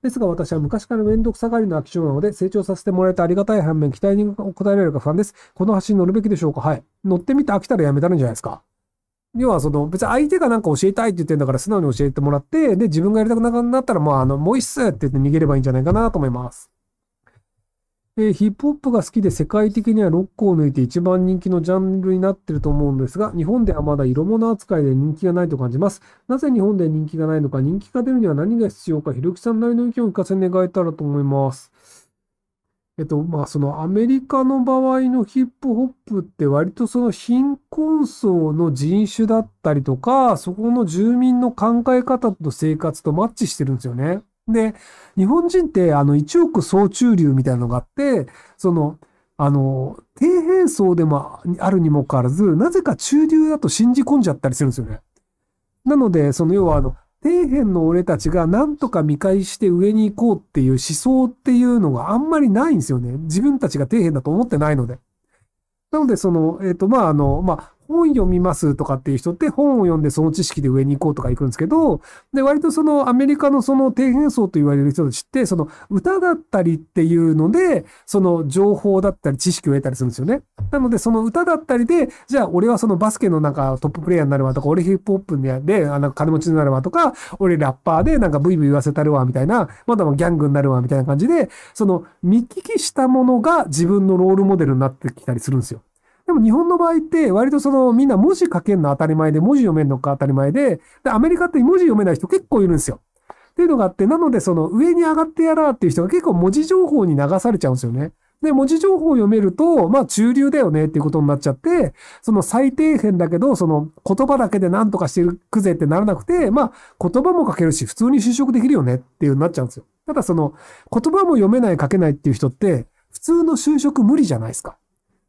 Speaker 1: ですが私は昔から面倒くさがりの空き性なので、成長させてもらえてありがたい反面、期待に応えられるか不安です。この橋に乗るべきでしょうかはい。乗ってみて飽きたらやめたらいいんじゃないですか。要はその、別に相手がなんか教えたいって言ってんだから素直に教えてもらって、で、自分がやりたくなくなったら、まあ、あの、もう一っって言って逃げればいいんじゃないかなと思います。えー、ヒップホップが好きで世界的にはロックを抜いて一番人気のジャンルになってると思うんですが、日本ではまだ色物扱いで人気がないと感じます。なぜ日本で人気がないのか、人気が出るには何が必要か、ひろきさんなりの意見を聞かせ願えたらと思います。えっと、まあ、そのアメリカの場合のヒップホップって割とその貧困層の人種だったりとか、そこの住民の考え方と生活とマッチしてるんですよね。で、日本人ってあの1億総中流みたいなのがあって、その、あの、低平層でもあるにもかかわらず、なぜか中流だと信じ込んじゃったりするんですよね。なので、その要はあの、底辺の俺たちが何とか見返して上に行こうっていう思想っていうのがあんまりないんですよね。自分たちが底辺だと思ってないので。なので、その、えっ、ー、と、まあ、あの、まあ、本読みますとかっていう人って本を読んでその知識で上に行こうとか行くんですけど、で、割とそのアメリカのその低変層と言われる人たちって、その歌だったりっていうので、その情報だったり知識を得たりするんですよね。なので、その歌だったりで、じゃあ俺はそのバスケのなんかトッププレイヤーになるわとか、俺ヒップホップで、あの、金持ちになるわとか、俺ラッパーでなんかブイブイ言わせたるわみたいな、まだギャングになるわみたいな感じで、その見聞きしたものが自分のロールモデルになってきたりするんですよ。でも日本の場合って割とそのみんな文字書けるの当たり前で文字読めるのか当たり前で、で、アメリカって文字読めない人結構いるんですよ。っていうのがあって、なのでその上に上がってやらっていう人が結構文字情報に流されちゃうんですよね。で、文字情報を読めると、まあ中流だよねっていうことになっちゃって、その最底辺だけど、その言葉だけで何とかしてるくぜってならなくて、まあ言葉も書けるし、普通に就職できるよねっていうになっちゃうんですよ。ただその言葉も読めない書けないっていう人って、普通の就職無理じゃないですか。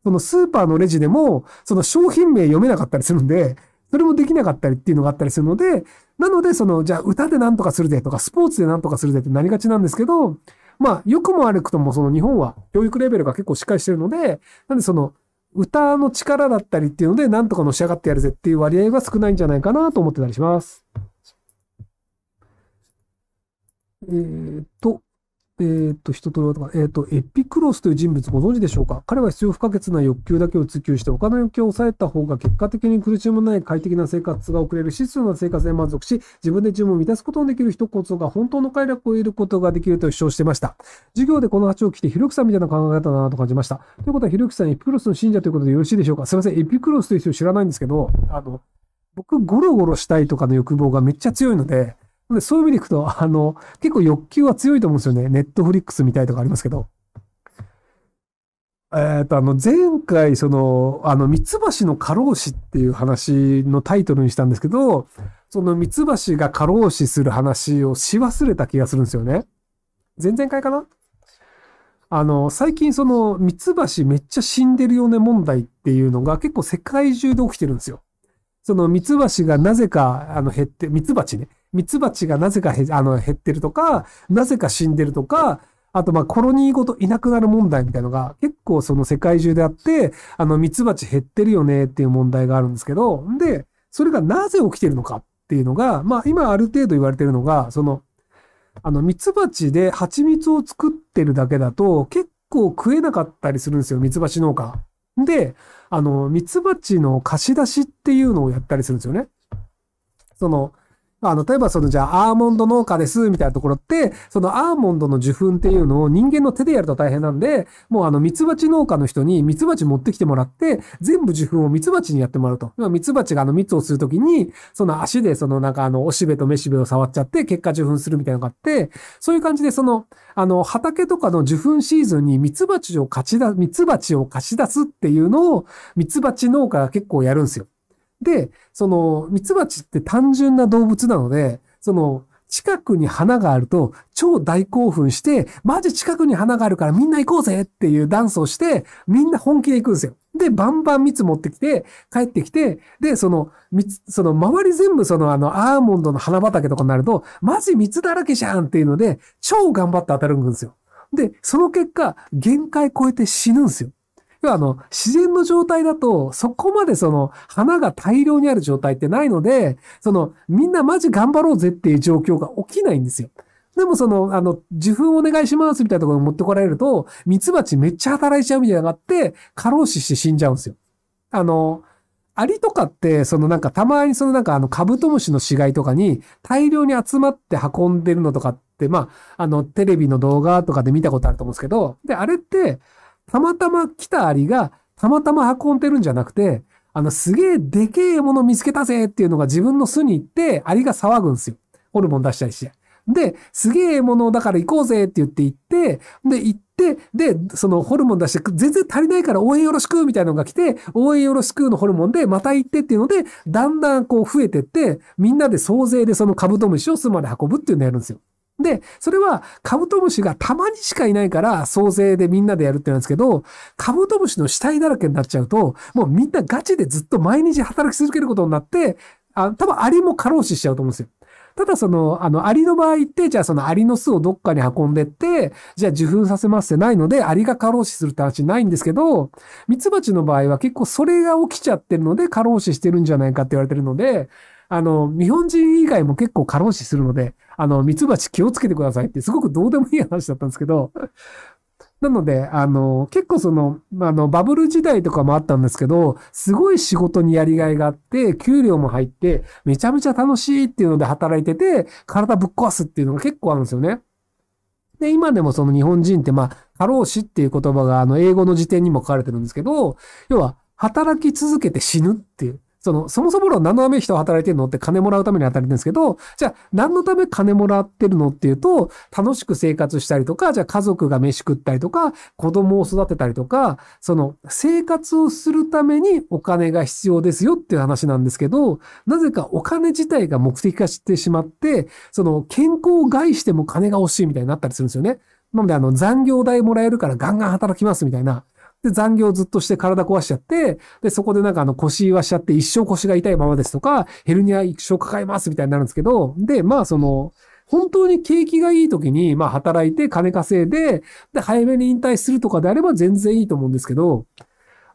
Speaker 1: そのスーパーのレジでも、その商品名読めなかったりするんで、それもできなかったりっていうのがあったりするので、なので、その、じゃあ歌で何とかするぜとか、スポーツで何とかするぜってなりがちなんですけど、まあ、良くも悪くとも、その日本は教育レベルが結構しっかりしてるので、なんでその、歌の力だったりっていうので、なんとかのし上がってやるぜっていう割合が少ないんじゃないかなと思ってたりします。えっ、と、えー、っと、人との、えー、っと、エピクロスという人物ご存知でしょうか彼は必要不可欠な欲求だけを追求して、他の欲求を抑えた方が結果的に苦しみもない快適な生活が送れる質素な生活で満足し、自分で自分を満たすことのできる人こそが本当の快楽を得ることができると主張していました。授業でこの鉢を着て、ひろきさんみたいな考え方だなと感じました。ということは、ひろきさん、エピクロスの信者ということでよろしいでしょうかすいません、エピクロスという人知らないんですけど、あの、僕、ゴロゴロしたいとかの欲望がめっちゃ強いので、で、そういう意味でいくと、あの、結構欲求は強いと思うんですよね。ネットフリックスみたいとかありますけど。えー、っ、と、あの、前回、その、あの、三橋の過労死っていう話のタイトルにしたんですけど、その三橋が過労死する話をし忘れた気がするんですよね。前々回かなあの、最近その、三橋めっちゃ死んでるよね問題っていうのが結構世界中で起きてるんですよ。その三橋がなぜか、あの、減って、三橋ね。ミツバチがなぜかあの減ってるとか、なぜか死んでるとか、あと、ま、コロニーごといなくなる問題みたいのが結構その世界中であって、あの、ミツバチ減ってるよねっていう問題があるんですけど、で、それがなぜ起きてるのかっていうのが、まあ、今ある程度言われてるのが、その、あの、ミツバチで蜂蜜を作ってるだけだと結構食えなかったりするんですよ、ミツバチ農家。で、あの、ミツバチの貸し出しっていうのをやったりするんですよね。その、あの、例えばその、じゃあ、アーモンド農家です、みたいなところって、そのアーモンドの受粉っていうのを人間の手でやると大変なんで、もうあの、ミツバチ農家の人にミツバチ持ってきてもらって、全部受粉をミツバチにやってもらうと。ミツバチがあの、蜜を吸うときに、その足でその、なんかあの、おしべとめしべを触っちゃって、結果受粉するみたいなのがあって、そういう感じでその、あの、畑とかの受粉シーズンにミツバチを貸し出、ミツバチを貸し出すっていうのを、ミツバチ農家が結構やるんですよ。で、その、ミツバチって単純な動物なので、その、近くに花があると超大興奮して、マジ近くに花があるからみんな行こうぜっていうダンスをして、みんな本気で行くんですよ。で、バンバン蜜持ってきて、帰ってきて、で、その、蜜、その周り全部そのあの、アーモンドの花畑とかになると、マジ蜜だらけじゃんっていうので、超頑張って当たるんですよ。で、その結果、限界超えて死ぬんですよ。要はあの、自然の状態だと、そこまでその、花が大量にある状態ってないので、その、みんなマジ頑張ろうぜっていう状況が起きないんですよ。でもその、あの、受粉お願いしますみたいなところに持ってこられると、ミツバチめっちゃ働いちゃうみたいなのがあって、過労死して死んじゃうんですよ。あの、アリとかって、そのなんかたまにそのなんかあのカブトムシの死骸とかに大量に集まって運んでるのとかって、まあ、あのテレビの動画とかで見たことあると思うんですけど、で、あれって、たまたま来たアリが、たまたま運んでるんじゃなくて、あの、すげえでけえもの見つけたぜっていうのが自分の巣に行って、アリが騒ぐんですよ。ホルモン出したりして。で、すげえものだから行こうぜって言って行って、で、行って、で、そのホルモン出して、全然足りないから応援よろしくみたいなのが来て、応援よろしくのホルモンでまた行ってっていうので、だんだんこう増えてって、みんなで総勢でそのカブトムシを巣まで運ぶっていうのをやるんですよ。で、それはカブトムシがたまにしかいないから総勢でみんなでやるって言うんですけど、カブトムシの死体だらけになっちゃうと、もうみんなガチでずっと毎日働き続けることになって、あ多分アリも過労死しちゃうと思うんですよ。ただその、あの、アリの場合って、じゃあそのアリの巣をどっかに運んでって、じゃあ受粉させますってないので、アリが過労死するって話ないんですけど、ミツバチの場合は結構それが起きちゃってるので過労死してるんじゃないかって言われてるので、あの、日本人以外も結構過労死するので、あの、ミツバチ気をつけてくださいって、すごくどうでもいい話だったんですけど、なので、あの、結構その、あの、バブル時代とかもあったんですけど、すごい仕事にやりがいがあって、給料も入って、めちゃめちゃ楽しいっていうので働いてて、体ぶっ壊すっていうのが結構あるんですよね。で、今でもその日本人って、まあ、過労死っていう言葉が、あの、英語の辞典にも書かれてるんですけど、要は、働き続けて死ぬっていう。その、そもそも何のため人は働いてるのって金もらうために働いてるんですけど、じゃあ何のため金もらってるのっていうと、楽しく生活したりとか、じゃあ家族が飯食ったりとか、子供を育てたりとか、その生活をするためにお金が必要ですよっていう話なんですけど、なぜかお金自体が目的化してしまって、その健康を害しても金が欲しいみたいになったりするんですよね。なのであの残業代もらえるからガンガン働きますみたいな、で、残業ずっとして体壊しちゃって、で、そこでなんかあの腰はしちゃって一生腰が痛いままですとか、ヘルニア一生抱えますみたいになるんですけど、で、まあその、本当に景気がいい時に、まあ働いて金稼いで、で、早めに引退するとかであれば全然いいと思うんですけど、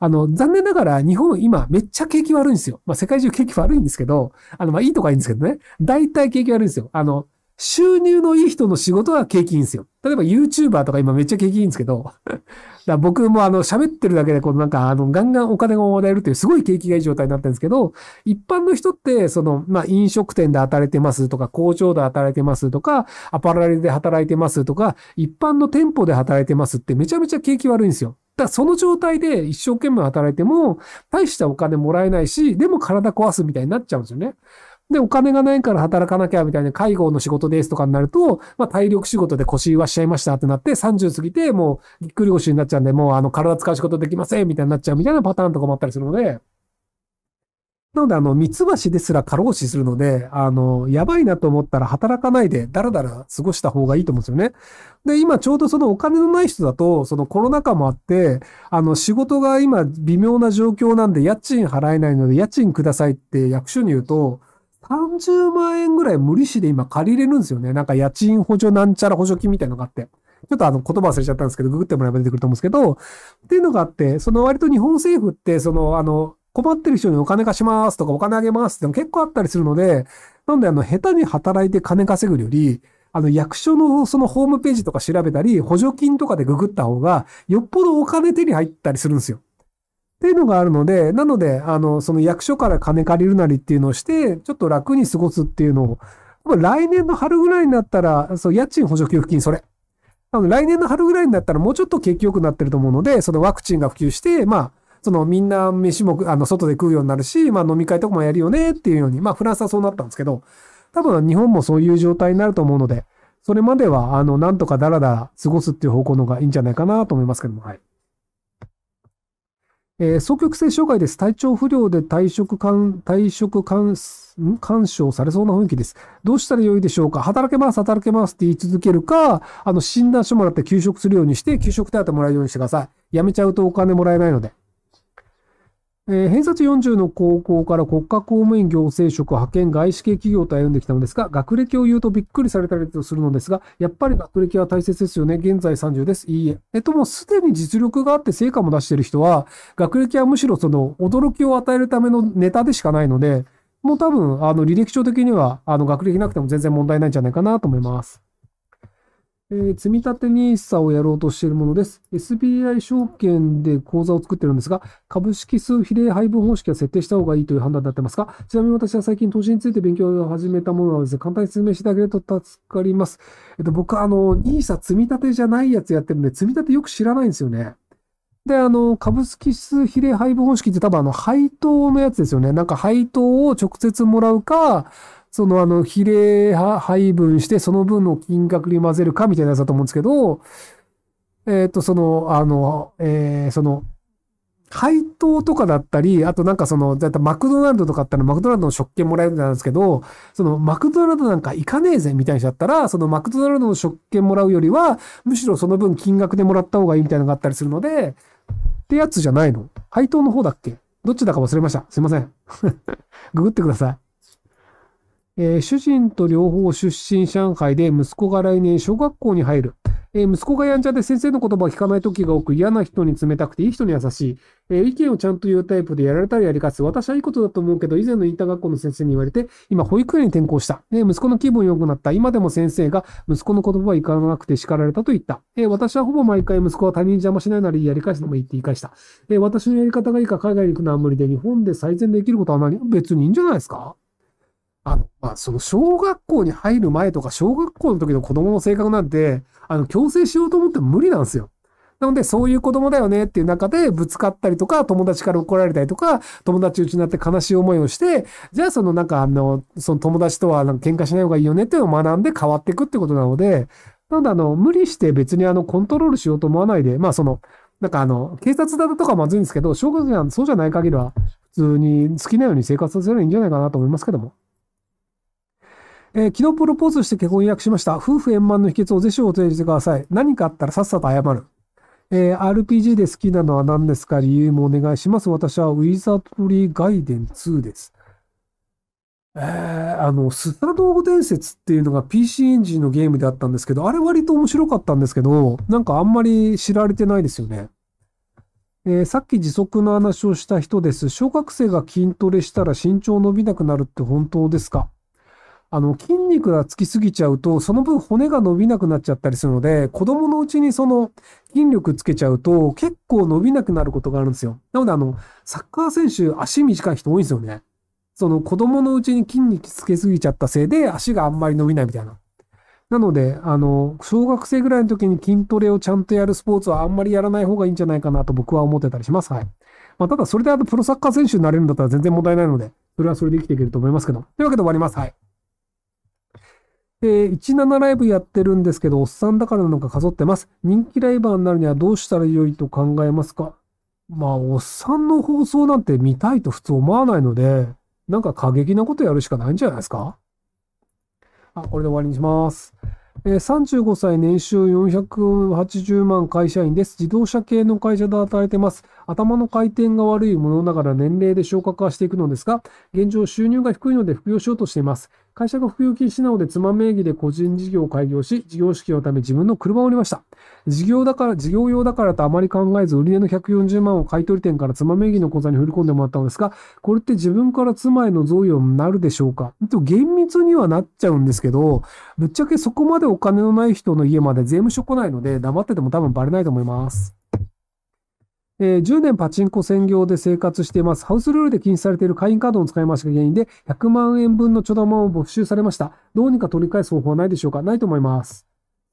Speaker 1: あの、残念ながら日本今めっちゃ景気悪いんですよ。まあ世界中景気悪いんですけど、あの、まあいいとかいいんですけどね。大体景気悪いんですよ。あの、収入のいい人の仕事は景気いいんですよ。例えば YouTuber とか今めっちゃ景気いいんですけど、だ僕もあの喋ってるだけでこのなんかあのガンガンお金がもらえるというすごい景気がいい状態になってるんですけど、一般の人ってそのまあ飲食店で働いてますとか工場で働いてますとかアパレルで働いてますとか一般の店舗で働いてますってめちゃめちゃ景気悪いんですよ。だその状態で一生懸命働いても大したお金もらえないし、でも体壊すみたいになっちゃうんですよね。で、お金がないから働かなきゃみたいな介護の仕事ですとかになると、まあ体力仕事で腰はしちゃいましたってなって、30過ぎてもうぎっくり腰になっちゃうんで、もうあの体使う仕事できませんみたいになっちゃうみたいなパターンとかもあったりするので、なので、あの、三橋ですら過労死するので、あの、やばいなと思ったら働かないで、だらだら過ごした方がいいと思うんですよね。で、今ちょうどそのお金のない人だと、そのコロナ禍もあって、あの、仕事が今微妙な状況なんで、家賃払えないので、家賃くださいって役所に言うと、30万円ぐらい無利子で今借りれるんですよね。なんか家賃補助なんちゃら補助金みたいなのがあって。ちょっとあの言葉忘れちゃったんですけど、ググってもらえば出てくると思うんですけど、っていうのがあって、その割と日本政府って、そのあの、困ってる人にお金貸しますとかお金あげますっての結構あったりするので、なんであの、下手に働いて金稼ぐより、あの、役所のそのホームページとか調べたり、補助金とかでググった方が、よっぽどお金手に入ったりするんですよ。っていうのがあるので、なので、あの、その役所から金借りるなりっていうのをして、ちょっと楽に過ごすっていうのを、来年の春ぐらいになったら、そう、家賃補助給付金、それ。多分来年の春ぐらいになったらもうちょっと景気良くなってると思うので、そのワクチンが普及して、まあ、そのみんな飯も、あの、外で食うようになるし、まあ飲み会とかもやるよねっていうように、まあフランスはそうなったんですけど、多分日本もそういう状態になると思うので、それまでは、あの、なんとかダラダラ過ごすっていう方向の方がいいんじゃないかなと思いますけども、はい。えー、双極性障害です。体調不良で退職感、退職感、干渉されそうな雰囲気です。どうしたらよいでしょうか働けます、働けますって言い続けるか、あの、診断書もらって休職するようにして、休職手当もらえるようにしてください。辞めちゃうとお金もらえないので。えー、偏差値40の高校から国家公務員行政職派遣外資系企業と歩んできたのですが、学歴を言うとびっくりされたりとするのですが、やっぱり学歴は大切ですよね。現在30です。いいえ。えっと、もうすでに実力があって成果も出している人は、学歴はむしろその驚きを与えるためのネタでしかないので、もう多分、あの、履歴書的には、あの、学歴なくても全然問題ないんじゃないかなと思います。えー、積立 NISA をやろうとしているものです。SBI 証券で口座を作ってるんですが、株式数比例配分方式は設定した方がいいという判断になってますが、ちなみに私は最近投資について勉強を始めたものなのです、ね、簡単に説明してあげると助かります。えっと、僕はあの、NISA 積立じゃないやつやってるんで、積立よく知らないんですよね。で、あの、株式数比例配分方式って多分あの、配当のやつですよね。なんか配当を直接もらうか、そのあの、比例配分して、その分の金額に混ぜるかみたいなやつだと思うんですけど、えっ、ー、と、その、あの、えー、その、配当とかだったり、あとなんかその、だいたマクドナルドとかあったらマクドナルドの食券もらえるんですけど、そのマクドナルドなんか行かねえぜみたいな人だったら、そのマクドナルドの食券もらうよりは、むしろその分金額でもらった方がいいみたいなのがあったりするので、ってやつじゃないの配当の方だっけどっちだか忘れました。すいません。*laughs* ググってください。えー、主人と両方出身上海で息子が来年小学校に入る。えー、息子がやんちゃで先生の言葉を聞かない時が多く嫌な人に冷たくていい人に優しい。えー、意見をちゃんと言うタイプでやられたらやり返す。私はいいことだと思うけど、以前のインター学校の先生に言われて、今保育園に転校した。え息子の気分良くなった。今でも先生が息子の言葉はいかなくて叱られたと言った。え私はほぼ毎回息子は他人邪魔しないなりやり返すのもいいって言い返した。え私のやり方がいいか海外に行くのは無理で、日本で最善できることは何別にいいんじゃないですかあの、まあ、その小学校に入る前とか、小学校の時の子供の性格なんて、あの、強制しようと思っても無理なんですよ。なので、そういう子供だよねっていう中でぶつかったりとか、友達から怒られたりとか、友達うちになって悲しい思いをして、じゃあそのなんかあの、その友達とはなんか喧嘩しない方がいいよねっていうのを学んで変わっていくってことなので、なのであの、無理して別にあの、コントロールしようと思わないで、まあその、なんかあの、警察だとかまずいんですけど、小学生はそうじゃない限りは、普通に好きなように生活させるのいいんじゃないかなと思いますけども。えー、昨日プロポーズして結婚予約しました。夫婦円満の秘訣をぜひお提えしてください。何かあったらさっさと謝る。えー、RPG で好きなのは何ですか理由もお願いします。私はウィザードリーガイデン2です。えー、あの、スタドー伝説っていうのが PC エンジンのゲームであったんですけど、あれ割と面白かったんですけど、なんかあんまり知られてないですよね。えー、さっき時速の話をした人です。小学生が筋トレしたら身長伸びなくなるって本当ですかあの、筋肉がつきすぎちゃうと、その分骨が伸びなくなっちゃったりするので、子供のうちにその筋力つけちゃうと、結構伸びなくなることがあるんですよ。なので、あの、サッカー選手、足短い人多いんですよね。その子供のうちに筋肉つけすぎちゃったせいで、足があんまり伸びないみたいな。なので、あの、小学生ぐらいの時に筋トレをちゃんとやるスポーツはあんまりやらない方がいいんじゃないかなと僕は思ってたりします。はい。まあ、ただそれであとプロサッカー選手になれるんだったら全然問題ないので、それはそれで生きていけると思いますけど。というわけで終わります。はい。えー、17ライブやってるんですけど、おっさんだからなのか数ってます。人気ライバーになるにはどうしたらよいと考えますかまあ、おっさんの放送なんて見たいと普通思わないので、なんか過激なことやるしかないんじゃないですかあ、これで終わりにします。えー、35歳、年収480万会社員です。自動車系の会社で働いてます。頭の回転が悪いものながら年齢で消化化していくのですが、現状収入が低いので服用しようとしています。会社が服用禁止なので妻名義で個人事業を開業し、事業資金のため自分の車を売りました。事業だから、事業用だからとあまり考えず、売り値の140万を買取店から妻名義の口座に振り込んでもらったのですが、これって自分から妻への贈与になるでしょうかと厳密にはなっちゃうんですけど、ぶっちゃけそこまでお金のない人の家まで税務署来ないので、黙ってても多分バレないと思います。えー、10年パチンコ専業で生活しています。ハウスルールで禁止されている会員カードの使い回しが原因で、100万円分の貯玉を没収されました。どうにか取り返す方法はないでしょうかないと思います。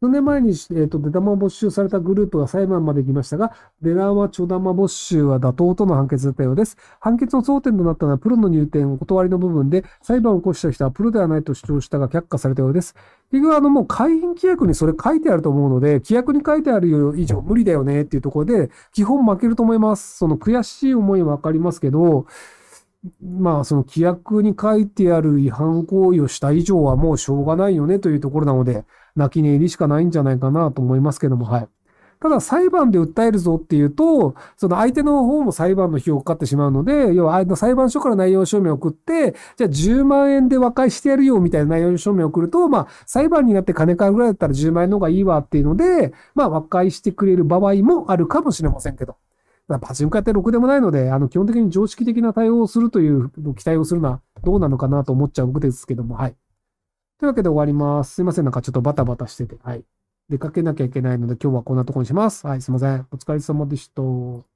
Speaker 1: 数年前に、えーと、出玉没収されたグループが裁判まで行きましたが、出玉、ちょ玉没収は妥当との判決だったようです。判決の争点となったのはプロの入店お断りの部分で、裁判を起こした人はプロではないと主張したが却下されたようです。結局、あの、もう会員規約にそれ書いてあると思うので、規約に書いてある以上無理だよねっていうところで、基本負けると思います。その悔しい思いはわかりますけど、まあ、その規約に書いてある違反行為をした以上はもうしょうがないよねというところなので、泣き寝入りしかないんじゃないかなと思いますけども、はい。ただ裁判で訴えるぞっていうと、その相手の方も裁判の費用かかってしまうので、要は裁判所から内容証明を送って、じゃあ10万円で和解してやるよみたいな内容証明を送ると、まあ裁判になって金買うぐらいだったら10万円の方がいいわっていうので、まあ和解してくれる場合もあるかもしれませんけど。パチンコやってろくでもないので、あの基本的に常識的な対応をするという期待をするのはどうなのかなと思っちゃう僕ですけども、はい。というわけで終わります。すいません。なんかちょっとバタバタしてて。はい。出かけなきゃいけないので、今日はこんなとこにします。はい、すいません。お疲れ様でした。